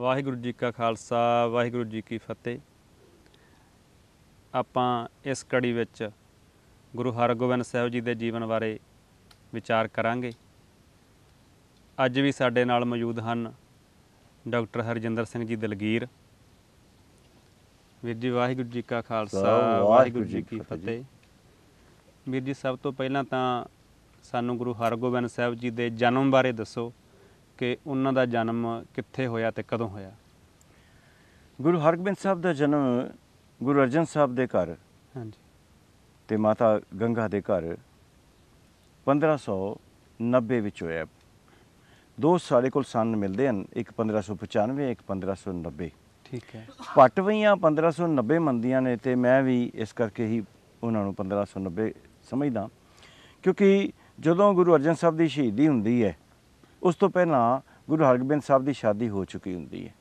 ਵਾਹਿਗੁਰੂ ਜੀ ਕਾ ਖਾਲਸਾ ਵਾਹਿਗੁਰੂ ਜੀ ਕੀ ਫਤਿਹ ਆਪਾਂ ਇਸ ਕੜੀ ਵਿੱਚ ਗੁਰੂ ਹਰਗੋਬਿੰਦ ਸਾਹਿਬ ਜੀ ਦੇ ਜੀਵਨ ਬਾਰੇ ਵਿਚਾਰ ਕਰਾਂਗੇ ਅੱਜ ਵੀ ਸਾਡੇ ਨਾਲ ਮੌਜੂਦ ਹਨ ਡਾਕਟਰ ਹਰਜਿੰਦਰ ਸਿੰਘ ਜੀ ਦਲਗੀਰ ਵੀਰ ਜੀ ਵਾਹਿਗੁਰੂ ਜੀ ਕਾ ਖਾਲਸਾ ਵਾਹਿਗੁਰੂ ਜੀ ਕੀ ਫਤਿਹ ਵੀਰ ਜੀ ਸਭ ਤੋਂ ਪਹਿਲਾਂ ਤਾਂ ਸਾਨੂੰ ਗੁਰੂ ਹਰਗੋਬਿੰਦ ਸਾਹਿਬ ਜੀ ਦੇ ਜਨਮ ਬਾਰੇ ਦੱਸੋ ਕਿ ਉਹਨਾਂ ਦਾ ਜਨਮ ਕਿੱਥੇ ਹੋਇਆ ਤੇ ਕਦੋਂ ਹੋਇਆ ਗੁਰੂ ਹਰਗੋਬਿੰਦ ਸਾਹਿਬ ਦਾ ਜਨਮ ਗੁਰੂ ਅਰਜਨ ਸਾਹਿਬ ਦੇ ਘਰ ਹਾਂਜੀ ਤੇ ਮਾਤਾ ਗੰਗਾ ਦੇ ਘਰ 1590 ਵਿੱਚ ਹੋਇਆ ਦੋ ਸਾਡੇ ਕੋਲ ਸਨ ਮਿਲਦੇ ਹਨ ਇੱਕ 1595 ਇੱਕ 1590 ਠੀਕ ਹੈ ਪਟਵਈਆਂ 1590 ਮੰਦੀਆਂ ਨੇ ਤੇ ਮੈਂ ਵੀ ਇਸ ਕਰਕੇ ਹੀ ਉਹਨਾਂ ਨੂੰ 1590 ਸਮਝਦਾ ਕਿਉਂਕਿ ਜਦੋਂ ਗੁਰੂ ਅਰਜਨ ਸਾਹਿਬ ਦੀ ਸ਼ਹੀਦੀ ਹੁੰਦੀ ਹੈ ਉਸ ਤੋਂ ਪਹਿਲਾਂ ਗੁਰੂ ਹਰਗੋਬਿੰਦ ਸਾਹਿਬ ਦੀ ਸ਼ਾਦੀ ਹੋ ਚੁੱਕੀ ਹੁੰਦੀ ਹੈ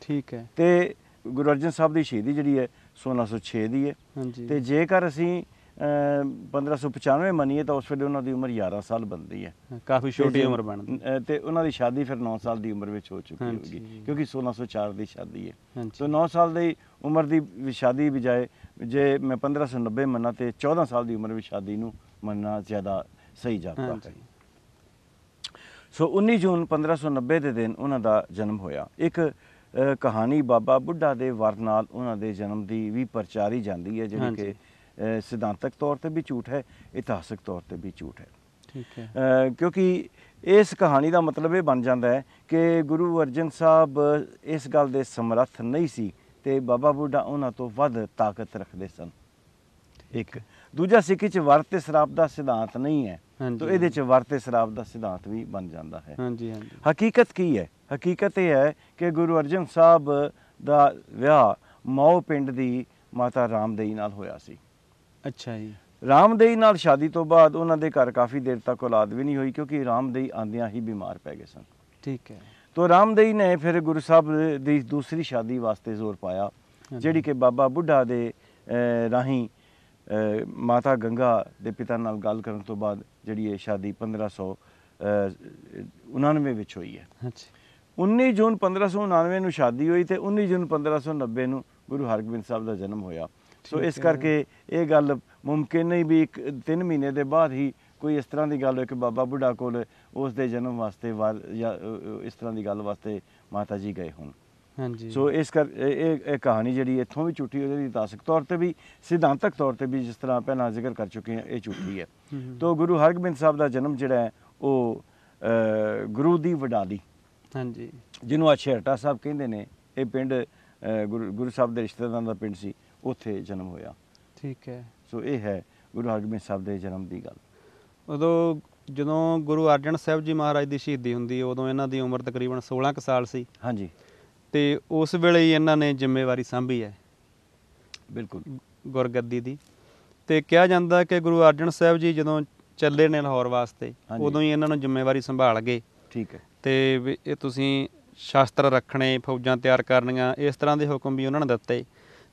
ਠੀਕ ਹੈ ਤੇ ਗੁਰੂ ਅਰਜਨ ਸਾਹਿਬ ਦੀ ਸ਼ਹੀਦੀ ਜਿਹੜੀ ਹੈ 1606 ਦੀ ਹੈ ਤੇ ਜੇਕਰ ਅਸੀਂ 1595 ਮੰਨੀਏ ਤਾਂ ਉਸ ਵੇਲੇ ਉਹਨਾਂ ਦੀ ਉਮਰ 11 ਸਾਲ ਬਣਦੀ ਹੈ ਕਾਫੀ ਛੋਟੀ ਉਮਰ ਬਣਦੀ ਤੇ ਉਹਨਾਂ ਦੀ ਸ਼ਾਦੀ ਫਿਰ 9 ਸਾਲ ਦੀ ਉਮਰ ਵਿੱਚ ਹੋ ਚੁੱਕੀ ਹੋਗੀ ਕਿਉਂਕਿ 1604 ਦੀ ਸ਼ਾਦੀ ਹੈ ਤੋਂ 9 ਸਾਲ ਦੀ ਉਮਰ ਦੀ ਸ਼ਾਦੀ ਬਜਾਏ ਜੇ ਮੈਂ 1590 ਮੰਨਾਂ ਤੇ 14 ਸਾਲ ਦੀ ਉਮਰ ਵਿੱਚ ਸ਼ਾਦੀ ਨੂੰ ਮੰਨਣਾ ਜ਼ਿਆਦਾ ਸਹੀ ਜਾਪਦਾ ਹੈ ਸੋ 19 ਜੂਨ 1590 ਦੇ ਦਿਨ ਉਹਨਾਂ ਦਾ ਜਨਮ ਹੋਇਆ ਇੱਕ ਕਹਾਣੀ ਬਾਬਾ ਬੁੱਢਾ ਦੇ ਵਰ ਨਾਲ ਉਹਨਾਂ ਦੇ ਜਨਮ ਦੀ ਵੀ ਪ੍ਰਚਾਰੀ ਜਾਂਦੀ ਹੈ ਜਿਹੜੀ ਕਿ ਸਿਧਾਂਤਕ ਤੌਰ ਤੇ ਵੀ ਝੂਠ ਹੈ ਇਤਿਹਾਸਕ ਤੌਰ ਤੇ ਵੀ ਝੂਠ ਹੈ ਠੀਕ ਹੈ ਕਿਉਂਕਿ ਇਸ ਕਹਾਣੀ ਦਾ ਮਤਲਬ ਇਹ ਬਣ ਜਾਂਦਾ ਹੈ ਕਿ ਗੁਰੂ ਅਰਜਨ ਸਾਹਿਬ ਇਸ ਗੱਲ ਦੇ ਸਮਰੱਥ ਨਹੀਂ ਸੀ ਤੇ ਬਾਬਾ ਬੁੱਢਾ ਉਹਨਾਂ ਤੋਂ ਵੱਧ ਤਾਕਤ ਰੱਖਦੇ ਸਨ ਇੱਕ ਦੂਜਾ ਸਿੱਖੀ ਚ ਵਰਤ ਤੇ ਸਰਾਪ ਦਾ ਸਿਧਾਂਤ ਨਹੀਂ ਹੈ ਤਾਂ ਇਹਦੇ ਚ ਵਰਤ ਤੇ ਸਰਾਪ ਦਾ ਸਿਧਾਂਤ ਵੀ ਬਣ ਜਾਂਦਾ ਹੈ ਹਾਂਜੀ ਹਾਂਜੀ ਹਕੀਕਤ ਕੀ ਹੈ ਹਕੀਕਤ ਇਹ ਹੈ ਕਿ ਗੁਰੂ ਅਰਜਨ ਸਾਹਿਬ ਦਾ ਵਿਆਹ ਮਾਉ ਪਿੰਡ ਦੀ ਮਾਤਾ ਰਾਮਦੇਈ ਨਾਲ ਹੋਇਆ ਸੀ ਅੱਛਾ ਜੀ ਰਾਮਦੇਈ ਨਾਲ ਸ਼ਾਦੀ ਤੋਂ ਬਾਅਦ ਉਹਨਾਂ ਦੇ ਘਰ ਕਾਫੀ ਦੇਰ ਤੱਕ ਔਲਾਦ ਵੀ ਨਹੀਂ ਹੋਈ ਕਿਉਂਕਿ ਰਾਮਦੇਈ ਆਂਦਿਆਂ ਹੀ ਬਿਮਾਰ ਪੈ ਗਏ ਸਨ ਠੀਕ ਹੈ ਤੋ ਰਾਮਦੇਈ ਨੇ ਫਿਰ ਗੁਰੂ ਸਾਹਿਬ ਦੀ ਦੂਸਰੀ ਸ਼ਾਦੀ ਵਾਸਤੇ ਜ਼ੋਰ ਪਾਇਆ ਜਿਹੜੀ ਕਿ ਬਾਬਾ ਬੁੱਢਾ ਦੇ ਰਾਹੀਂ ਮਾਤਾ ਗੰਗਾ ਦੇ ਪਿਤਾ ਨਾਲ ਗੱਲ ਕਰਨ ਤੋਂ ਬਾਅਦ ਜਿਹੜੀ ਇਹ ਸ਼ਾਦੀ 1599 ਵਿੱਚ ਹੋਈ ਹੈ ਅੱਛਾ 19 ਜੂਨ 1599 ਨੂੰ ਸ਼ਾਦੀ ਹੋਈ ਤੇ 19 ਜੂਨ 1590 ਨੂੰ ਗੁਰੂ ਹਰਗੋਬਿੰਦ ਸਾਹਿਬ ਦਾ ਜਨਮ ਹੋਇਆ ਸੋ ਇਸ ਕਰਕੇ ਇਹ ਗੱਲ ਮੁਮਕਿਨ ਨਹੀਂ ਵੀ ਇੱਕ 3 ਮਹੀਨੇ ਦੇ ਬਾਅਦ ਹੀ ਕੋਈ ਇਸ ਤਰ੍ਹਾਂ ਦੀ ਗੱਲ ਹੋਏ ਕਿ ਬਾਬਾ ਬੁੱਢਾ ਕੋਲ ਉਸ ਦੇ ਜਨਮ ਵਾਸਤੇ ਜਾਂ ਇਸ ਤਰ੍ਹਾਂ ਦੀ ਗੱਲ ਵਾਸਤੇ ਮਾਤਾ ਜੀ ਗਏ ਹੋਣ ਹਾਂਜੀ ਸੋ ਇਸ ਕਰ ਇਹ ਇਹ ਕਹਾਣੀ ਜਿਹੜੀ ਇੱਥੋਂ ਵੀ ਝੂਠੀ ਉਹਦੇ ਦੀ ਤਾਸਕ ਤੌਰ ਤੇ ਵੀ ਸਿਧਾਂਤਕ ਤੌਰ ਤੇ ਵੀ ਜਿਸ ਤਰ੍ਹਾਂ ਪਹਿਲਾਂ ਜ਼ਿਕਰ ਕਰ ਚੁੱਕੇ ਹਾਂ ਇਹ ਝੂਠੀ ਹੈ ਤੋਂ ਗੁਰੂ ਹਰਗੋਬਿੰਦ ਸਾਹਿਬ ਦਾ ਜਨਮ ਜਿਹੜਾ ਹੈ ਉਹ ਗੁਰੂ ਦੀ ਵਡਾਲੀ ਹਾਂਜੀ ਜਿਹਨੂੰ ਅਛੇਰਟਾ ਸਾਹਿਬ ਕਹਿੰਦੇ ਨੇ ਇਹ ਪਿੰਡ ਗੁਰੂ ਸਾਹਿਬ ਦੇ ਰਿਸ਼ਤੇਦਾਰਾਂ ਦਾ ਪਿੰਡ ਸੀ ਉੱਥੇ ਜਨਮ ਹੋਇਆ ਠੀਕ ਹੈ ਸੋ ਇਹ ਹੈ ਗੁਰੂ ਹਰਗੋਬਿੰਦ ਸਾਹਿਬ ਦੇ ਜਨਮ ਦੀ ਗੱਲ ਉਦੋਂ ਜਦੋਂ ਗੁਰੂ ਅਰਜਨ ਸਾਹਿਬ ਜੀ ਮਹਾਰਾਜ ਦੀ ਸ਼ਹੀਦੀ ਹੁੰਦੀ ਉਦੋਂ ਇਹਨਾਂ ਦੀ ਉਮਰ ਤਕਰੀਬਨ 16 ਸਾਲ ਸੀ ਹਾਂਜੀ ਤੇ ਉਸ ਵੇਲੇ ਹੀ ਇਹਨਾਂ ਨੇ ਜ਼ਿੰਮੇਵਾਰੀ ਸੰਭੀ ਹੈ ਬਿਲਕੁਲ ਗੁਰਗੱਦੀ ਦੀ ਤੇ ਕਿਹਾ ਜਾਂਦਾ ਕਿ ਗੁਰੂ ਅਰਜਨ ਸਾਹਿਬ ਜੀ ਜਦੋਂ ਚੱਲੇ ਨੇ ਲਾਹੌਰ ਵਾਸਤੇ ਉਦੋਂ ਹੀ ਇਹਨਾਂ ਨੂੰ ਜ਼ਿੰਮੇਵਾਰੀ ਸੰਭਾਲ ਗਏ ਠੀਕ ਹੈ ਤੇ ਇਹ ਤੁਸੀਂ ਸ਼ਾਸਤਰ ਰੱਖਣੇ ਫੌਜਾਂ ਤਿਆਰ ਕਰਨੀਆਂ ਇਸ ਤਰ੍ਹਾਂ ਦੇ ਹੁਕਮ ਵੀ ਉਹਨਾਂ ਨੇ ਦਿੱਤੇ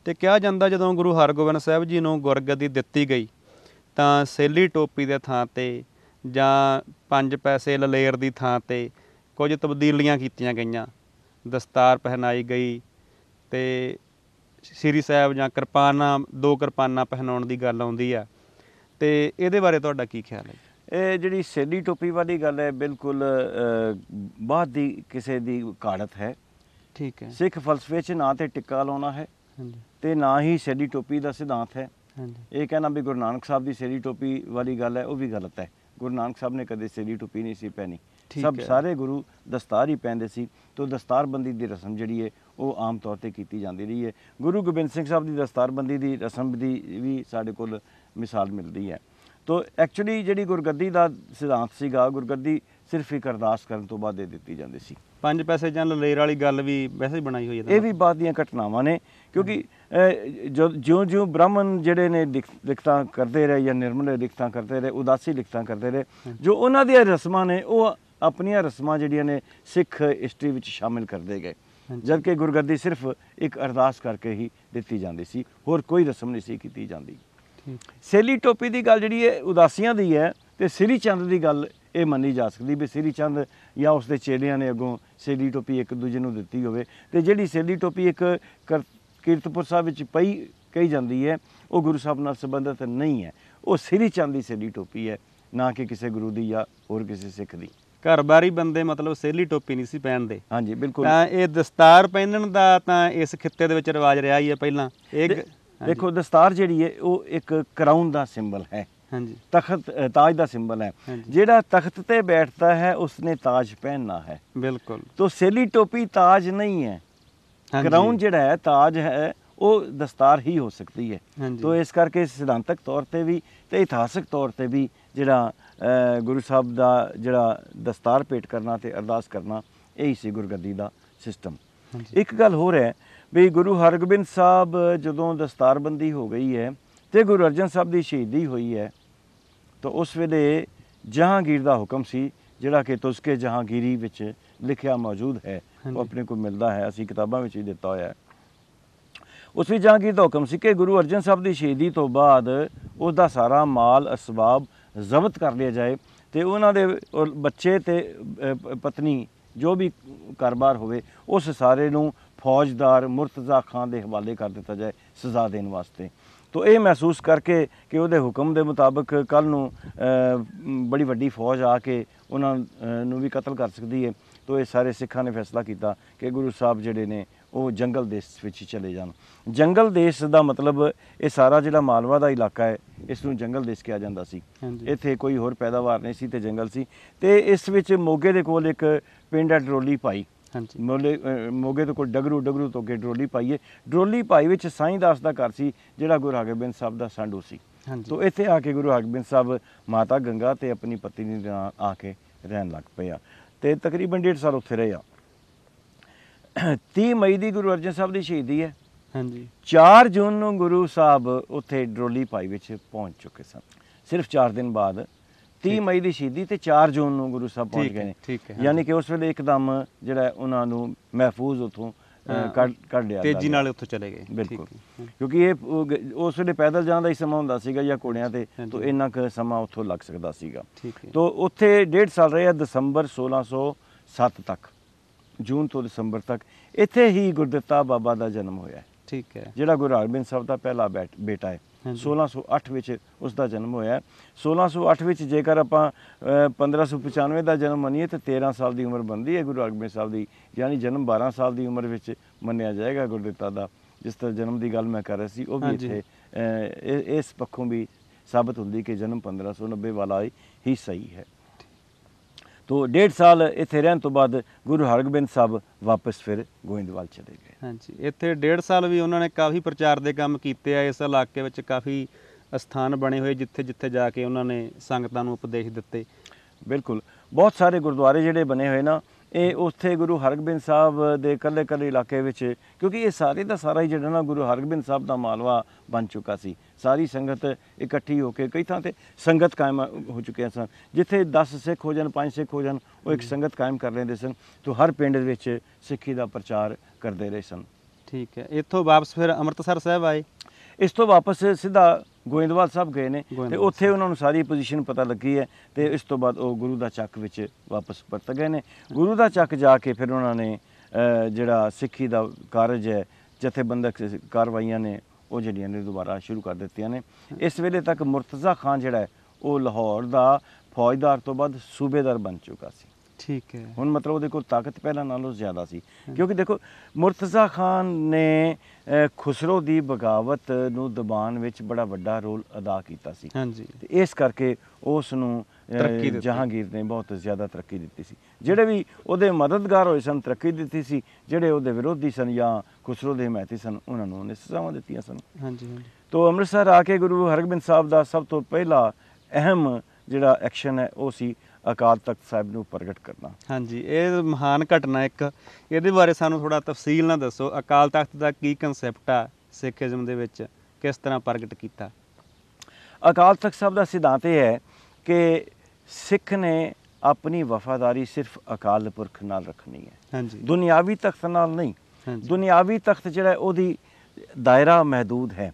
ਤੇ ਕਿਹਾ ਜਾਂਦਾ ਜਦੋਂ ਗੁਰੂ ਹਰਗੋਬਿੰਦ ਸਾਹਿਬ ਜੀ ਨੂੰ ਗੁਰਗੱਦੀ ਦਿੱਤੀ ਗਈ ਤਾਂ ਸੇਲੀ ਟੋਪੀ ਦੇ ਥਾਂ ਤੇ ਜਾਂ ਪੰਜ ਪੈਸੇ ਲਲੇਰ ਦੀ ਥਾਂ ਤੇ ਕੁਝ ਤਬਦੀਲੀਆਂ ਕੀਤੀਆਂ ਗਈਆਂ ਦਸਤਾਰ ਪਹਿਨਾਈ ਗਈ ਤੇ ਸ਼੍ਰੀ ਸਾਹਿਬ ਜਾਂ ਕਿਰਪਾਨਾ ਦੋ ਕਿਰਪਾਨਾ ਪਹਿਨਾਉਣ ਦੀ ਗੱਲ ਆਉਂਦੀ ਆ ਤੇ ਇਹਦੇ ਬਾਰੇ ਤੁਹਾਡਾ ਕੀ ਖਿਆਲ ਹੈ ਇਹ ਜਿਹੜੀ ਸੇਲੀ ਟੋਪੀ ਵਾਲੀ ਗੱਲ ਹੈ ਬਿਲਕੁਲ ਬਾਅਦ ਦੀ ਕਿਸੇ ਦੀ ਕਾੜਤ ਹੈ ਠੀਕ ਹੈ ਸਿੱਖ ਫਲਸਫੇ 'ਚ ਨਾ ਤੇ ਟਿੱਕਾ ਲਾਉਣਾ ਹੈ ਤੇ ਨਾ ਹੀ ਸੇਲੀ ਟੋਪੀ ਦਾ ਸਿਧਾਂਤ ਹੈ ਇਹ ਕਹਿਣਾ ਵੀ ਗੁਰੂ ਨਾਨਕ ਸਾਹਿਬ ਦੀ ਸੇਲੀ ਟੋਪੀ ਵਾਲੀ ਗੱਲ ਹੈ ਉਹ ਵੀ ਗਲਤ ਹੈ ਗੁਰੂ ਨਾਨਕ ਸਾਹਿਬ ਨੇ ਕਦੇ ਸੇਲੀ ਟੋਪੀ ਨਹੀਂ ਸੀ ਪਹਿਨੀ ਸਭ ਸਾਰੇ ਗੁਰੂ ਦਸਤਾਰ ਹੀ ਪਹਿਨਦੇ ਸੀ ਤੋਂ ਦਸਤਾਰਬੰਦੀ ਦੀ ਰਸਮ ਜਿਹੜੀ ਹੈ ਉਹ ਆਮ ਤੌਰ ਤੇ ਕੀਤੀ ਜਾਂਦੀ ਰਹੀ ਹੈ ਗੁਰੂ ਗੋਬਿੰਦ ਸਿੰਘ ਸਾਹਿਬ ਦੀ ਦਸਤਾਰਬੰਦੀ ਦੀ ਰਸਮ ਦੀ ਵੀ ਸਾਡੇ ਕੋਲ ਮਿਸਾਲ ਮਿਲਦੀ ਹੈ ਤੋ ਐਕਚੁਅਲੀ ਜਿਹੜੀ ਗੁਰਗੱਦੀ ਦਾ ਸਿਧਾਂਤ ਸੀਗਾ ਗੁਰਗੱਦੀ ਸਿਰਫ ਇੱਕ ਅਰਦਾਸ ਕਰਨ ਤੋਂ ਬਾਅਦ ਦੇ ਦਿੱਤੀ ਜਾਂਦੀ ਸੀ ਪੰਜ ਪੈਸੇ ਜਾਂ ਲਲੇਰ ਵਾਲੀ ਗੱਲ ਵੀ ਵੈਸੇ ਬਣਾਈ ਹੋਈ ਹੈ ਇਹ ਵੀ ਬਾਤ ਦੀਆਂ ਘਟਨਾਵਾਂ ਨੇ ਕਿਉਂਕਿ ਜਿਉਂ-ਜਿਉਂ ਬ੍ਰਾਹਮਣ ਜਿਹੜੇ ਨੇ ਲਿਖਤਾਂ ਕਰਦੇ ਰਹੇ ਜਾਂ ਨਿਰਮਲ ਲਿਖਤਾਂ ਕਰਦੇ ਰਹੇ ਉਦਾਸੀ ਲਿਖਤਾਂ ਕਰਦੇ ਰਹੇ ਜੋ ਉਹਨਾਂ ਦੀਆਂ ਰਸਮਾਂ ਨੇ ਉਹ ਆਪਣੀਆਂ ਰਸਮਾਂ ਜਿਹੜੀਆਂ ਨੇ ਸਿੱਖ ਹਿਸਟਰੀ ਵਿੱਚ ਸ਼ਾਮਿਲ ਕਰਦੇ ਗਏ ਜਦਕਿ ਗੁਰਗੱਦੀ ਸਿਰਫ ਇੱਕ ਅਰਦਾਸ ਕਰਕੇ ਹੀ ਦਿੱਤੀ ਜਾਂਦੀ ਸੀ ਹੋਰ ਕੋਈ ਰਸਮ ਨਹੀਂ ਸੀ ਕੀਤੀ ਜਾਂਦੀ ਸੇਲੀ ਟੋਪੀ ਦੀ ਗੱਲ ਜਿਹੜੀ ਹੈ ਉਦਾਸੀਆਂ ਦੀ ਹੈ ਤੇ ਸ੍ਰੀ ਚੰਦ ਦੀ ਗੱਲ ਇਹ ਮੰਨੀ ਜਾ ਸਕਦੀ ਵੀ ਸ੍ਰੀ ਚੰਦ ਜਾਂ ਉਸ ਦੇ ਚੇਲਿਆਂ ਨੇ ਅੱਗੋਂ ਸੇਲੀ ਟੋਪੀ ਇੱਕ ਦੂਜੇ ਨੂੰ ਦਿੱਤੀ ਹੋਵੇ ਤੇ ਜਿਹੜੀ ਸੇਲੀ ਟੋਪੀ ਇੱਕ ਕੀਰਤਪੁਰ ਸਾਹਿਬ ਵਿੱਚ ਪਈ ਕਹੀ ਜਾਂਦੀ ਹੈ ਉਹ ਗੁਰੂ ਸਾਹਿਬ ਨਾਲ ਸੰਬੰਧਿਤ ਨਹੀਂ ਹੈ ਉਹ ਸ੍ਰੀ ਚੰਦ ਦੀ ਸੇਲੀ ਟੋਪੀ ਹੈ ਨਾ ਕਿ ਕਿਸੇ ਗੁਰੂ ਦੀ ਜਾਂ ਹੋਰ ਕਿਸੇ ਸਿੱਖ ਦੀ ਘਰਬਾਰੀ ਬੰਦੇ ਮਤਲਬ ਸੇਲੀ ਟੋਪੀ ਨਹੀਂ ਸੀ ਪਹਿਨਦੇ ਹਾਂਜੀ ਬਿਲਕੁਲ ਤਾਂ ਇਹ ਦਸਤਾਰ ਪਹਿਨਣ ਦਾ ਤਾਂ ਇਸ ਖਿੱਤੇ ਦੇ ਵਿੱਚ ਰਿਵਾਜ ਰਿਹਾ ਹੀ ਹੈ ਪਹਿਲਾਂ ਇਹ ਦੇਖੋ ਦਸਤਾਰ ਜਿਹੜੀ ਹੈ ਉਹ ਇੱਕ ਕਰਾਊਨ ਦਾ ਸਿੰਬਲ ਹੈ ਹਾਂਜੀ ਤਖਤ ਤਾਜ ਦਾ ਸਿੰਬਲ ਹੈ ਜਿਹੜਾ ਤਖਤ ਤੇ ਬੈਠਦਾ ਹੈ ਉਸਨੇ ਤਾਜ ਪਹਿਨਣਾ ਹੈ ਬਿਲਕੁਲ ਤੋਂ ਸੇਲੀ ਟੋਪੀ ਤਾਜ ਨਹੀਂ ਹੈ ਕਰਾਊਨ ਜਿਹੜਾ ਹੈ ਤਾਜ ਹੈ ਉਹ ਦਸਤਾਰ ਹੀ ਹੋ ਸਕਦੀ ਹੈ ਤੋਂ ਇਸ ਕਰਕੇ ਸਿਧਾਂਤਕ ਤੌਰ ਤੇ ਵੀ ਤੇ ਇਤਿਹਾਸਕ ਤੌਰ ਤੇ ਵੀ ਜਿਹੜਾ ਗੁਰੂ ਸਾਹਿਬ ਦਾ ਜਿਹੜਾ ਦਸਤਾਰ ਪੇਟ ਕਰਨਾ ਤੇ ਅਰਦਾਸ ਕਰਨਾ ਇਹੀ ਸੀ ਗੁਰਗੱਦੀ ਦਾ ਸਿਸਟਮ ਇੱਕ ਗੱਲ ਹੋਰ ਹੈ ਵੀ ਗੁਰੂ ਹਰਗੋਬਿੰਦ ਸਾਹਿਬ ਜਦੋਂ ਦਸਤਾਰਬੰਦੀ ਹੋ ਗਈ ਹੈ ਤੇ ਗੁਰੂ ਅਰਜਨ ਸਾਹਿਬ ਦੀ ਸ਼ਹੀਦੀ ਹੋਈ ਹੈ ਤਾਂ ਉਸ ਵੇਲੇ ਜਹਾਂਗੀਰ ਦਾ ਹੁਕਮ ਸੀ ਜਿਹੜਾ ਕਿ ਤੁਸਕੇ ਜਹਾਂਗੀਰੀ ਵਿੱਚ ਲਿਖਿਆ ਮੌਜੂਦ ਹੈ ਉਹ ਆਪਣੇ ਕੋਲ ਮਿਲਦਾ ਹੈ ਅਸੀਂ ਕਿਤਾਬਾਂ ਵਿੱਚ ਹੀ ਦਿੱਤਾ ਹੋਇਆ ਹੈ ਉਸ ਵੀ ਜਹਾਂਗੀਰ ਦਾ ਹੁਕਮ ਸੀ ਕਿ ਗੁਰੂ ਅਰਜਨ ਸਾਹਿਬ ਦੀ ਸ਼ਹੀਦੀ ਤੋਂ ਬਾਅਦ ਉਸ ਦਾ ਸਾਰਾ ਮਾਲ ਅਸਬਾਬ ਜ਼ਬਤ ਕਰ ਲਿਆ ਜਾਏ ਤੇ ਉਹਨਾਂ ਦੇ ਬੱਚੇ ਤੇ ਪਤਨੀ ਜੋ ਵੀ ਕਾਰੋਬਾਰ ਹੋਵੇ ਉਸ ਸਾਰੇ ਨੂੰ ਫੌਜਦਾਰ ਮੁਰਤਜ਼ਾ ਖਾਨ ਦੇ ਹਵਾਲੇ ਕਰ ਦਿੱਤਾ ਜਾਏ ਸਜ਼ਾ ਦੇਣ ਵਾਸਤੇ ਤੋ ਇਹ ਮਹਿਸੂਸ ਕਰਕੇ ਕਿ ਉਹਦੇ ਹੁਕਮ ਦੇ ਮੁਤਾਬਕ ਕੱਲ ਨੂੰ ਬੜੀ ਵੱਡੀ ਫੌਜ ਆ ਕੇ ਉਹਨਾਂ ਨੂੰ ਵੀ ਕਤਲ ਕਰ ਸਕਦੀ ਹੈ ਤੋ ਇਹ ਸਾਰੇ ਸਿੱਖਾਂ ਨੇ ਫੈਸਲਾ ਕੀਤਾ ਕਿ ਗੁਰੂ ਸਾਹਿਬ ਜਿਹੜੇ ਨੇ ਉਹ ਜੰਗਲ ਦੇਸ਼ ਵਿੱਚ ਚਲੇ ਜਾਣ ਜੰਗਲ ਦੇਸ਼ ਦਾ ਮਤਲਬ ਇਹ ਸਾਰਾ ਜਿਹੜਾ ਮਾਲਵਾ ਦਾ ਇਲਾਕਾ ਹੈ ਇਸ ਨੂੰ ਜੰਗਲ ਦੇਸ਼ ਕਿਹਾ ਜਾਂਦਾ ਸੀ ਇੱਥੇ ਕੋਈ ਹੋਰ ਪੈਦਾਵਾਰ ਨਹੀਂ ਸੀ ਤੇ ਜੰਗਲ ਸੀ ਤੇ ਇਸ ਵਿੱਚ ਮੋਗੇ ਦੇ ਕੋਲ ਇੱਕ ਪਿੰਡ ਹੈ ਡਰੋਲੀ ਪਾਈ ਮੋਲੇ ਮੋਗੇ ਤੋਂ ਕੋਲ ਡਗਰੂ ਡਗਰੂ ਤੋਂ ਕੇ ਡਰੋਲੀ ਪਾਈਏ ਡਰੋਲੀ ਪਾਈ ਵਿੱਚ ਸਾਈਂ ਦਾਸ ਦਾ ਘਰ ਸੀ ਜਿਹੜਾ ਗੁਰੂ ਹਰਗੋਬਿੰਦ ਸਾਹਿਬ ਦਾ ਸੰਡੂ ਸੀ ਤੋਂ ਇੱਥੇ ਆ ਕੇ ਗੁਰੂ ਹਰਗੋਬਿੰਦ ਸਾਹਿਬ ਮਾਤਾ ਗੰਗਾ ਤੇ ਆਪਣੀ ਪਤਨੀ ਦੇ ਨਾਲ ਆ ਕੇ ਰਹਿਣ ਲੱਗ ਪਏ ਆ ਤੇ ਤਕਰੀਬਨ 1.5 ਸਾਲ ਉੱਥੇ ਰਹੇ ਆ 30 ਮਈ ਦੀ ਗੁਰੂ ਅਰਜਨ ਸਾਹਿਬ ਦੀ ਸ਼ਹੀਦੀ ਹੈ ਹਾਂਜੀ 4 ਜੂਨ ਨੂੰ ਗੁਰੂ ਸਾਹਿਬ ਉੱਥੇ ਡਰੋਲੀ ਪਾਈ ਵਿੱਚ ਪਹੁੰਚ ਚੁੱਕੇ ਸਨ ਸਿਰਫ 4 ਦਿਨ ਬਾਅਦ 30 ਮਈ ਦੀ ਸ਼ਹੀਦੀ ਤੇ 4 ਜੂਨ ਨੂੰ ਗੁਰੂ ਸਾਹਿਬ ਪਹੁੰਚ ਗਏ ਨੇ ਯਾਨੀ ਕਿ ਉਸ ਵੇਲੇ ਇੱਕਦਮ ਜਿਹੜਾ ਉਹਨਾਂ ਨੂੰ ਮਹਿਫੂਜ਼ ਉਥੋਂ ਕੱਢ ਲਿਆ ਤੇਜ਼ੀ ਨਾਲ ਉੱਥੋਂ ਚਲੇ ਗਏ ਬਿਲਕੁਲ ਕਿਉਂਕਿ ਇਹ ਉਸ ਵੇਲੇ ਪੈਦਲ ਜਾਣ ਦਾ ਹੀ ਸਮਾਂ ਹੁੰਦਾ ਸੀਗਾ ਜਾਂ ਕੋੜਿਆਂ ਤੇ ਤੋਂ ਇੰਨਾ ਕੁ ਸਮਾਂ ਉੱਥੋਂ ਲੱਗ ਸਕਦਾ ਸੀਗਾ ਤੋਂ ਉੱਥੇ 1.5 ਸਾਲ ਰਿਹਾ ਦਸੰਬਰ 1607 ਤੱਕ ਜੂਨ ਤੋਂ ਦਸੰਬਰ ਤੱਕ ਇੱਥੇ ਹੀ ਗੁਰਦਿੱਤਾ ਬਾਬਾ ਦਾ ਜਨਮ ਹੋਇਆ ਠੀਕ ਹੈ ਜਿਹੜਾ ਗੁਰੂ ਹਰਗੋਬਿੰਦ ਸਾਹਿਬ ਦਾ ਪਹਿਲਾ ਬੇਟਾ ਹੈ 1608 ਵਿੱਚ ਉਸ ਦਾ ਜਨਮ ਹੋਇਆ 1608 ਵਿੱਚ ਜੇਕਰ ਆਪਾਂ 1595 ਦਾ ਜਨਮ ਮੰਨੀਏ ਤਾਂ 13 ਸਾਲ ਦੀ ਉਮਰ ਬੰਦੀ ਹੈ ਗੁਰੂ ਹਰਗੋਬਿੰਦ ਸਾਹਿਬ ਦੀ ਯਾਨੀ ਜਨਮ 12 ਸਾਲ ਦੀ ਉਮਰ ਵਿੱਚ ਮੰਨਿਆ ਜਾਏਗਾ ਗੁਰਦਿੱਤਾ ਦਾ ਜਿਸ ਤਰ੍ਹਾਂ ਜਨਮ ਦੀ ਗੱਲ ਮੈਂ ਕਰ ਰਿਹਾ ਸੀ ਉਹ ਵੀ ਇੱਥੇ ਇਸ ਪੱਖੋਂ ਵੀ ਸਾਬਤ ਹੁੰਦੀ ਕਿ ਜਨਮ 1590 ਵਾਲਾ ਹੀ ਸਹੀ ਹੈ ਤੋਂ 1.5 ਸਾਲ ਇੱਥੇ ਰਹਿਣ ਤੋਂ ਬਾਅਦ ਗੁਰੂ ਹਰਗੋਬਿੰਦ ਸਾਹਿਬ ਵਾਪਸ ਫਿਰ ਗੋਇੰਦਵਾਲ ਚਲੇ ਗਏ ਹਾਂਜੀ ਇੱਥੇ 1.5 ਸਾਲ ਵੀ ਉਹਨਾਂ ਨੇ ਕਾਫੀ ਪ੍ਰਚਾਰ ਦੇ ਕੰਮ ਕੀਤੇ ਆ ਇਸ ਇਲਾਕੇ ਵਿੱਚ ਕਾਫੀ ਸਥਾਨ ਬਣੇ ਹੋਏ ਜਿੱਥੇ ਜਿੱਥੇ ਜਾ ਕੇ ਉਹਨਾਂ ਨੇ ਸੰਗਤਾਂ ਨੂੰ ਉਪਦੇਸ਼ ਦਿੱਤੇ ਬਿਲਕੁਲ ਬਹੁਤ ਸਾਰੇ ਗੁਰਦੁਆਰੇ ਜਿਹੜੇ ਬਣੇ ਹੋਏ ਨਾ ਇਹ ਉੱਥੇ ਗੁਰੂ ਹਰਗੋਬਿੰਦ ਸਾਹਿਬ ਦੇ ਕੱਲੇ ਕੱਲੇ ਇਲਾਕੇ ਵਿੱਚ ਕਿਉਂਕਿ ਇਹ ਸਾਰੇ ਦਾ ਸਾਰਾ ਹੀ ਜਿਹੜਾ ਨਾ ਗੁਰੂ ਹਰਗੋਬਿੰਦ ਸਾਹਿਬ ਦਾ ਮਾਲਵਾ ਬਣ ਚੁੱਕਾ ਸੀ ਸਾਰੀ ਸੰਗਤ ਇਕੱਠੀ ਹੋ ਕੇ ਕਈ ਥਾਂ ਤੇ ਸੰਗਤ ਕਾਇਮ ਹੋ ਚੁੱਕਿਆ ਸਨ ਜਿੱਥੇ 10 ਸਿੱਖ ਹੋ ਜਾਣ 5 ਸਿੱਖ ਹੋ ਜਾਣ ਉਹ ਇੱਕ ਸੰਗਤ ਕਾਇਮ ਕਰ ਲੈਂਦੇ ਸਨ ਤੋਂ ਹਰ ਪਿੰਡ ਵਿੱਚ ਸਿੱਖੀ ਦਾ ਪ੍ਰਚਾਰ ਕਰਦੇ ਰਹੇ ਸਨ ਠੀਕ ਹੈ ਇੱਥੋਂ ਵਾਪਸ ਫਿਰ ਅੰਮ੍ਰਿਤਸਰ ਸਾਹਿਬ ਆਏ ਇਸ ਤੋਂ ਵਾਪਸ ਸਿੱਧਾ ਗੋਇੰਦਵਾਲ ਸਾਹਿਬ ਗਏ ਨੇ ਤੇ ਉੱਥੇ ਉਹਨਾਂ ਨੂੰ ਸਾਰੀ ਪੋਜੀਸ਼ਨ ਪਤਾ ਲੱਗੀ ਹੈ ਤੇ ਇਸ ਤੋਂ ਬਾਅਦ ਉਹ ਗੁਰੂ ਦਾ ਚੱਕ ਵਿੱਚ ਵਾਪਸ ਪਰਤ ਗਏ ਨੇ ਗੁਰੂ ਦਾ ਚੱਕ ਜਾ ਕੇ ਫਿਰ ਉਹਨਾਂ ਨੇ ਜਿਹੜਾ ਸਿੱਖੀ ਦਾ ਕਾਰਜ ਹੈ ਜਥੇਬੰਦਕ ਕਾਰਵਾਈਆਂ ਨੇ ਉਹ ਜਿਹੜੀਆਂ ਨੇ ਦੁਬਾਰਾ ਸ਼ੁਰੂ ਕਰ ਦਿੱਤੀਆਂ ਨੇ ਇਸ ਵੇਲੇ ਤੱਕ ਮੁਰਤਜ਼ਾ ਖਾਨ ਜਿਹੜਾ ਹੈ ਉਹ ਲਾਹੌਰ ਦਾ ਫੌਜਦਾਰ ਤੋਂ ਬਾਅਦ ਸੂਬੇਦਾਰ ਬਣ ਚੁੱਕਾ ਸੀ ਠੀਕ ਹੈ ਹੁਣ ਮਤਲਬ ਉਹਦੇ ਕੋਲ ਤਾਕਤ ਪਹਿਲਾਂ ਨਾਲੋਂ ਜ਼ਿਆਦਾ ਸੀ ਕਿਉਂਕਿ ਦੇਖੋ ਮੁਰਤਜ਼ਾ ਖਾਨ ਨੇ ਖੁਸਰੋ ਦੀ ਬਗਾਵਤ ਨੂੰ ਦਬਾਨ ਵਿੱਚ ਬੜਾ ਵੱਡਾ ਰੋਲ ਅਦਾ ਕੀਤਾ ਸੀ ਹਾਂਜੀ ਇਸ ਕਰਕੇ ਉਸ ਨੂੰ ਜਹਾਂਗੀਰ ਨੇ ਬਹੁਤ ਜ਼ਿਆਦਾ ਤਰੱਕੀ ਦਿੱਤੀ ਸੀ ਜਿਹੜੇ ਵੀ ਉਹਦੇ ਮਦਦਗਾਰ ਹੋਏ ਸਨ ਤਰੱਕੀ ਦਿੱਤੀ ਸੀ ਜਿਹੜੇ ਉਹਦੇ ਵਿਰੋਧੀ ਸਨ ਜਾਂ ਖੁਸਰੋ ਦੇ ਹਮਾਇਤੀ ਸਨ ਉਹਨਾਂ ਨੂੰ ਉਹਨੇ ਸਜ਼ਾਵਾਂ ਦਿੱਤੀਆਂ ਸਨ ਹਾਂਜੀ ਹਾਂਜੀ ਤੋਂ ਅੰਮ੍ਰਿਤਸਰ ਆ ਕੇ ਗੁਰੂ ਹਰਗੋਬਿੰਦ ਸਾਹਿਬ ਦਾ ਸਭ ਤੋਂ ਪਹਿਲਾ ਅਹਿਮ ਜਿਹੜਾ ਐਕਸ਼ਨ ਹੈ ਉਹ ਸੀ ਅਕਾਲ ਤਖਤ ਸਾਹਿਬ ਨੂੰ ਪ੍ਰਗਟ ਕਰਨਾ ਹਾਂਜੀ ਇਹ ਮਹਾਨ ਘਟਨਾ ਇੱਕ ਇਹਦੇ ਬਾਰੇ ਸਾਨੂੰ ਥੋੜਾ ਤਫਸੀਲ ਨਾਲ ਦੱਸੋ ਅਕਾਲ ਤਖਤ ਦਾ ਕੀ ਕਨਸੈਪਟ ਆ ਸਿੱਖੀਜ਼ਮ ਦੇ ਵਿੱਚ ਕਿਸ ਤਰ੍ਹਾਂ ਪ੍ਰਗਟ ਕੀਤਾ ਅਕਾਲ ਤਖਤ ਸਾਹਿਬ ਦਾ ਸਿਧਾਂਤ ਇਹ ਹੈ ਕਿ ਸਿੱਖ ਨੇ ਆਪਣੀ ਵਫਾਦਾਰੀ ਸਿਰਫ ਅਕਾਲ ਪੁਰਖ ਨਾਲ ਰੱਖਣੀ ਹੈ ਹਾਂਜੀ ਦੁਨਿਆਵੀ ਤਖਤ ਨਾਲ ਨਹੀਂ ਦੁਨਿਆਵੀ ਤਖਤ ਜਿਹੜਾ ਉਹਦੀ ਦਾਇਰਾ ਮਹਦੂਦ ਹੈ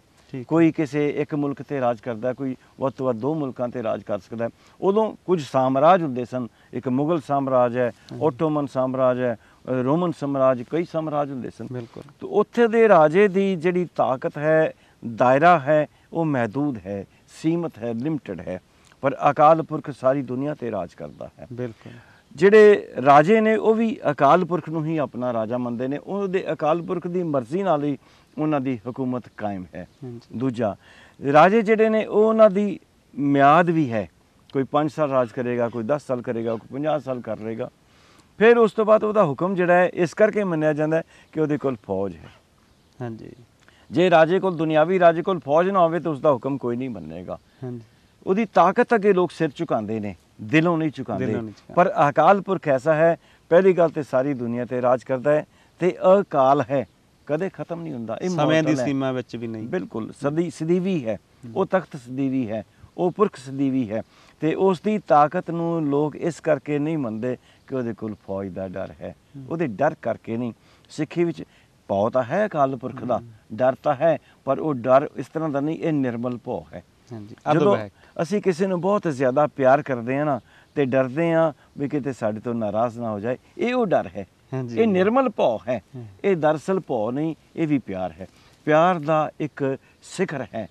ਕੋਈ ਕਿਸੇ ਇੱਕ ਮੁਲਕ ਤੇ ਰਾਜ ਕਰਦਾ ਕੋਈ ਵੱਧ ਤੋਂ ਵੱਧ ਦੋ ਮੁਲਕਾਂ ਤੇ ਰਾਜ ਕਰ ਸਕਦਾ ਉਦੋਂ ਕੁਝ ਸਾਮਰਾਜ ਹੁੰਦੇ ਸਨ ਇੱਕ ਮੁਗਲ ਸਾਮਰਾਜ ਹੈ ਓਟੋਮਨ ਸਾਮਰਾਜ ਹੈ ਰੋਮਨ ਸਾਮਰਾਜ ਕਈ ਸਾਮਰਾਜ ਹੁੰਦੇ ਸਨ ਬਿਲਕੁਲ ਤੇ ਉੱਥੇ ਦੇ ਰਾਜੇ ਦੀ ਜਿਹੜੀ ਤਾਕਤ ਹੈ ਦਾਇਰਾ ਹੈ ਉਹ ਮਹਦੂਦ ਹੈ ਸੀਮਤ ਹੈ ਲਿਮਟਿਡ ਹੈ ਪਰ ਅਕਾਲ ਪੁਰਖ ਸਾਰੀ ਦੁਨੀਆ ਤੇ ਰਾਜ ਕਰਦਾ ਹੈ ਬਿਲਕੁਲ ਜਿਹੜੇ ਰਾਜੇ ਨੇ ਉਹ ਵੀ ਅਕਾਲ ਪੁਰਖ ਨੂੰ ਹੀ ਆਪਣਾ ਰਾਜਾ ਮੰਨਦੇ ਨੇ ਉਹਦੇ ਅਕਾਲ ਪੁਰਖ ਦੀ ਮਰਜ਼ੀ ਨਾਲ ਹੀ ਉਹਨਾਂ ਦੀ ਹਕੂਮਤ ਕਾਇਮ ਹੈ ਦੂਜਾ ਰਾਜੇ ਜਿਹੜੇ ਨੇ ਉਹ ਉਹਨਾਂ ਦੀ ਮਿਆਦ ਵੀ ਹੈ ਕੋਈ 5 ਸਾਲ ਰਾਜ ਕਰੇਗਾ ਕੋਈ 10 ਸਾਲ ਕਰੇਗਾ ਕੋਈ 50 ਸਾਲ ਕਰ ਰਹੇਗਾ ਫਿਰ ਉਸ ਤੋਂ ਬਾਅਦ ਉਹਦਾ ਹੁਕਮ ਜਿਹੜਾ ਹੈ ਇਸ ਕਰਕੇ ਮੰਨਿਆ ਜਾਂਦਾ ਹੈ ਕਿ ਉਹਦੇ ਕੋਲ ਫੌਜ ਹੈ ਹਾਂਜੀ ਜੇ ਰਾਜੇ ਕੋਲ ਦੁਨਿਆਵੀ ਰਾਜੇ ਕੋਲ ਫੌਜ ਨਾ ਹੋਵੇ ਤਾਂ ਉਸ ਦਾ ਹੁਕਮ ਕੋਈ ਨਹੀਂ ਮੰਨੇਗਾ ਹਾਂਜੀ ਉਹਦੀ ਤਾਕਤ ਅੱਗੇ ਲੋਕ ਸਿਰ ਝੁਕਾਉਂਦੇ ਨੇ ਦਿਲੋਂ ਨਹੀਂ ਝੁਕਾਉਂਦੇ ਪਰ ਅਕਾਲ ਪੁਰਖ ਐਸਾ ਹੈ ਪਹਿਲੀ ਗੱਲ ਤੇ ਸਾਰੀ ਦੁਨੀਆ ਤੇ ਰਾਜ ਕਰਦਾ ਹੈ ਤੇ ਅਕਾਲ ਹੈ ਕਦੇ ਖਤਮ ਨਹੀਂ ਹੁੰਦਾ ਇਹ ਸਮੇਂ ਦੀ ਸੀਮਾ ਵਿੱਚ ਵੀ ਨਹੀਂ ਬਿਲਕੁਲ ਸਦੀ ਸਦੀਵੀ ਹੈ ਉਹ ਤਖਤ ਸਦੀਵੀ ਹੈ ਉਹ ਪੁਰਖ ਸਦੀਵੀ ਹੈ ਤੇ ਉਸ ਦੀ ਤਾਕਤ ਨੂੰ ਲੋਕ ਇਸ ਕਰਕੇ ਨਹੀਂ ਮੰਨਦੇ ਕਿ ਉਹਦੇ ਕੋਲ ਫੌਜ ਦਾ ਡਰ ਹੈ ਉਹਦੇ ਡਰ ਕਰਕੇ ਨਹੀਂ ਸਿੱਖੀ ਵਿੱਚ ਭਉ ਤਾਂ ਹੈ ਅਕਾਲ ਪੁਰਖ ਦਾ ਡਰ ਤਾਂ ਹੈ ਪਰ ਉਹ ਡਰ ਇਸ ਤਰ੍ਹਾਂ ਦਾ ਨਹੀਂ ਇਹ ਨਿਰਮਲ ਭਉ ਹੈ ਜਦੋਂ ਅਸੀਂ ਕਿਸੇ ਨੂੰ ਬਹੁਤ ਜ਼ਿਆਦਾ ਪਿਆਰ ਕਰਦੇ ਆ ਨਾ ਤੇ ਡਰਦੇ ਆ ਵੀ ਕਿਤੇ ਸਾਡੇ ਤੋਂ ਨਾਰਾਜ਼ ਨਾ ਹੋ ਜਾਏ ਇਹ ਉਹ ਡਰ ਹੈ ਇਹ ਨਿਰਮਲ ਭੌ ਹੈ ਇਹ ਦਰਸਲ ਭੌ ਨਹੀਂ ਇਹ ਵੀ ਪਿਆਰ ਹੈ ਪਿਆਰ ਦਾ ਇੱਕ ਸਿਖਰ ਹੈ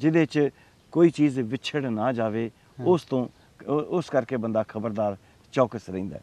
ਜਿਹਦੇ 'ਚ ਕੋਈ ਚੀਜ਼ ਵਿਛੜ ਨਾ ਜਾਵੇ ਉਸ ਤੋਂ ਉਸ ਕਰਕੇ ਬੰਦਾ ਖਬਰਦਾਰ ਚੌਕਸ ਰਹਿੰਦਾ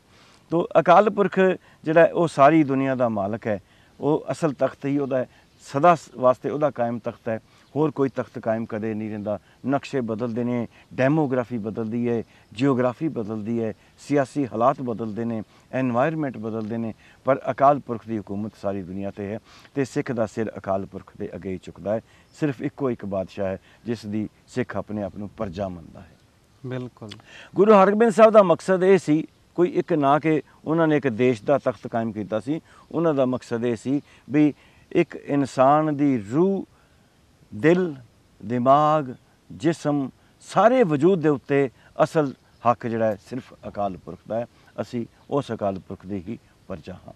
ਤੋ ਅਕਾਲ ਪੁਰਖ ਜਿਹੜਾ ਉਹ ਸਾਰੀ ਦੁਨੀਆ ਦਾ ਮਾਲਕ ਹੈ ਉਹ ਅਸਲ ਤਖਤ ਹੀ ਉਹਦਾ ਹੈ ਸਦਾ ਵਾਸਤੇ ਉਹਦਾ ਕਾਇਮ ਤਖਤ ਹੈ ਹੋਰ ਕੋਈ ਤਖਤ ਕਾਇਮ ਕਦੇ ਨਹੀਂ ਰਹਿੰਦਾ ਨਕਸ਼ੇ ਬਦਲਦੇ ਨੇ ਡੈਮੋਗ੍ਰਾਫੀ ਬਦਲਦੀ ਹੈ ਜੀਓਗ੍ਰਾਫੀ ਬਦਲਦੀ ਹੈ ਸਿਆਸੀ ਹਾਲਾਤ ਬਦਲਦੇ ਨੇ এনवायरमेंट ਬਦਲਦੇ ਨੇ ਪਰ ਅਕਾਲ ਪੁਰਖ ਦੀ ਹਕੂਮਤ ਸਾਰੀ ਦੁਨੀਆ ਤੇ ਹੈ ਤੇ ਸਿੱਖ ਦਾ ਸਿਰ ਅਕਾਲ ਪੁਰਖ ਦੇ ਅੱਗੇ ਹੀ ਝੁਕਦਾ ਹੈ ਸਿਰਫ ਇੱਕੋ ਇੱਕ ਬਾਦਸ਼ਾਹ ਹੈ ਜਿਸ ਦੀ ਸਿੱਖ ਆਪਣੇ ਆਪ ਨੂੰ ਪਰਜਾ ਮੰਨਦਾ ਹੈ ਬਿਲਕੁਲ ਗੁਰੂ ਹਰਗੋਬਿੰਦ ਸਾਹਿਬ ਦਾ ਮਕਸਦ ਇਹ ਸੀ ਕੋਈ ਇੱਕ ਨਾ ਕਿ ਉਹਨਾਂ ਨੇ ਇੱਕ ਦੇਸ਼ ਦਾ ਤਖਤ ਕਾਇਮ ਕੀਤਾ ਸੀ ਉਹਨਾਂ ਦਾ ਮਕਸਦ ਇਹ ਸੀ ਵੀ ਇੱਕ ਇਨਸਾਨ ਦੀ ਰੂਹ ਦਿਲ ਦਿਮਾਗ ਜਿਸਮ ਸਾਰੇ ਵਜੂਦ ਦੇ ਉੱਤੇ ਅਸਲ ਹੱਕ ਜਿਹੜਾ ਹੈ ਸਿਰਫ ਅਕਾਲ ਪੁਰਖ ਦਾ ਹੈ ਅਸੀਂ ਉਸ ਅਕਾਲ ਪੁਰਖ ਦੇ ਹੀ ਪਰਜਾ ਹਾਂ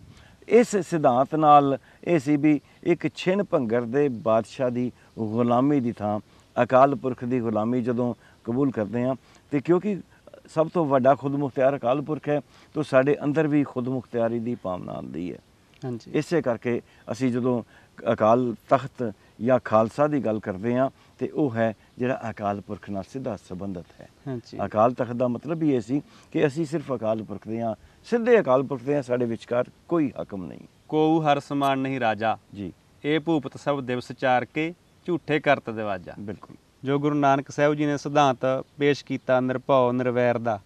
ਇਸ ਸਿਧਾਂਤ ਨਾਲ ਇਹ ਸੀ ਵੀ ਇੱਕ ਛਿਨ ਭੰਗਰ ਦੇ ਬਾਦਸ਼ਾਹ ਦੀ ਗੁਲਾਮੀ ਦੀ ਥਾਂ ਅਕਾਲ ਪੁਰਖ ਦੀ ਗੁਲਾਮੀ ਜਦੋਂ ਕਬੂਲ ਕਰਦੇ ਹਾਂ ਤੇ ਕਿਉਂਕਿ ਸਭ ਤੋਂ ਵੱਡਾ ਖੁਦਮੁਖਤਿਆਰ ਅਕਾਲ ਪੁਰਖ ਹੈ ਤੋਂ ਸਾਡੇ ਅੰਦਰ ਵੀ ਖੁਦਮੁਖਤਿਆਰੀ ਦੀ ਭਾਵਨਾ ਆਉਂਦੀ ਹੈ ਹਾਂਜੀ ਇਸੇ ਕਰਕੇ ਅਸੀਂ ਜਦੋਂ ਅਕਾਲ ਤਖਤ ਜਾਂ ਖਾਲਸਾ ਦੀ ਗੱਲ ਕਰਦੇ ਆ ਤੇ ਉਹ ਹੈ ਜਿਹੜਾ ਅਕਾਲ ਪੁਰਖ ਨਾਲ ਸਿੱਧਾ ਸੰਬੰਧਤ ਹੈ ਹਾਂਜੀ ਅਕਾਲ ਤਖਤ ਦਾ ਮਤਲਬ ਹੀ ਇਹ ਸੀ ਕਿ ਅਸੀਂ ਸਿਰਫ ਅਕਾਲ ਪੁਰਖ ਦੇ ਆ ਸਿੱਧੇ ਅਕਾਲ ਪੁਰਖ ਦੇ ਆ ਸਾਡੇ ਵਿਚਕਾਰ ਕੋਈ ਹਕਮ ਨਹੀਂ ਕੋਉ ਹਰ ਸਮਾਨ ਨਹੀਂ ਰਾਜਾ ਜੀ ਇਹ ਭੂਪਤ ਸਭ ਦਿਵਸ ਚਾਰ ਕੇ ਝੂਠੇ ਕਰਤ ਦਿਵਾਜਾ ਬਿਲਕੁਲ ਜੋ ਗੁਰੂ ਨਾਨਕ ਸਾਹਿਬ ਜੀ ਨੇ ਸਿਧਾਂਤ ਪੇਸ਼ ਕੀਤਾ ਨਿਰਭਉ ਨਿਰਵੈਰ ਦਾ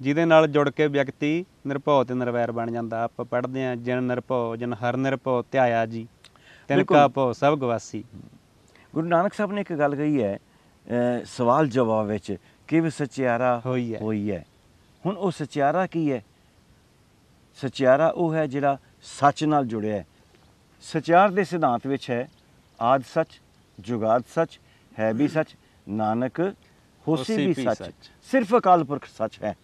ਜਿਹਦੇ ਨਾਲ ਜੁੜ ਕੇ ਵਿਅਕਤੀ ਨਿਰਭਉ ਤੇ ਨਿਰਵੈਰ ਬਣ ਜਾਂਦਾ ਆਪਾਂ ਪੜ੍ਹਦੇ ਆ ਜਨ ਨਿਰਭਉ ਜਨ ਹਰ ਨਿਰਭਉ ਧਿਆਇਆ ਜੀ ਤਿਨ ਕਾ ਭਉ ਸਭ ਗਵਾਸੀ ਗੁਰੂ ਨਾਨਕ ਸਾਹਿਬ ਨੇ ਇੱਕ ਗੱਲ ਕਹੀ ਹੈ ਸਵਾਲ ਜਵਾਬ ਵਿੱਚ ਕਿ ਵੀ ਸਚਿਆਰਾ ਹੋਈ ਹੈ ਹੁਣ ਉਹ ਸਚਿਆਰਾ ਕੀ ਹੈ ਸਚਿਆਰਾ ਉਹ ਹੈ ਜਿਹੜਾ ਸੱਚ ਨਾਲ ਜੁੜਿਆ ਹੈ ਸਚਿਆਰ ਦੇ ਸਿਧਾਂਤ ਵਿੱਚ ਹੈ ਆਦ ਸੱਚ ਜੁਗਾਦ ਸੱਚ ਹੈ ਵੀ ਸੱਚ ਨਾਨਕ ਹੋਸੀ ਵੀ ਸੱਚ ਸਿਰਫ ਅਕਾਲ ਪੁਰਖ ਸੱਚ ਹੈ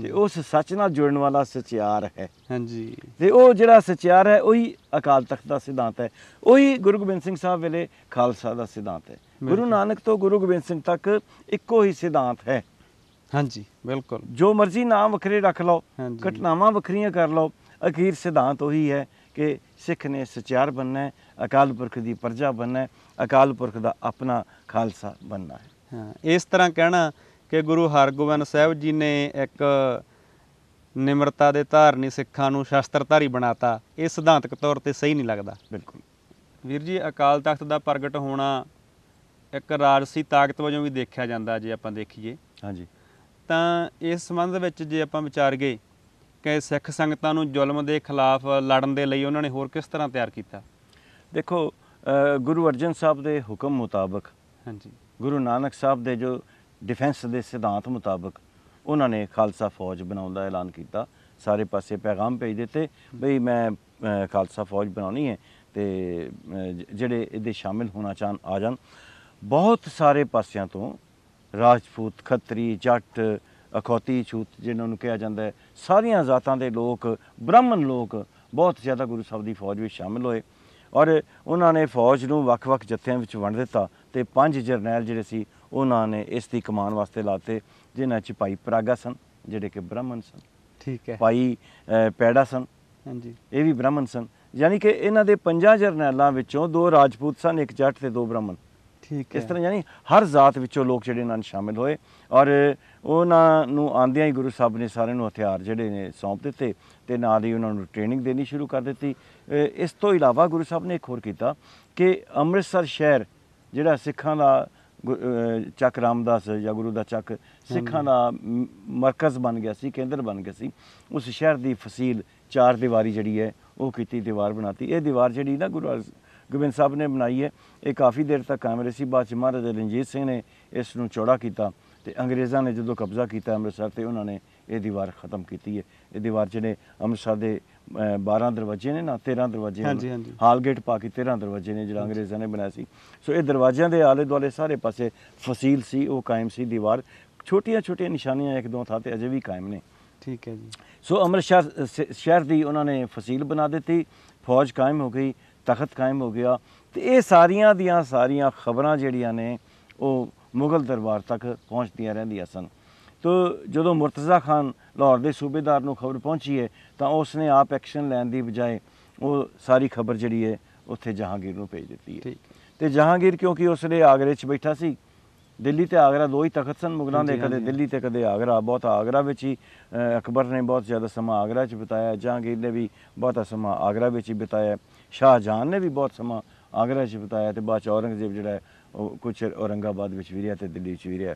ਤੇ ਉਸ ਸੱਚ ਨਾਲ ਜੁੜਨ ਵਾਲਾ ਸਚਿਆਰ ਹੈ ਹਾਂਜੀ ਤੇ ਉਹ ਜਿਹੜਾ ਸਚਿਆਰ ਹੈ ਉਹੀ ਅਕਾਲ ਤਖਤ ਦਾ ਸਿਧਾਂਤ ਹੈ ਉਹੀ ਗੁਰੂ ਗੋਬਿੰਦ ਸਿੰਘ ਸਾਹਿਬ ਵੇਲੇ ਖਾਲਸਾ ਦਾ ਸਿਧਾਂਤ ਹੈ ਗੁਰੂ ਨਾਨਕ ਤੋਂ ਗੁਰੂ ਗੋਬਿੰਦ ਸਿੰਘ ਤੱਕ ਇੱਕੋ ਹੀ ਸਿਧਾਂਤ ਹੈ ਹਾਂਜੀ ਬਿਲਕੁਲ ਜੋ ਮਰਜ਼ੀ ਨਾਮ ਵੱਖਰੇ ਰੱਖ ਲਓ ਘਟਨਾਵਾਂ ਵੱਖਰੀਆਂ ਕਰ ਲਓ ਅਖੀਰ ਸਿਧਾਂਤ ਉਹੀ ਹੈ ਕਿ ਸਿੱਖ ਨੇ ਸਚਿਆਰ ਬੰਨਣਾ ਹੈ ਅਕਾਲ ਪੁਰਖ ਦੀ ਪਰਜਾ ਬੰਨਣਾ ਹੈ ਅਕਾਲ ਪੁਰਖ ਦਾ ਆਪਣਾ ਖਾਲਸਾ ਬੰਨਣਾ ਹੈ ਹਾਂ ਇਸ ਤਰ੍ਹਾਂ ਕਹਿਣਾ ਕਿ ਗੁਰੂ ਹਰਗੋਬਿੰਦ ਸਾਹਿਬ ਜੀ ਨੇ ਇੱਕ ਨਿਮਰਤਾ ਦੇ ਧਾਰਨੀ ਸਿੱਖਾਂ ਨੂੰ ਸ਼ਸਤਰਧਾਰੀ ਬਣਾਤਾ ਇਹ ਸਿਧਾਂਤਕ ਤੌਰ ਤੇ ਸਹੀ ਨਹੀਂ ਲੱਗਦਾ ਬਿਲਕੁਲ ਵੀਰ ਜੀ ਅਕਾਲ ਤਖਤ ਦਾ ਪ੍ਰਗਟ ਹੋਣਾ ਇੱਕ ਰਾਜਸੀ ਤਾਕਤ ਵਜੋਂ ਵੀ ਦੇਖਿਆ ਜਾਂਦਾ ਜੇ ਆਪਾਂ ਦੇਖੀਏ ਹਾਂਜੀ ਤਾਂ ਇਸ ਸੰਬੰਧ ਵਿੱਚ ਜੇ ਆਪਾਂ ਗਏ ਕਿ ਸਿੱਖ ਸੰਗਤਾਂ ਨੂੰ ਜ਼ੁਲਮ ਦੇ ਖਿਲਾਫ ਲੜਨ ਦੇ ਲਈ ਉਹਨਾਂ ਨੇ ਹੋਰ ਕਿਸ ਤਰ੍ਹਾਂ ਤਿਆਰ ਕੀਤਾ ਦੇਖੋ ਗੁਰੂ ਅਰਜਨ ਸਾਹਿਬ ਦੇ ਹੁਕਮ ਮੁਤਾਬਕ ਹਾਂਜੀ ਗੁਰੂ ਨਾਨਕ ਸਾਹਿਬ ਦੇ ਜੋ ਡਿਫੈਂਸ ਦੇ ਸਿਧਾਂਤ ਮੁਤਾਬਕ ਉਹਨਾਂ ਨੇ ਖਾਲਸਾ ਫੌਜ ਬਣਾਉਣ ਦਾ ਐਲਾਨ ਕੀਤਾ ਸਾਰੇ ਪਾਸੇ ਪੈਗਾਮ ਭੇਜ ਦਿੱਤੇ ਬਈ ਮੈਂ ਖਾਲਸਾ ਫੌਜ ਬਣਾਉਣੀ ਹੈ ਤੇ ਜਿਹੜੇ ਇਹਦੇ ਸ਼ਾਮਿਲ ਹੋਣਾ ਚਾਹਨ ਆ ਜਾਣ ਬਹੁਤ ਸਾਰੇ ਪਾਸਿਆਂ ਤੋਂ ਰਾਜਪੂਤ ਖੱਤਰੀ ਜੱਟ ਅਖੌਤੀ ਛੂਤ ਜਿਹਨਾਂ ਨੂੰ ਕਿਹਾ ਜਾਂਦਾ ਹੈ ਸਾਰੀਆਂ ਜ਼ਾਤਾਂ ਦੇ ਲੋਕ ਬ੍ਰਾਹਮਣ ਲੋਕ ਬਹੁਤ ਜ਼ਿਆਦਾ ਗੁਰੂ ਸਾਹਿਬ ਦੀ ਫੌਜ ਵਿੱਚ ਸ਼ਾਮਿਲ ਹੋਏ ਔਰ ਉਹਨਾਂ ਨੇ ਫੌਜ ਨੂੰ ਵੱਖ-ਵੱਖ ਜੱਥਿਆਂ ਵਿੱਚ ਵੰਡ ਦਿੱਤਾ ਤੇ ਪੰਜ ਜਰਨੈਲ ਜਿਹੜੇ ਸੀ ਉਹਨਾਂ ਨੇ ਇਸ ਦੀ ਕਮਾਨ ਵਾਸਤੇ ਲਾਤੇ ਜਿਨ੍ਹਾਂ 'ਚ ਭਾਈ ਪ੍ਰਾਗਾ ਸਨ ਜਿਹੜੇ ਕਿ ਬ੍ਰਾਹਮਣ ਸਨ ਠੀਕ ਹੈ ਭਾਈ ਪੈੜਾ ਸਨ ਹਾਂਜੀ ਇਹ ਵੀ ਬ੍ਰਾਹਮਣ ਸਨ ਯਾਨੀ ਕਿ ਇਹਨਾਂ ਦੇ ਪੰਜਾਂ ਜਰਨੈਲਾਂ ਵਿੱਚੋਂ ਦੋ ਰਾਜਪੂਤ ਸਨ ਇੱਕ ਜੱਟ ਤੇ ਦੋ ਬ੍ਰਾਹਮਣ ਠੀਕ ਹੈ ਇਸ ਤਰ੍ਹਾਂ ਯਾਨੀ ਹਰ ਜ਼ਾਤ ਵਿੱਚੋਂ ਲੋਕ ਜਿਹੜੇ ਇਹਨਾਂ ਨਾਲ ਸ਼ਾਮਿਲ ਹੋਏ ਔਰ ਉਹਨਾਂ ਨੂੰ ਆਂਦਿਆਂ ਹੀ ਗੁਰੂ ਸਾਹਿਬ ਨੇ ਸਾਰਿਆਂ ਨੂੰ ਹਥਿਆਰ ਜਿਹੜੇ ਨੇ ਸੌਂਪ ਦਿੱਤੇ ਤੇ ਨਾਲ ਹੀ ਉਹਨਾਂ ਨੂੰ ਟ੍ਰੇਨਿੰਗ ਦੇਣੀ ਸ਼ੁਰੂ ਕਰ ਦਿੱਤੀ ਇਸ ਤੋਂ ਇਲਾਵਾ ਗੁਰੂ ਸਾਹਿਬ ਨੇ ਇੱਕ ਹੋਰ ਕੀਤਾ ਕਿ ਅੰਮ੍ਰਿਤਸਰ ਸ਼ਹਿਰ ਜਿਹੜਾ ਸਿੱਖਾਂ ਦਾ ਚੱਕ ਰਾਮਦਾਸ ਜਾਂ ਗੁਰੂ ਦਾ ਚੱਕ ਸਿੱਖਾਂ ਦਾ ਮਰਕਜ਼ ਬਣ ਗਿਆ ਸੀ ਕੇਂਦਰ ਬਣ ਗਿਆ ਸੀ ਉਸ ਸ਼ਹਿਰ ਦੀ ਫਸੀਲ ਚਾਰ ਦੀਵਾਰੀ ਜਿਹੜੀ ਹੈ ਉਹ ਕੀਤੀ ਦੀਵਾਰ ਬਣਾਤੀ ਇਹ ਦੀਵਾਰ ਜਿਹੜੀ ਨਾ ਗੁਰੂ ਗੋਬਿੰਦ ਸਾਹਿਬ ਨੇ ਬਣਾਈ ਹੈ ਇਹ ਕਾਫੀ ਦੇਰ ਤੱਕ ਕਾਇਮ ਰਹੀ ਸੀ ਬਾਅਦ ਵਿੱਚ ਮਹਾਰਾਜਾ ਰਣਜੀਤ ਸਿੰਘ ਨੇ ਇਸ ਨੂੰ ਚੌੜਾ ਕੀਤਾ ਤੇ ਅੰਗਰੇਜ਼ਾਂ ਨੇ ਜਦੋਂ ਕਬਜ਼ਾ ਕੀਤਾ ਅੰਮ੍ਰਿਤਸਰ ਤੇ ਉਹਨਾਂ ਨੇ ਇਹ ਦੀਵਾਰ ਖਤਮ ਕੀਤੀ ਹੈ ਇਹ ਦੀਵਾਰ ਜਿਹਨੇ ਅੰਮ੍ਰਿਤਸਰ ਦੇ 12 ਦਰਵਾਜ਼ੇ ਨੇ ਨਾ 13 ਦਰਵਾਜ਼ੇ ਹਾਂਜੀ ਹਾਂਜੀ ਹਾਲ ਗੇਟ ਪਾ ਕੇ 13 ਦਰਵਾਜ਼ੇ ਨੇ ਜਿਹੜਾ ਅੰਗਰੇਜ਼ਾਂ ਨੇ ਬਣਾਇਆ ਸੀ ਸੋ ਇਹ ਦਰਵਾਜ਼ਿਆਂ ਦੇ ਆਲੇ ਦੁਆਲੇ ਸਾਰੇ ਪਾਸੇ ਫਸੀਲ ਸੀ ਉਹ ਕਾਇਮ ਸੀ ਦੀਵਾਰ ਛੋਟੀਆਂ ਛੋਟੀਆਂ ਨਿਸ਼ਾਨੀਆਂ ਇੱਕ ਦੋ ਥਾਂ ਤੇ ਅਜੇ ਵੀ ਕਾਇਮ ਨੇ ਠੀਕ ਹੈ ਜੀ ਸੋ ਅੰਮ੍ਰਿਤਸਰ ਸ਼ਹਿਰ ਦੀ ਉਹਨਾਂ ਨੇ ਫਸੀਲ ਬਣਾ ਦਿੱਤੀ ਫੌਜ ਕਾਇਮ ਹੋ ਗਈ ਤਖਤ ਕਾਇਮ ਹੋ ਗਿਆ ਤੇ ਇਹ ਸਾਰੀਆਂ ਦੀਆਂ ਸਾਰੀਆਂ ਖਬਰਾਂ ਜਿਹੜੀਆਂ ਨੇ ਉਹ ਮੁਗਲ ਦਰਬਾਰ ਤੱਕ ਪਹੁੰਚਦੀਆਂ ਰਹਿੰਦੀਆਂ ਸਨ ਤੋ ਜਦੋਂ ਮੁਰਤਜ਼ਾ ਖਾਨ ਲਾਹੌਰ ਦੇ ਸੂਬੇਦਾਰ ਨੂੰ ਖਬਰ ਪਹੁੰਚੀ ਹੈ ਤਾਂ ਉਸ ਨੇ ਆਪ ਐਕਸ਼ਨ ਲੈਣ ਦੀ ਬਜਾਏ ਉਹ ਸਾਰੀ ਖਬਰ ਜਿਹੜੀ ਹੈ ਉੱਥੇ ਜਹਾਂਗੀਰ ਨੂੰ ਭੇਜ ਦਿੱਤੀ ਹੈ ਤੇ ਜਹਾਂਗੀਰ ਕਿਉਂਕਿ ਉਸ ਨੇ ਆਗਰੇ 'ਚ ਬੈਠਾ ਸੀ ਦਿੱਲੀ ਤੇ ਆਗਰਾ ਦੋ ਹੀ ਤਖਤ ਸਨ ਮੁਗਲਾਂ ਦੇ ਕਦੇ ਦਿੱਲੀ ਤੇ ਕਦੇ ਆਗਰਾ ਬਹੁਤ ਆਗਰਾ ਵਿੱਚ ਹੀ ਅਕਬਰ ਨੇ ਬਹੁਤ ਜ਼ਿਆਦਾ ਸਮਾਂ ਆਗਰਾ 'ਚ ਬਿਤਾਇਆ ਜਹਾਂਗੀਰ ਨੇ ਵੀ ਬਹੁਤਾ ਸਮਾਂ ਆਗਰਾ ਵਿੱਚ ਹੀ ਬਿਤਾਇਆ ਸ਼ਾਹਜਹਾਨ ਨੇ ਵੀ ਬਹੁਤ ਸਮਾਂ ਆਗਰਾ 'ਚ ਬਿਤਾਇਆ ਤੇ ਬਾਅਦ ਔਰੰਗਜ਼ੇਬ ਜਿਹੜਾ ਹੈ ਉਹ ਕੁਝ ਔਰੰਗਾਬਾਦ ਵਿੱਚ ਵੀ ਰਿਹਾ ਤੇ ਦਿੱਲੀ 'ਚ ਵੀ ਰਿਹਾ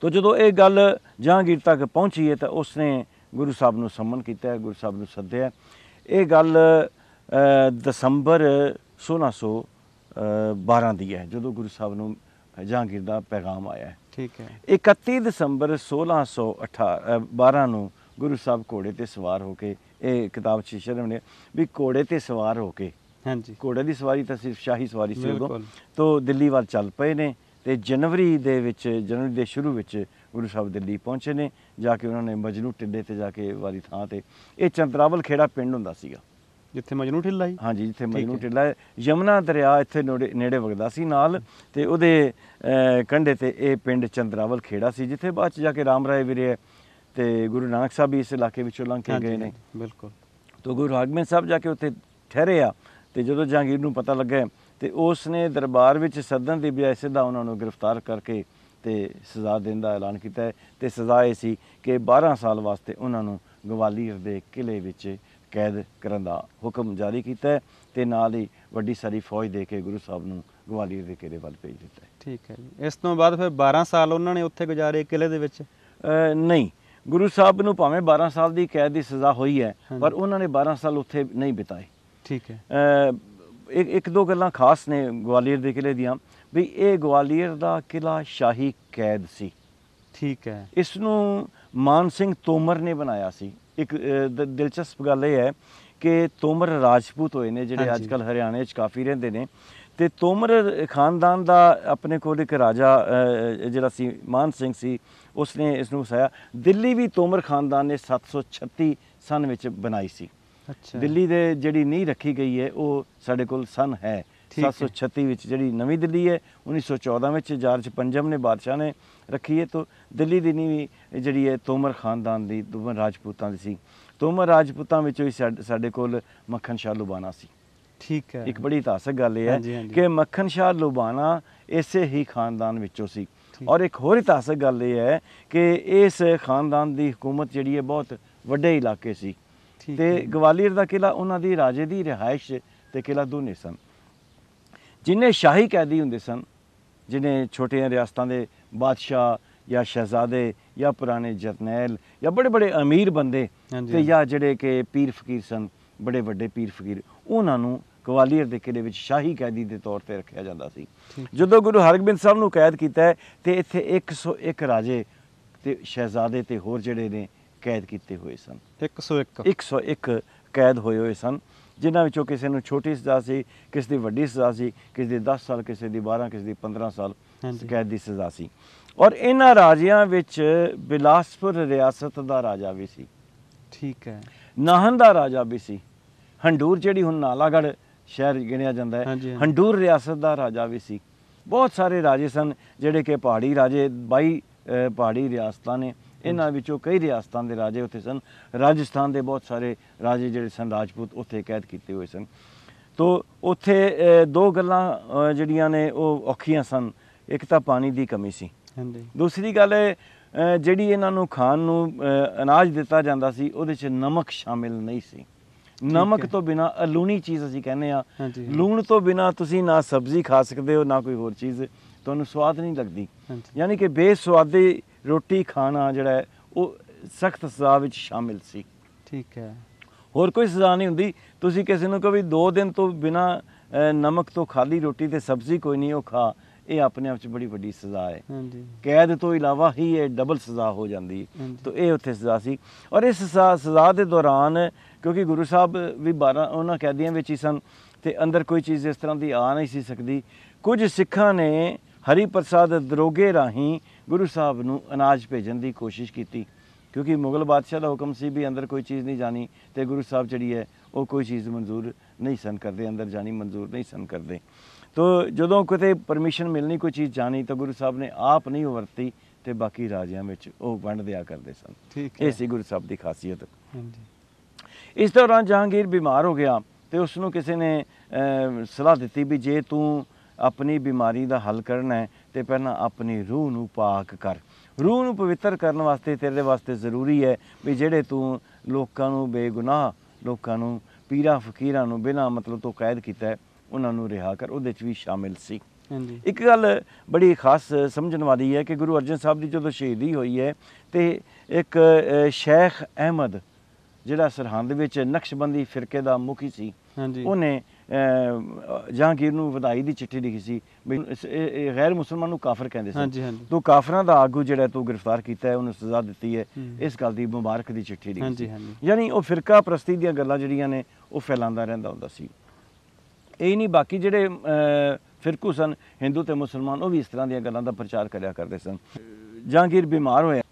ਤੋ ਜਦੋਂ ਇਹ ਗੱਲ ਜਹਾਂਗੀਰ ਤੱਕ ਪਹੁੰਚੀ ਹੈ ਤਾਂ ਉਸਨੇ ਗੁਰੂ ਸਾਹਿਬ ਨੂੰ ਸੰਮਨ ਕੀਤਾ ਹੈ ਗੁਰੂ ਸਾਹਿਬ ਨੂੰ ਸੱਦਿਆ ਇਹ ਗੱਲ ਦਸੰਬਰ 1612 ਦੀ ਹੈ ਜਦੋਂ ਗੁਰੂ ਸਾਹਿਬ ਨੂੰ ਜਹਾਂਗੀਰ ਦਾ ਪੈਗਾਮ ਆਇਆ ਹੈ ਠੀਕ ਹੈ 31 ਦਸੰਬਰ 12 ਨੂੰ ਗੁਰੂ ਸਾਹਿਬ ਘੋੜੇ ਤੇ ਸਵਾਰ ਹੋ ਕੇ ਇਹ ਕਿਤਾਬ ਸ਼ੀਸ਼ੇ ਦੇ ਵੀ ਘੋੜੇ ਤੇ ਸਵਾਰ ਹੋ ਕੇ ਹਾਂਜੀ ਘੋੜੇ ਦੀ ਸਵਾਰੀ ਤਾਂ ਸਿਰਫ ਸ਼ਾਹੀ ਸਵਾਰੀ ਸੀ ਉਦੋਂ ਤੋਂ ਦਿੱਲੀ ਵੱਲ ਚੱਲ ਪਏ ਨੇ ਤੇ ਜਨਵਰੀ ਦੇ ਵਿੱਚ ਜਨਵਰੀ ਦੇ ਸ਼ੁਰੂ ਵਿੱਚ ਗੁਰੂ ਸਾਹਿਬ ਦਿੱਲੀ ਪਹੁੰਚੇ ਨੇ ਜਾ ਕੇ ਉਹਨਾਂ ਨੇ ਮਜਨੂ ਟਿੱਲੇ ਤੇ ਜਾ ਕੇ ਵਾਲੀ ਥਾਂ ਤੇ ਇਹ ਚੰਦਰਾਵਲ ਖੇੜਾ ਪਿੰਡ ਹੁੰਦਾ ਸੀਗਾ ਜਿੱਥੇ ਮਜਨੂ ਟਿੱਲਾ ਹੀ ਹਾਂਜੀ ਜਿੱਥੇ ਮਜਨੂ ਟਿੱਲਾ ਹੈ ਯਮਨਾ ਦਰਿਆ ਇੱਥੇ ਨੇੜੇ ਵਗਦਾ ਸੀ ਨਾਲ ਤੇ ਉਹਦੇ ਕੰਢੇ ਤੇ ਇਹ ਪਿੰਡ ਚੰਦਰਾਵਲ ਖੇੜਾ ਸੀ ਜਿੱਥੇ ਬਾਅਦ ਚ ਜਾ ਕੇ ਰਾਮ ਰਾਏ ਵੀਰੇ ਤੇ ਗੁਰੂ ਨਾਨਕ ਸਾਹਿਬ ਵੀ ਇਸ ਇਲਾਕੇ ਵਿੱਚੋਂ ਲੰਘ ਕੇ ਗਏ ਨੇ ਬਿਲਕੁਲ ਤੋਂ ਗੁਰੂ ਹਰਗੋਬਿੰਦ ਸਾਹਿਬ ਜਾ ਕੇ ਉੱਥੇ ਠਹਿਰੇ ਆ ਤੇ ਜਦੋਂ ਜਹਾਂਗੀਰ ਨੂੰ ਪਤਾ ਲੱਗਾ ਤੇ ਉਸ ਨੇ ਦਰਬਾਰ ਵਿੱਚ ਸੱਦਣ ਦੀ ਬਜਾਏ ਸਿੱਧਾ ਉਹਨਾਂ ਨੂੰ ਗ੍ਰਿਫਤਾਰ ਕਰਕੇ ਤੇ ਸਜ਼ਾ ਦੇਣ ਦਾ ਐਲਾਨ ਕੀਤਾ ਹੈ ਤੇ ਸਜ਼ਾ ਇਹ ਸੀ ਕਿ 12 ਸਾਲ ਵਾਸਤੇ ਉਹਨਾਂ ਨੂੰ ਗਵਾਲੀਅਰ ਦੇ ਕਿਲੇ ਵਿੱਚ ਕੈਦ ਕਰਨ ਦਾ ਹੁਕਮ ਜਾਰੀ ਕੀਤਾ ਤੇ ਨਾਲ ਹੀ ਵੱਡੀ ਸਾਰੀ ਫੌਜ ਦੇ ਕੇ ਗੁਰੂ ਸਾਹਿਬ ਨੂੰ ਗਵਾਲੀਅਰ ਦੇ ਕਿਲੇ ਵੱਲ ਭੇਜ ਦਿੱਤਾ ਠੀਕ ਹੈ ਜੀ ਇਸ ਤੋਂ ਬਾਅਦ ਫਿਰ 12 ਸਾਲ ਉਹਨਾਂ ਨੇ ਉੱਥੇ ਗੁਜ਼ਾਰੇ ਕਿਲੇ ਦੇ ਵਿੱਚ ਨਹੀਂ ਗੁਰੂ ਸਾਹਿਬ ਨੂੰ ਭਾਵੇਂ 12 ਸਾਲ ਦੀ ਕੈਦ ਦੀ ਸਜ਼ਾ ਹੋਈ ਹੈ ਪਰ ਉਹਨਾਂ ਨੇ 12 ਸਾਲ ਉੱਥੇ ਨਹੀਂ ਬਿਤਾਏ ਠੀਕ ਹੈ ਇੱਕ ਇੱਕ ਦੋ ਗੱਲਾਂ ਖਾਸ ਨੇ ਗਵਾਲੀਅਰ ਦੇ ਕਿਲੇ ਦੀਆਂ ਵੀ ਇਹ ਗਵਾਲੀਅਰ ਦਾ ਕਿਲਾ ਸ਼ਾਹੀ ਕੈਦ ਸੀ ਠੀਕ ਹੈ ਇਸ ਨੂੰ ਮਾਨ ਸਿੰਘ ਤੋਮਰ ਨੇ ਬਣਾਇਆ ਸੀ ਇੱਕ ਦਿਲਚਸਪ ਗੱਲ ਇਹ ਹੈ ਕਿ ਤੋਮਰ ਰਾਜਪੂਤ ਹੋਏ ਨੇ ਜਿਹੜੇ ਅੱਜ ਕੱਲ ਹਰਿਆਣੇ 'ਚ ਕਾਫੀ ਰਹਿੰਦੇ ਨੇ ਤੇ ਤੋਮਰ ਖਾਨਦਾਨ ਦਾ ਆਪਣੇ ਕੋਲ ਇੱਕ ਰਾਜਾ ਜਿਹੜਾ ਸੀ ਮਾਨ ਸਿੰਘ ਸੀ ਉਸਨੇ ਇਸ ਨੂੰ ਸਾਇਆ ਦਿੱਲੀ ਵੀ ਤੋਮਰ ਖਾਨਦਾਨ ਨੇ 736 ਸਨ ਵਿੱਚ ਬਣਾਈ ਸੀ ਅੱਛਾ ਦਿੱਲੀ ਦੇ ਜਿਹੜੀ ਨਹੀਂ ਰੱਖੀ ਗਈ ਹੈ ਉਹ ਸਾਡੇ ਕੋਲ ਸਨ ਹੈ 736 ਵਿੱਚ ਜਿਹੜੀ ਨਵੀਂ ਦਿੱਲੀ ਹੈ 1914 ਵਿੱਚ ਜਾਰਜ ਪੰਜਮ ਨੇ ਬਾਦਸ਼ਾਹ ਨੇ ਰੱਖੀ ਹੈ ਤੋਂ ਦਿੱਲੀ ਦੀ ਨਹੀਂ ਜਿਹੜੀ ਹੈ ਤੋਮਰ ਖਾਨਦਾਨ ਦੀ ਤੋਮਰ ਰਾਜਪੂਤਾਂ ਦੀ ਸੀ ਤੋਮਰ ਰਾਜਪੂਤਾਂ ਵਿੱਚੋਂ ਹੀ ਸਾਡੇ ਕੋਲ ਮੱਖਣ ਸ਼ਾਹ ਲੁਬਾਨਾ ਸੀ ਠੀਕ ਹੈ ਇੱਕ ਬੜੀ ਇਤਿਹਾਸਕ ਗੱਲ ਇਹ ਹੈ ਕਿ ਮੱਖਣ ਸ਼ਾਹ ਲੁਬਾਨਾ ਇਸੇ ਹੀ ਖਾਨਦਾਨ ਵਿੱਚੋਂ ਸੀ ਔਰ ਇੱਕ ਹੋਰ ਇਤਿਹਾਸਕ ਗੱਲ ਇਹ ਹੈ ਕਿ ਇਸ ਖਾਨਦਾਨ ਦੀ ਹਕੂਮਤ ਜਿਹੜੀ ਹੈ ਬਹੁਤ ਵੱਡੇ ਇਲਾਕੇ ਸੀ ਤੇ ਗਵਾਲੀਅਰ ਦਾ ਕਿਲਾ ਉਹਨਾਂ ਦੀ ਰਾਜੇ ਦੀ ਰਿਹਾਇਸ਼ ਤੇ ਕਿਲਾ ਦੋਨੇ ਸਨ ਜਿਨੇ ਸ਼ਾਹੀ ਕੈਦੀ ਹੁੰਦੇ ਸਨ ਜਿਨੇ ਛੋਟੀਆਂ ਰਿਆਸਤਾਂ ਦੇ ਬਾਦਸ਼ਾਹ ਜਾਂ ਸ਼ਹਿਜ਼ਾਦੇ ਜਾਂ ਪੁਰਾਣੇ ਜਰਨੈਲ ਜਾਂ ਬੜੇ ਬੜੇ ਅਮੀਰ ਬੰਦੇ ਤੇ ਜਾਂ ਜਿਹੜੇ ਕਿ ਪੀਰ ਫਕੀਰ ਸਨ ਬੜੇ ਵੱਡੇ ਪੀਰ ਫਕੀਰ ਉਹਨਾਂ ਨੂੰ ਗਵਾਲੀਅਰ ਦੇ ਕਿਲੇ ਵਿੱਚ ਸ਼ਾਹੀ ਕੈਦੀ ਦੇ ਤੌਰ ਤੇ ਰੱਖਿਆ ਜਾਂਦਾ ਸੀ ਜਦੋਂ ਗੁਰੂ ਹਰਗੋਬਿੰਦ ਸਾਹਿਬ ਨੂੰ ਕੈਦ ਕੀਤਾ ਤੇ ਇੱਥੇ 101 ਰਾਜੇ ਤੇ ਸ਼ਹਿਜ਼ਾਦੇ ਤੇ ਹੋਰ ਜਿਹੜੇ ਨੇ ਕੈਦ ਕੀਤੇ ਹੋਏ ਸਨ 101 101 ਕੈਦ ਹੋਏ ਹੋਏ ਸਨ ਜਿਨ੍ਹਾਂ ਵਿੱਚੋਂ ਕਿਸੇ ਨੂੰ ਛੋਟੀ ਸਜ਼ਾ ਸੀ ਕਿਸੇ ਦੀ ਵੱਡੀ ਸਜ਼ਾ ਸੀ ਕਿਸੇ ਦੀ 10 ਸਾਲ ਕਿਸੇ ਦੀ 12 ਕਿਸੇ ਦੀ 15 ਸਾਲ ਕੈਦ ਦੀ ਸਜ਼ਾ ਸੀ ਔਰ ਇਹਨਾਂ ਰਾਜਿਆਂ ਵਿੱਚ ਬਿਲਾਸਪੁਰ ਰਿਆਸਤ ਦਾ ਰਾਜਾ ਵੀ ਸੀ ਠੀਕ ਹੈ ਨਾਹਨ ਦਾ ਰਾਜਾ ਵੀ ਸੀ ਹੰਡੂਰ ਜਿਹੜੀ ਹੁਣ ਨਾਲਾਗੜ ਸ਼ਹਿਰ ਗਿਣਿਆ ਜਾਂਦਾ ਹੈ ਹੰਡੂਰ ਰਿਆਸਤ ਦਾ ਰਾਜਾ ਵੀ ਸੀ ਬਹੁਤ ਸਾਰੇ ਰਾਜੇ ਸਨ ਜਿਹੜੇ ਕਿ ਪਹਾੜੀ ਰਾਜੇ 22 ਪਹਾੜੀ ਰਿਆਸਤਾਂ ਨੇ ਇਹਨਾਂ ਵਿੱਚੋਂ ਕਈ ਰਿਆਸਤਾਂ ਦੇ ਰਾਜੇ ਉੱਥੇ ਸਨ ਰਾਜਸਥਾਨ ਦੇ ਬਹੁਤ ਸਾਰੇ ਰਾਜੇ ਜਿਹੜੇ ਸਨ ਰਾਜਪੂਤ ਉੱਥੇ ਕੈਦ ਕੀਤੇ ਹੋਏ ਸਨ ਤੋ ਉੱਥੇ ਦੋ ਗੱਲਾਂ ਜਿਹੜੀਆਂ ਨੇ ਉਹ ਔਖੀਆਂ ਸਨ ਇੱਕ ਤਾਂ ਪਾਣੀ ਦੀ ਕਮੀ ਸੀ ਹਾਂਜੀ ਦੂਸਰੀ ਗੱਲ ਜਿਹੜੀ ਇਹਨਾਂ ਨੂੰ ਖਾਣ ਨੂੰ ਅਨਾਜ ਦਿੱਤਾ ਜਾਂਦਾ ਸੀ ਉਹਦੇ 'ਚ ਨਮਕ ਸ਼ਾਮਿਲ ਨਹੀਂ ਸੀ ਨਮਕ ਤੋਂ ਬਿਨਾ ਅਲੂਣੀ ਚੀਜ਼ ਅਸੀਂ ਕਹਿੰਦੇ ਆ ਲੂਣ ਤੋਂ ਬਿਨਾ ਤੁਸੀਂ ਨਾ ਸਬਜ਼ੀ ਖਾ ਸਕਦੇ ਹੋ ਨਾ ਕੋਈ ਹੋਰ ਚੀਜ਼ ਤੁਹਾਨੂੰ ਸਵਾਦ ਨਹੀਂ ਲੱਗਦੀ ਯਾਨੀ ਕਿ ਬੇਸਵਾਦੀ ਰੋਟੀ ਖਾਣਾ ਜਿਹੜਾ ਉਹ ਸਖਤ ਸਜ਼ਾ ਵਿੱਚ ਸ਼ਾਮਿਲ ਸੀ ਠੀਕ ਹੈ ਹੋਰ ਕੋਈ ਸਜ਼ਾ ਨਹੀਂ ਹੁੰਦੀ ਤੁਸੀਂ ਕਿਸੇ ਨੂੰ ਕਹੋ ਵੀ 2 ਦਿਨ ਤੋਂ ਬਿਨਾ ਨਮਕ ਤੋਂ ਖਾਲੀ ਰੋਟੀ ਤੇ ਸਬਜ਼ੀ ਕੋਈ ਨਹੀਂ ਉਹ ਖਾ ਇਹ ਆਪਣੇ ਆਪ 'ਚ ਬੜੀ ਵੱਡੀ ਸਜ਼ਾ ਹੈ ਹਾਂਜੀ ਕੈਦ ਤੋਂ ਇਲਾਵਾ ਹੀ ਇਹ ਡਬਲ ਸਜ਼ਾ ਹੋ ਜਾਂਦੀ ਹੈ ਤਾਂ ਇਹ ਉੱਥੇ ਸਜ਼ਾ ਸੀ ਔਰ ਇਸ ਸਜ਼ਾ ਦੇ ਦੌਰਾਨ ਕਿਉਂਕਿ ਗੁਰੂ ਸਾਹਿਬ ਵੀ 12 ਉਹਨਾਂ ਕੈਦੀਆਂ ਵਿੱਚ ਹੀ ਸਨ ਤੇ ਅੰਦਰ ਕੋਈ ਚੀਜ਼ ਇਸ ਤਰ੍ਹਾਂ ਦੀ ਆ ਨਹੀਂ ਸੀ ਸਕਦੀ ਕੁਝ ਸਿੱਖਾਂ ਨੇ ਹਰੀ ਪ੍ਰਸਾਦ ਦਰੋਗੇ ਰਾਹੀਂ ਗੁਰੂ ਸਾਹਿਬ ਨੂੰ ਅਨਾਜ ਭੇਜਣ ਦੀ ਕੋਸ਼ਿਸ਼ ਕੀਤੀ ਕਿਉਂਕਿ ਮੁਗਲ ਬਾਦਸ਼ਾਹ ਦਾ ਹੁਕਮ ਸੀ ਵੀ ਅੰਦਰ ਕੋਈ ਚੀਜ਼ ਨਹੀਂ ਜਾਣੀ ਤੇ ਗੁਰੂ ਸਾਹਿਬ ਜਿਹੜੀ ਹੈ ਉਹ ਕੋਈ ਚੀਜ਼ ਮਨਜ਼ੂਰ ਨਹੀਂ ਸਨ ਕਰਦੇ ਅੰਦਰ ਜਾਣੀ ਮਨਜ਼ੂਰ ਨਹੀਂ ਸਨ ਕਰਦੇ ਤੋ ਜਦੋਂ ਕਿਤੇ ਪਰਮਿਸ਼ਨ ਮਿਲਣੀ ਕੋਈ ਚੀਜ਼ ਜਾਣੀ ਤਾਂ ਗੁਰੂ ਸਾਹਿਬ ਨੇ ਆਪ ਨਹੀਂ ਵਰਤੀ ਤੇ ਬਾਕੀ ਰਾਜਿਆਂ ਵਿੱਚ ਉਹ ਵੰਡ ਦਿਆ ਕਰਦੇ ਸਨ ਠੀਕ ਹੈ ਇਹ ਸੀ ਗੁਰੂ ਸਾਹਿਬ ਦੀ ਖਾਸੀਅਤ ਹਾਂਜੀ ਇਸ ਦੌਰਾਨ ਜਹਾਂਗੀਰ ਬਿਮਾਰ ਹੋ ਗਿਆ ਤੇ ਉਸ ਨੂੰ ਕਿਸੇ ਨੇ ਸਲਾਹ ਦਿੱਤੀ ਵੀ ਜੇ ਤੂੰ ਆਪਣੀ ਬਿਮਾਰੀ ਦਾ ਹੱਲ ਕਰਨਾ ਹੈ ਤੇ ਪਹਿਲਾਂ ਆਪਣੀ ਰੂਹ ਨੂੰ ਪਾਕ ਕਰ ਰੂਹ ਨੂੰ ਪਵਿੱਤਰ ਕਰਨ ਵਾਸਤੇ ਤੇਰੇ ਵਾਸਤੇ ਜ਼ਰੂਰੀ ਹੈ ਵੀ ਜਿਹੜੇ ਤੂੰ ਲੋਕਾਂ ਨੂੰ ਬੇਗੁਨਾਹ ਲੋਕਾਂ ਨੂੰ ਪੀਰਾ ਫਕੀਰਾਂ ਨੂੰ ਬਿਨਾ ਮਤਲਬ ਤੋਂ ਕੈਦ ਕੀਤਾ ਉਹਨਾਂ ਨੂੰ ਰਿਹਾ ਕਰ ਉਹਦੇ ਚ ਵੀ ਸ਼ਾਮਿਲ ਸੀ ਇੱਕ ਗੱਲ ਬੜੀ ਖਾਸ ਸਮਝਣ ਵਾਲੀ ਹੈ ਕਿ ਗੁਰੂ ਅਰਜਨ ਸਾਹਿਬ ਦੀ ਜਦੋਂ ਸ਼ਹੀਦੀ ਹੋਈ ਹੈ ਤੇ ਇੱਕ ਸ਼ੇਖ ਅਹਿਮਦ ਜਿਹੜਾ ਸਰਹੰਦ ਵਿੱਚ ਨਕਸ਼ਬੰਦੀ ਫਿਰਕੇ ਦਾ ਮੁਖੀ ਸੀ ਹਾਂਜੀ ਉਹਨੇ ਜਹਾਂਗੀਰ ਨੂੰ ਵਧਾਈ ਦੀ ਚਿੱਠੀ ਲਿਖੀ ਸੀ ਇਹ ਗੈਰ ਮੁਸਲਮਾਨ ਨੂੰ ਕਾਫਰ ਕਹਿੰਦੇ ਸੀ ਤੋਂ ਕਾਫਰਾਂ ਦਾ ਆਗੂ ਜਿਹੜਾ ਤੂੰ ਗ੍ਰਿਫਤਾਰ ਕੀਤਾ ਹੈ ਉਹਨੂੰ ਸਜ਼ਾ ਦਿੱਤੀ ਹੈ ਇਸ ਗੱਲ ਦੀ ਮੁਬਾਰਕ ਦੀ ਚਿੱਠੀ ਲਿਖੀ ਸੀ ਯਾਨੀ ਉਹ ਫਿਰਕਾ ਪ੍ਰਸਤੀ ਦੀਆਂ ਗੱਲਾਂ ਜਿਹੜੀਆਂ ਨੇ ਉਹ ਫੈਲਾਉਂਦਾ ਰਹਿੰਦਾ ਹੁੰਦਾ ਸੀ ਇਹ ਨਹੀਂ ਬਾਕੀ ਜਿਹੜੇ ਫਿਰਕੂ ਸਨ ਹਿੰਦੂ ਤੇ ਮੁਸਲਮਾਨ ਉਹ ਵੀ ਇਸ ਤਰ੍ਹਾਂ ਦੀਆਂ ਗੱਲਾਂ ਦਾ ਪ੍ਰਚਾਰ ਕਰਿਆ ਕਰਦੇ ਸਨ ਜਹਾਂਗੀਰ ਬਿਮਾਰ ਹੋਇਆ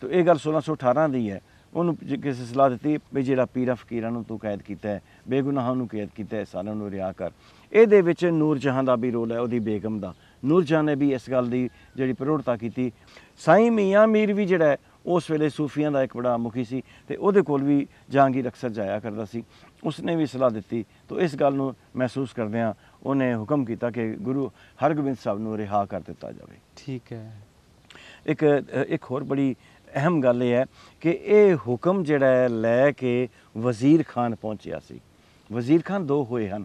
ਤਾਂ ਇਹ ਗੱਲ 1618 ਦੀ ਹੈ ਉਹਨੂੰ ਕਿਸੇ ਸਲਾਹ ਦਿੱਤੀ ਵੀ ਜਿਹੜਾ ਪੀਰ ਫਕੀਰਾਂ ਨੂੰ ਤੂੰ ਕੈਦ ਕੀਤਾ ਹੈ ਬੇਗੁਨਾਹਾਂ ਨੂੰ ਕੈਦ ਕੀਤਾ ਹੈ ਸਾਰਿਆਂ ਨੂੰ ਰਿਹਾ ਕਰ ਇਹਦੇ ਵਿੱਚ ਨੂਰ ਜਹਾਂ ਦਾ ਵੀ ਰੋਲ ਹੈ ਉਹਦੀ ਬੇਗਮ ਦਾ ਨੂਰ ਜਹਾਂ ਨੇ ਵੀ ਇਸ ਗੱਲ ਦੀ ਜਿਹੜੀ ਪ੍ਰੋੜਤਾ ਕੀਤੀ ਸਾਈ ਮੀਆਂ ਮੀਰ ਵੀ ਜਿਹੜਾ ਉਸ ਵੇਲੇ ਸੂਫੀਆਂ ਦਾ ਇੱਕ ਬੜਾ ਮੁਖੀ ਸੀ ਤੇ ਉਹਦੇ ਕੋਲ ਵੀ ਜਾਂਗੀ ਅਕਸਰ ਜਾਇਆ ਕਰਦਾ ਸੀ ਉਸਨੇ ਵੀ ਸਲਾਹ ਦਿੱਤੀ ਤੋਂ ਇਸ ਗੱਲ ਨੂੰ ਮਹਿਸੂਸ ਕਰਦੇ ਆ ਉਹਨੇ ਹੁਕਮ ਕੀਤਾ ਕਿ ਗੁਰੂ ਹਰਗੋਬਿੰਦ ਸਾਹਿਬ ਨੂੰ ਰਿਹਾ ਕਰ ਦਿੱਤਾ ਜਾਵੇ ਠੀਕ ਹੈ ਇੱਕ ਇੱਕ ਹੋਰ ਬੜੀ ਅਹਿਮ ਗੱਲ ਇਹ ਹੈ ਕਿ ਇਹ ਹੁਕਮ ਜਿਹੜਾ ਹੈ ਲੈ ਕੇ ਵਜ਼ੀਰ ਖਾਨ ਪਹੁੰਚਿਆ ਸੀ ਵਜ਼ੀਰ ਖਾਨ ਦੋ ਹੋਏ ਹਨ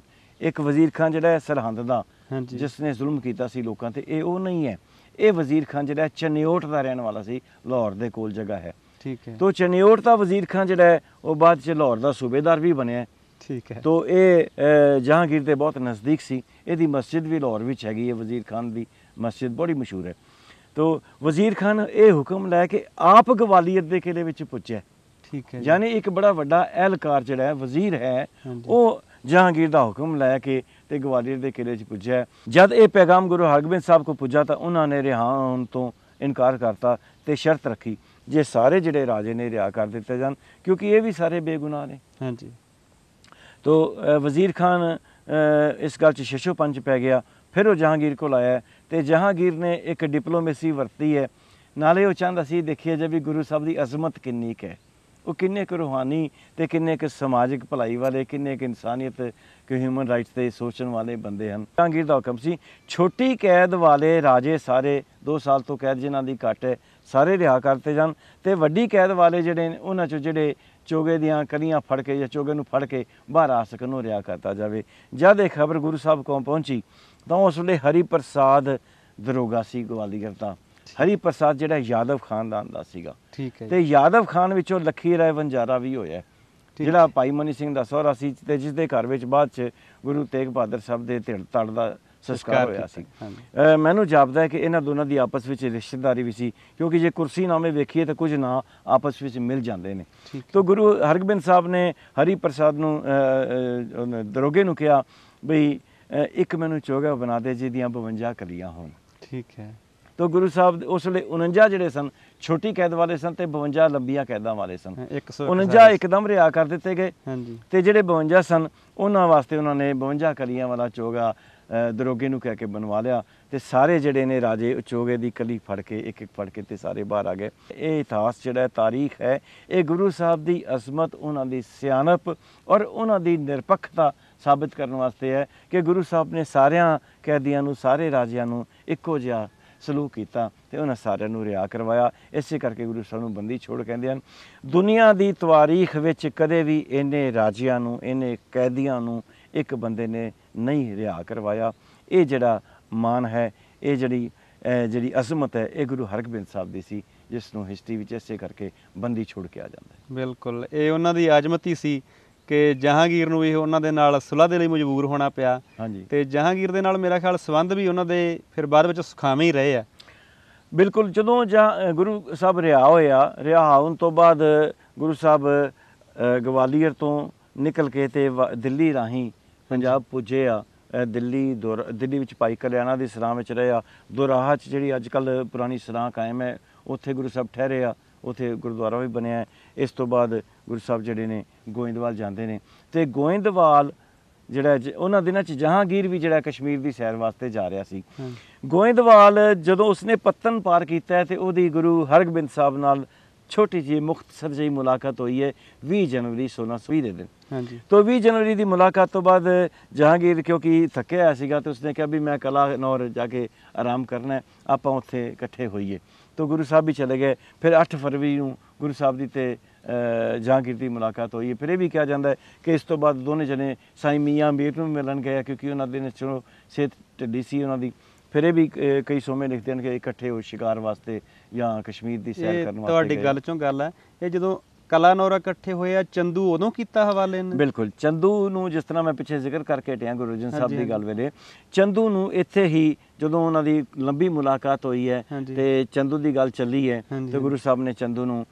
ਇੱਕ ਵਜ਼ੀਰ ਖਾਨ ਜਿਹੜਾ ਸਰਹੰਦ ਦਾ ਹਾਂਜੀ ਜਿਸ ਨੇ ਜ਼ੁਲਮ ਕੀਤਾ ਸੀ ਲੋਕਾਂ ਤੇ ਇਹ ਉਹ ਨਹੀਂ ਹੈ ਇਹ ਵਜ਼ੀਰ ਖਾਨ ਜਿਹੜਾ ਚਨਿਓਟ ਦਾ ਰਹਿਣ ਵਾਲਾ ਸੀ ਲਾਹੌਰ ਦੇ ਕੋਲ ਜਗ੍ਹਾ ਹੈ ਠੀਕ ਹੈ ਤੋਂ ਚਨਿਓਟ ਦਾ ਵਜ਼ੀਰ ਖਾਨ ਜਿਹੜਾ ਹੈ ਉਹ ਬਾਅਦ ਚ ਲਾਹੌਰ ਦਾ ਸੂਬੇਦਾਰ ਵੀ ਬਣਿਆ ਠੀਕ ਹੈ ਤੋਂ ਇਹ ਜਹਾਂਗੀਰ ਦੇ ਬਹੁਤ ਨਜ਼ਦੀਕ ਸੀ ਇਹਦੀ ਮਸਜਿਦ ਵੀ ਲਾਹੌਰ ਵਿੱਚ ਹੈਗੀ ਹੈ ਵਜ਼ੀਰ ਖਾਨ ਦੀ ਮਸਜਿਦ ਬੜੀ ਮਸ਼ਹੂਰ ਹੈ ਤੋ ਵਜ਼ੀਰ ਖਾਨ ਇਹ ਹੁਕਮ ਲੈ ਕੇ ਆਪ ਗਵਾਲੀਅਰ ਦੇ ਕਿਲੇ ਵਿੱਚ ਪੁੱਜਿਆ ਠੀਕ ਹੈ ਯਾਨੀ ਇੱਕ ਬੜਾ ਵੱਡਾ ਅਹਿਲਕਾਰ ਜਿਹੜਾ ਹੈ ਵਜ਼ੀਰ ਹੈ ਉਹ ਜਹਾਂਗੀਰ ਦਾ ਹੁਕਮ ਲੈ ਕੇ ਤੇ ਗਵਾਲੀਅਰ ਦੇ ਕਿਲੇ 'ਚ ਪੁੱਜਿਆ ਜਦ ਇਹ ਪੈਗਾਮ ਗੁਰੂ ਹਰਗੋਬਿੰਦ ਸਾਹਿਬ ਕੋ ਪੁੱਜਾ ਤਾਂ ਉਹਨਾਂ ਨੇ ਰਿਹਾਨ ਤੋਂ ਇਨਕਾਰ ਕਰਤਾ ਤੇ ਸ਼ਰਤ ਰੱਖੀ ਜੇ ਸਾਰੇ ਜਿਹੜੇ ਰਾਜੇ ਨੇ ਰਿਹਾ ਕਰ ਦਿੱਤੇ ਜਾਣ ਕਿਉਂਕਿ ਇਹ ਵੀ ਸਾਰੇ ਬੇਗੁਨਾਹ ਨੇ ਹਾਂਜੀ ਤੋ ਵਜ਼ੀਰ ਖਾਨ ਇਸ ਗੱਲ 'ਚ ਸ਼ਸ਼ੋ ਪੰਜ ਪੈ ਗਿਆ ਫਿਰ ਉਹ ਜਹਾਂਗੀਰ ਕੋਲ ਆਇਆ ਤੇ ਜਹਾਂਗੀਰ ਨੇ ਇੱਕ ਡਿਪਲੋਮੇਸੀ ਵਰਤੀ ਹੈ ਨਾਲੇ ਉਹ ਚਾਹੁੰਦਾ ਸੀ ਦੇਖਿਆ ਜਾਵੇ ਗੁਰੂ ਸਾਹਿਬ ਦੀ ਅਜ਼ਮਤ ਕਿੰਨੀ ਹੈ ਉਹ ਕਿੰਨੇ ਕੁ ਰੂਹਾਨੀ ਤੇ ਕਿੰਨੇ ਕੁ ਸਮਾਜਿਕ ਭਲਾਈ ਵਾਲੇ ਕਿੰਨੇ ਕੁ ਇਨਸਾਨੀਅਤ ਕਿ ਹਿਊਮਨ ਰਾਈਟਸ ਤੇ ਸੋਚਣ ਵਾਲੇ ਬੰਦੇ ਹਨ ਜਹਾਂਗੀਰ ਦਾ ਹੁਕਮ ਸੀ ਛੋਟੀ ਕੈਦ ਵਾਲੇ ਰਾਜੇ ਸਾਰੇ 2 ਸਾਲ ਤੋਂ ਕੈਦ ਜਿਨ੍ਹਾਂ ਦੀ ਘਟ ਹੈ ਸਾਰੇ ਰਿਹਾ ਕਰਤੇ ਜਾਣ ਤੇ ਵੱਡੀ ਕੈਦ ਵਾਲੇ ਜਿਹੜੇ ਨੇ ਉਹਨਾਂ ਚੋਂ ਜਿਹੜੇ ਚੋਗੇ ਦੀਆਂ ਕਲੀਆਂ ਫੜ ਕੇ ਜਾਂ ਚੋਗੇ ਨੂੰ ਫੜ ਕੇ ਬਾਹਰ ਆ ਸਕਣ ਉਹ ਰਿਹਾ ਕਰਤਾ ਜਾਵੇ ਜਦ ਇਹ ਖਬਰ ਗੁਰੂ ਸਾਹਿਬ ਕੋਲ ਪਹੁੰਚੀ ਤਾਂ ਉਸ ਵੇਲੇ ਹਰੀ ਪ੍ਰਸਾਦ ਦਰੋਗਾ ਸੀ ਗਵਾਲੀਅਰ ਦਾ ਹਰੀ ਪ੍ਰਸਾਦ ਜਿਹੜਾ ਯਾਦਵ ਖਾਨਦਾਨ ਦਾ ਸੀਗਾ ਠੀਕ ਹੈ ਤੇ ਯਾਦਵ ਖਾਨ ਵਿੱਚੋਂ ਲਖੀ ਰਾਏ ਵੰਜਾਰਾ ਵੀ ਹੋਇਆ ਜਿਹੜਾ ਭਾਈ ਮਨੀ ਸਿੰਘ ਦਾ ਸਹੁਰਾ ਸੀ ਤੇ ਜਿਸ ਦੇ ਘਰ ਵਿੱਚ ਬਾਅਦ ਚ ਗੁਰੂ ਤੇਗ ਬਹਾਦਰ ਸਾਹਿਬ ਦੇ ਧਿੜ ਤੜ ਦਾ ਸੰਸਕਾਰ ਹੋਇਆ ਸੀ ਮੈਨੂੰ ਜਾਪਦਾ ਹੈ ਕਿ ਇਹਨਾਂ ਦੋਨਾਂ ਦੀ ਆਪਸ ਵਿੱਚ ਰਿਸ਼ਤੇਦਾਰੀ ਵੀ ਸੀ ਕਿਉਂਕਿ ਜੇ ਕੁਰਸੀ ਨਾਮੇ ਵੇਖੀਏ ਤਾਂ ਕੁਝ ਨਾਂ ਆਪਸ ਵਿੱਚ ਮਿਲ ਜਾਂਦੇ ਨੇ ਤੋਂ ਗੁਰੂ ਹਰਗੋਬਿੰਦ ਸਾਹਿਬ ਨੇ ਹਰੀ ਪ੍ਰਸਾਦ ਨੂੰ ਦਰੋਗੇ ਨੂੰ ਕਿਹਾ ਬਈ ਇੱਕ ਮੈਨੂੰ ਚੋਗਾ ਬਣਾ ਦੇ ਦੀਆਂ 52 ਕਲੀਆਂ ਹੋਣ ਠੀਕ ਹੈ ਤੋ ਗੁਰੂ ਸਾਹਿਬ ਉਸ ਲਈ 49 ਜਿਹੜੇ ਸਨ ਛੋਟੀ ਕੈਦ ਵਾਲੇ ਸਨ ਤੇ 52 ਲੰਬੀਆਂ ਕੈਦਾਂ ਵਾਲੇ ਸਨ 49 ਇੱਕਦਮ ਰਿਆ ਕਰ ਦਿੱਤੇ ਗਏ ਹਾਂਜੀ ਤੇ ਜਿਹੜੇ 52 ਸਨ ਉਹਨਾਂ ਵਾਸਤੇ ਉਹਨਾਂ ਨੇ 52 ਕਲੀਆਂ ਵਾਲਾ ਚੋਗਾ ਦਰੋਗੇ ਨੂੰ ਕਹਿ ਕੇ ਬਣਵਾ ਲਿਆ ਤੇ ਸਾਰੇ ਜਿਹੜੇ ਨੇ ਰਾਜੇ ਚੋਗੇ ਦੀ ਕਲੀ ਫੜ ਕੇ ਇੱਕ ਇੱਕ ਫੜ ਕੇ ਤੇ ਸਾਰੇ ਬਾਹਰ ਆ ਗਏ ਇਹ ਇਤਿਹਾਸ ਜਿਹੜਾ ਤਾਰੀਖ ਹੈ ਇਹ ਗੁਰੂ ਸਾਹਿਬ ਦੀ ਅਜ਼ਮਤ ਉਹਨਾਂ ਦੀ ਸਿਆਣਪ ਔਰ ਉਹਨਾਂ ਦੀ ਨਿਰਪੱਖਤਾ ਸਾਬਤ ਕਰਨ ਵਾਸਤੇ ਹੈ ਕਿ ਗੁਰੂ ਸਾਹਿਬ ਨੇ ਸਾਰਿਆਂ ਕੈਦੀਆਂ ਨੂੰ ਸਾਰੇ ਰਾਜਿਆਂ ਨੂੰ ਇੱਕੋ ਜਿਹਾ ਸਲੂਕ ਕੀਤਾ ਤੇ ਉਹਨਾਂ ਸਾਰਿਆਂ ਨੂੰ ਰਿਹਾ ਕਰਵਾਇਆ ਇਸੇ ਕਰਕੇ ਗੁਰੂ ਸਾਹਿਬ ਨੂੰ ਬੰਦੀ ਛੋੜ ਕਹਿੰਦੇ ਹਨ ਦੁਨੀਆ ਦੀ ਤਵਾਰੀਖ ਵਿੱਚ ਕਦੇ ਵੀ ਇਹਨੇ ਰਾਜਿਆਂ ਨੂੰ ਇਹਨੇ ਕੈਦੀਆਂ ਨੂੰ ਇੱਕ ਬੰਦੇ ਨੇ ਨਹੀਂ ਰਿਹਾ ਕਰਵਾਇਆ ਇਹ ਜਿਹੜਾ ਮਾਨ ਹੈ ਇਹ ਜਿਹੜੀ ਜਿਹੜੀ ਅਜ਼ਮਤ ਹੈ ਇਹ ਗੁਰੂ ਹਰਗੋਬਿੰਦ ਸਾਹਿਬ ਦੀ ਸੀ ਜਿਸ ਨੂੰ ਹਿਸਟਰੀ ਵਿੱਚ ਇਸੇ ਕਰਕੇ ਬੰਦੀ ਛੋੜ ਆ ਜਾਂਦਾ ਹੈ ਬਿਲਕੁਲ ਇਹ ਉਹਨਾਂ ਦੀ ਆਜ਼ਮਤੀ ਸੀ ਕਿ ਜਹਾਂਗੀਰ ਨੂੰ ਵੀ ਉਹਨਾਂ ਦੇ ਨਾਲ ਸੁਲਹ ਦੇ ਲਈ ਮਜਬੂਰ ਹੋਣਾ ਪਿਆ ਹਾਂਜੀ ਤੇ ਜਹਾਂਗੀਰ ਦੇ ਨਾਲ ਮੇਰਾ ਖਿਆਲ ਸਬੰਧ ਵੀ ਉਹਨਾਂ ਦੇ ਫਿਰ ਬਾਅਦ ਵਿੱਚ ਸੁਖਾਵੇਂ ਹੀ ਰਹੇ ਆ ਬਿਲਕੁਲ ਜਦੋਂ ਗੁਰੂ ਸਾਹਿਬ ਰਿਹਾ ਹੋਇਆ ਰਿਹਾ ਹੋਣ ਤੋਂ ਬਾਅਦ ਗੁਰੂ ਸਾਹਿਬ ਗਵਾਲੀਅਰ ਤੋਂ ਨਿਕਲ ਕੇ ਤੇ ਦਿੱਲੀ ਰਾਹੀਂ ਪੰਜਾਬ ਪੁੱਜੇ ਆ ਦਿੱਲੀ ਦਿੱਲੀ ਵਿੱਚ ਭਾਈ ਕਲਿਆਣਾ ਦੀ ਸਰਾਂ ਵਿੱਚ ਰਹੇ ਆ ਦੁਰਾਹਾ ਚ ਜਿਹੜੀ ਅੱਜ ਕੱਲ ਪੁਰਾਣੀ ਸਰਾਂ ਕਾਇਮ ਹੈ ਉੱਥੇ ਗੁਰੂ ਸਾਹਿਬ ਠਹਿਰੇ ਆ ਉਥੇ ਗੁਰਦੁਆਰਾ ਵੀ ਬਣਿਆ ਇਸ ਤੋਂ ਬਾਅਦ ਗੁਰੂ ਸਾਹਿਬ ਜਿਹੜੇ ਨੇ ਗੋਇੰਦਵਾਲ ਜਾਂਦੇ ਨੇ ਤੇ ਗੋਇੰਦਵਾਲ ਜਿਹੜਾ ਉਹਨਾਂ ਦਿਨਾਂ 'ਚ ਜਹਾਂਗੀਰ ਵੀ ਜਿਹੜਾ ਕਸ਼ਮੀਰ ਦੀ ਸੈਰ ਵਾਸਤੇ ਜਾ ਰਿਹਾ ਸੀ ਗੋਇੰਦਵਾਲ ਜਦੋਂ ਉਸਨੇ ਪੱਤਨ ਪਾਰ ਕੀਤਾ ਤੇ ਉਹਦੀ ਗੁਰੂ ਹਰਗੋਬਿੰਦ ਸਾਹਿਬ ਨਾਲ ਛੋਟੀ ਜੀ ਮੁਖਤਸਰ ਜਿਹੀ ਮੁਲਾਕਾਤ ਹੋਈ ਹੈ 20 ਜਨਵਰੀ 1620 ਦੇ ਦਿਨ ਹਾਂਜੀ ਤੋਂ 20 ਜਨਵਰੀ ਦੀ ਮੁਲਾਕਾਤ ਤੋਂ ਬਾਅਦ ਜਹਾਂਗੀਰ ਕਿਉਂਕਿ ਥੱਕਿਆ ਸੀਗਾ ਤੇ ਉਸਨੇ ਕਿਹਾ ਵੀ ਮੈਂ ਕਲਾ ਨੌਰ ਜਾ ਕੇ ਆਰਾਮ ਕਰਨਾ ਆਪਾਂ ਉੱਥੇ ਇਕੱਠੇ ਹੋਈਏ तो ਗੁਰੂ ਸਾਹਿਬ ਵੀ ਚਲੇ ਗਏ ਫਿਰ 8 ਫਰਵਰੀ ਨੂੰ ਗੁਰੂ ਸਾਹਿਬ ਦੀ ਤੇ ਜਹਾਂਗੀਰ ਦੀ ਮੁਲਾਕਾਤ ਹੋਈ ਫਿਰ ਇਹ ਵੀ ਕਿਹਾ ਜਾਂਦਾ ਹੈ ਕਿ ਇਸ ਤੋਂ ਬਾਅਦ ਦੋਨੇ ਜਣੇ ਸਾਈਂ ਮੀਆਂ ਮੀਰ ਨੂੰ ਮਿਲਣ ਗਏ ਕਿਉਂਕਿ ਉਹਨਾਂ ਦੇ ਨਚੋ ਸੇਤ ਢੱਡੀ ਸੀ ਉਹਨਾਂ ਦੀ ਫਿਰ ਇਹ ਵੀ ਕਈ ਸੋਮੇ ਲਿਖਦੇ ਹਨ ਕਿ ਇਕੱਠੇ ਹੋ ਸ਼ਿਕਾਰ ਵਾਸਤੇ ਜਾਂ ਕਸ਼ਮੀਰ ਦੀ ਸੈਰ ਕਰਨ ਵਾਸਤੇ ਤੁਹਾਡੀ ਗੱਲ ਚੋਂ ਗੱਲ ਹੈ ਇਹ ਜਦੋਂ ਕਲਾਨੌਰਾ ਇਕੱਠੇ ਹੋਏ ਆ ਚੰਦੂ ਉਦੋਂ ਕੀਤਾ ਹਵਾਲੇ ਨੇ ਬਿਲਕੁਲ ਚੰਦੂ ਨੂੰ ਜਿਸ ਤਰ੍ਹਾਂ ਮੈਂ ਪਿੱਛੇ ਜ਼ਿਕਰ ਕਰਕੇ ਟਿਆ ਗੁਰੂ ਜੀ ਸਾਹਿਬ ਦੀ ਗੱਲ ਵੇਲੇ ਚੰਦੂ ਨੂੰ ਇੱਥੇ ਹੀ ਜਦੋਂ ਉਹਨਾਂ ਦੀ ਲੰਬੀ ਮੁਲਾਕਾਤ ਹੋਈ ਹੈ ਤੇ ਚੰਦੂ ਦੀ ਗੱਲ ਚੱਲੀ ਹੈ ਤੇ ਗੁਰੂ ਸਾਹਿਬ ਨੇ ਚੰਦੂ ਨੂੰ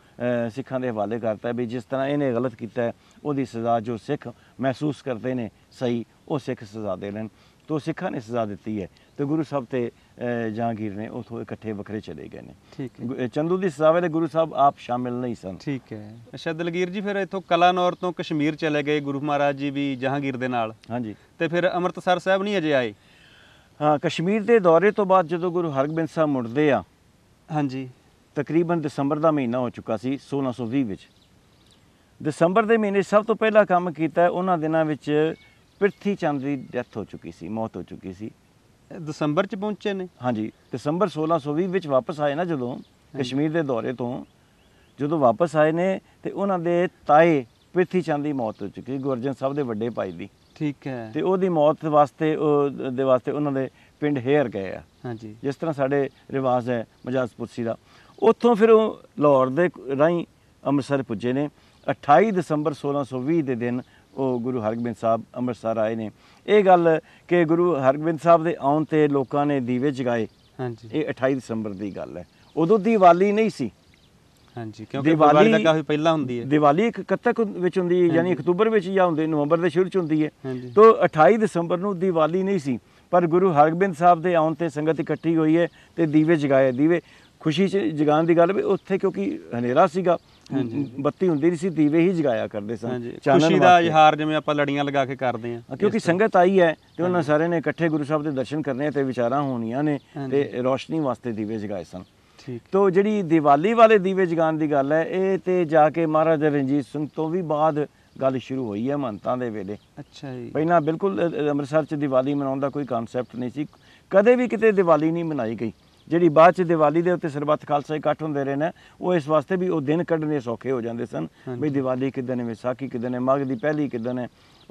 ਸਿੱਖਾਂ ਦੇ ਹਵਾਲੇ ਕਰਤਾ ਵੀ ਜਿਸ ਤਰ੍ਹਾਂ ਇਹਨੇ ਗਲਤ ਕੀਤਾ ਉਹਦੀ ਸਜ਼ਾ ਜੋ ਸਿੱਖ ਮਹਿਸੂਸ ਕਰਦੇ ਨੇ ਸਹੀ ਉਹ ਸਿੱਖ ਸਜ਼ਾ ਦੇ ਲੈਣ ਤੋਂ ਸਿੱਖਾਂ ਨੇ ਸਜ਼ਾ ਦਿੱਤੀ ਹੈ ਤੇ ਗੁਰੂ ਸਾਹਿਬ ਤੇ ਜਹਾਂਗੀਰ ਨੇ ਉਥੋਂ ਇਕੱਠੇ ਵੱਖਰੇ ਚਲੇ ਗਏ ਨੇ ਠੀਕ ਹੈ ਚੰਦੂ ਦੀ ਸਜ਼ਾਵੇ ਦੇ ਗੁਰੂ ਸਾਹਿਬ ਆਪ ਸ਼ਾਮਿਲ ਨਹੀਂ ਸਨ ਠੀਕ ਹੈ ਅੱਛਾ ਦਲਗੀਰ ਜੀ ਫਿਰ ਇਥੋਂ ਕਲਾਨੌਰ ਤੋਂ ਕਸ਼ਮੀਰ ਚਲੇ ਗਏ ਗੁਰੂ ਮਹਾਰਾਜ ਜੀ ਵੀ ਜਹਾਂਗੀਰ ਦੇ ਨਾਲ ਹਾਂਜੀ ਤੇ ਫਿਰ ਅੰਮ੍ਰਿਤਸਰ ਸਾਹਿਬ ਨਹੀਂ ਅਜੇ ਆਏ ਹਾਂ ਕਸ਼ਮੀਰ ਦੇ ਦੌਰੇ ਤੋਂ ਬਾਅਦ ਜਦੋਂ ਗੁਰੂ ਹਰਗੋਬਿੰਦ ਸਾਹਿਬ ਮੁੜਦੇ ਆ ਹਾਂਜੀ ਤਕਰੀਬਨ ਦਸੰਬਰ ਦਾ ਮਹੀਨਾ ਹੋ ਚੁੱਕਾ ਸੀ 1620 ਵਿੱਚ ਦਸੰਬਰ ਦੇ ਮਹੀਨੇ ਸਭ ਤੋਂ ਪਹਿਲਾ ਕੰਮ ਕੀਤਾ ਉਹਨਾਂ ਦਿਨਾਂ ਵਿੱਚ ਪ੍ਰਿਥੀ ਚੰਦ ਦੀ ਡੈਥ ਹੋ ਚੁੱਕੀ ਸੀ ਮੌਤ ਹੋ ਚੁੱਕੀ ਸੀ ਦਸੰਬਰ ਚ ਪਹੁੰਚੇ ਨੇ ਹਾਂਜੀ ਦਸੰਬਰ 1620 ਵਿੱਚ ਵਾਪਸ ਆਏ ਨਾ ਜਦੋਂ ਕਸ਼ਮੀਰ ਦੇ ਦੌਰੇ ਤੋਂ ਜਦੋਂ ਵਾਪਸ ਆਏ ਨੇ ਤੇ ਉਹਨਾਂ ਦੇ ਤਾਏ ਪ੍ਰਿਥੀ ਚੰਦ ਦੀ ਮੌਤ ਹੋ ਚੁੱਕੀ ਗੁਰਜਨ ਸਾਹਿਬ ਦੇ ਵੱਡੇ ਭਾਈ ਦੀ ਠੀਕ ਹੈ ਤੇ ਉਹਦੀ ਮੌਤ ਵਾਸਤੇ ਉਹ ਦੇ ਵਾਸਤੇ ਉਹਨਾਂ ਦੇ ਪਿੰਡ ਹੇਅਰ ਗਏ ਆ ਹਾਂਜੀ ਜਿਸ ਤਰ੍ਹਾਂ ਸਾਡੇ ਰਿਵਾਜ ਹੈ ਮਜਾਜ਼ਪੁਰਸੀ ਦਾ ਉੱਥੋਂ ਫਿਰ ਉਹ ਲਾਹੌਰ ਦੇ ਰਾਹੀਂ ਅੰਮ੍ਰਿਤਸਰ ਪੁੱਜੇ ਨੇ 28 ਦਸੰਬਰ 1620 ਦੇ ਦਿਨ ਉਹ ਗੁਰੂ ਹਰਗੋਬਿੰਦ ਸਾਹਿਬ ਅੰਮ੍ਰਿਤਸਰ ਆਏ ਨੇ ਇਹ ਗੱਲ ਕਿ ਗੁਰੂ ਹਰਗੋਬਿੰਦ ਸਾਹਿਬ ਦੇ ਆਉਣ ਤੇ ਲੋਕਾਂ ਨੇ ਦੀਵੇ ਜਗਾਏ ਹਾਂਜੀ ਇਹ 28 ਦਸੰਬਰ ਦੀ ਗੱਲ ਹੈ ਉਦੋਂ ਦੀਵਾਲੀ ਨਹੀਂ ਸੀ ਹਾਂਜੀ ਕਿਉਂਕਿ ਦੀਵਾਲੀ ਦਾ ਕਾਫੀ ਪਹਿਲਾਂ ਹੁੰਦੀ ਹੈ ਦੀਵਾਲੀ ਇੱਕ ਕੱਤਕ ਵਿੱਚ ਹੁੰਦੀ ਹੈ ਯਾਨੀ ਅਕਤੂਬਰ ਵਿੱਚ ਜਾਂ ਹੁੰਦੀ ਨਵੰਬਰ ਦੇ ਸ਼ੁਰੂ ਚ ਹੁੰਦੀ ਹੈ ਤੋਂ 28 ਦਸੰਬਰ ਨੂੰ ਦੀਵਾਲੀ ਨਹੀਂ ਸੀ ਪਰ ਗੁਰੂ ਹਰਗੋਬਿੰਦ ਸਾਹਿਬ ਦੇ ਆਉਣ ਤੇ ਸੰਗਤ ਇਕੱਠੀ ਹੋਈ ਹੈ ਤੇ ਦੀਵੇ ਜਗਾਏ ਦੀਵੇ ਖੁਸ਼ੀ ਚ ਜਗਾਉਣ ਦੀ ਗੱਲ ਵੀ ਉੱਥੇ ਕਿਉਂਕਿ ਹਨੇਰਾ ਸੀਗਾ ਬੱਤੀ ਹੁੰਦੀ ਨਹੀਂ ਸੀ ਦੀਵੇ ਹੀ ਜਗਾਇਆ ਕਰਦੇ ਸਨ ਖੁਸ਼ੀ ਦਾ ਇਜ਼ਹਾਰ ਜਿਵੇਂ ਆਪਾਂ ਲੜੀਆਂ ਲਗਾ ਕੇ ਕਰਦੇ ਆ ਕਿਉਂਕਿ ਸੰਗਤ ਆਈ ਹੈ ਤੇ ਉਹਨਾਂ ਸਾਰੇ ਨੇ ਇਕੱਠੇ ਗੁਰੂ ਸਾਹਿਬ ਦੇ ਦਰਸ਼ਨ ਕਰਨੇ ਤੇ ਵਿਚਾਰਾਂ ਹੋਣੀਆਂ ਨੇ ਤੇ ਰੋਸ਼ਨੀ ਵਾਸਤੇ ਦੀਵੇ ਜਗਾਏ ਸਨ ਠੀਕ ਤੋਂ ਜਿਹੜੀ ਦੀਵਾਲੀ ਵਾਲੇ ਦੀਵੇ ਜਗਾਣ ਦੀ ਗੱਲ ਹੈ ਇਹ ਤੇ ਜਾ ਕੇ ਮਹਾਰਾਜ ਰਣਜੀਤ ਸਿੰਘ ਤੋਂ ਵੀ ਬਾਅਦ ਗੱਲ ਸ਼ੁਰੂ ਹੋਈ ਹੈ ਮਹੰਤਾਂ ਦੇ ਵੇਲੇ ਅੱਛਾ ਜੀ ਪਹਿਲਾਂ ਬਿਲਕੁਲ ਅੰਮ੍ਰਿਤਸਰ 'ਚ ਦੀਵਾਲੀ ਮਨਾਉਣ ਦਾ ਕੋਈ ਕਨਸੈਪਟ ਨਹੀਂ ਸੀ ਕਦੇ ਵੀ ਕਿਤੇ ਦੀਵਾਲੀ ਨਹੀਂ ਮਨਾਈ ਗਈ ਜਿਹੜੀ ਬਾਅਦ ਚ ਦੀਵਾਲੀ ਦੇ ਉੱਤੇ ਸਰਬੱਤ ਖਾਲਸਾ ਇਕੱਠ ਹੁੰਦੇ ਰਹੇ ਨੇ ਉਹ ਇਸ ਵਾਸਤੇ ਵੀ ਉਹ ਦਿਨ ਕੱਢਨੇ ਸੌਖੇ ਹੋ ਜਾਂਦੇ ਸਨ ਵੀ ਦੀਵਾਲੀ ਕਿਦਾਂ ਨੇ ਵਿਸਾਖੀ ਕਿਦਾਂ ਨੇ ਮੱਗ ਦੀ ਪਹਿਲੀ ਕਿਦਾਂ ਨੇ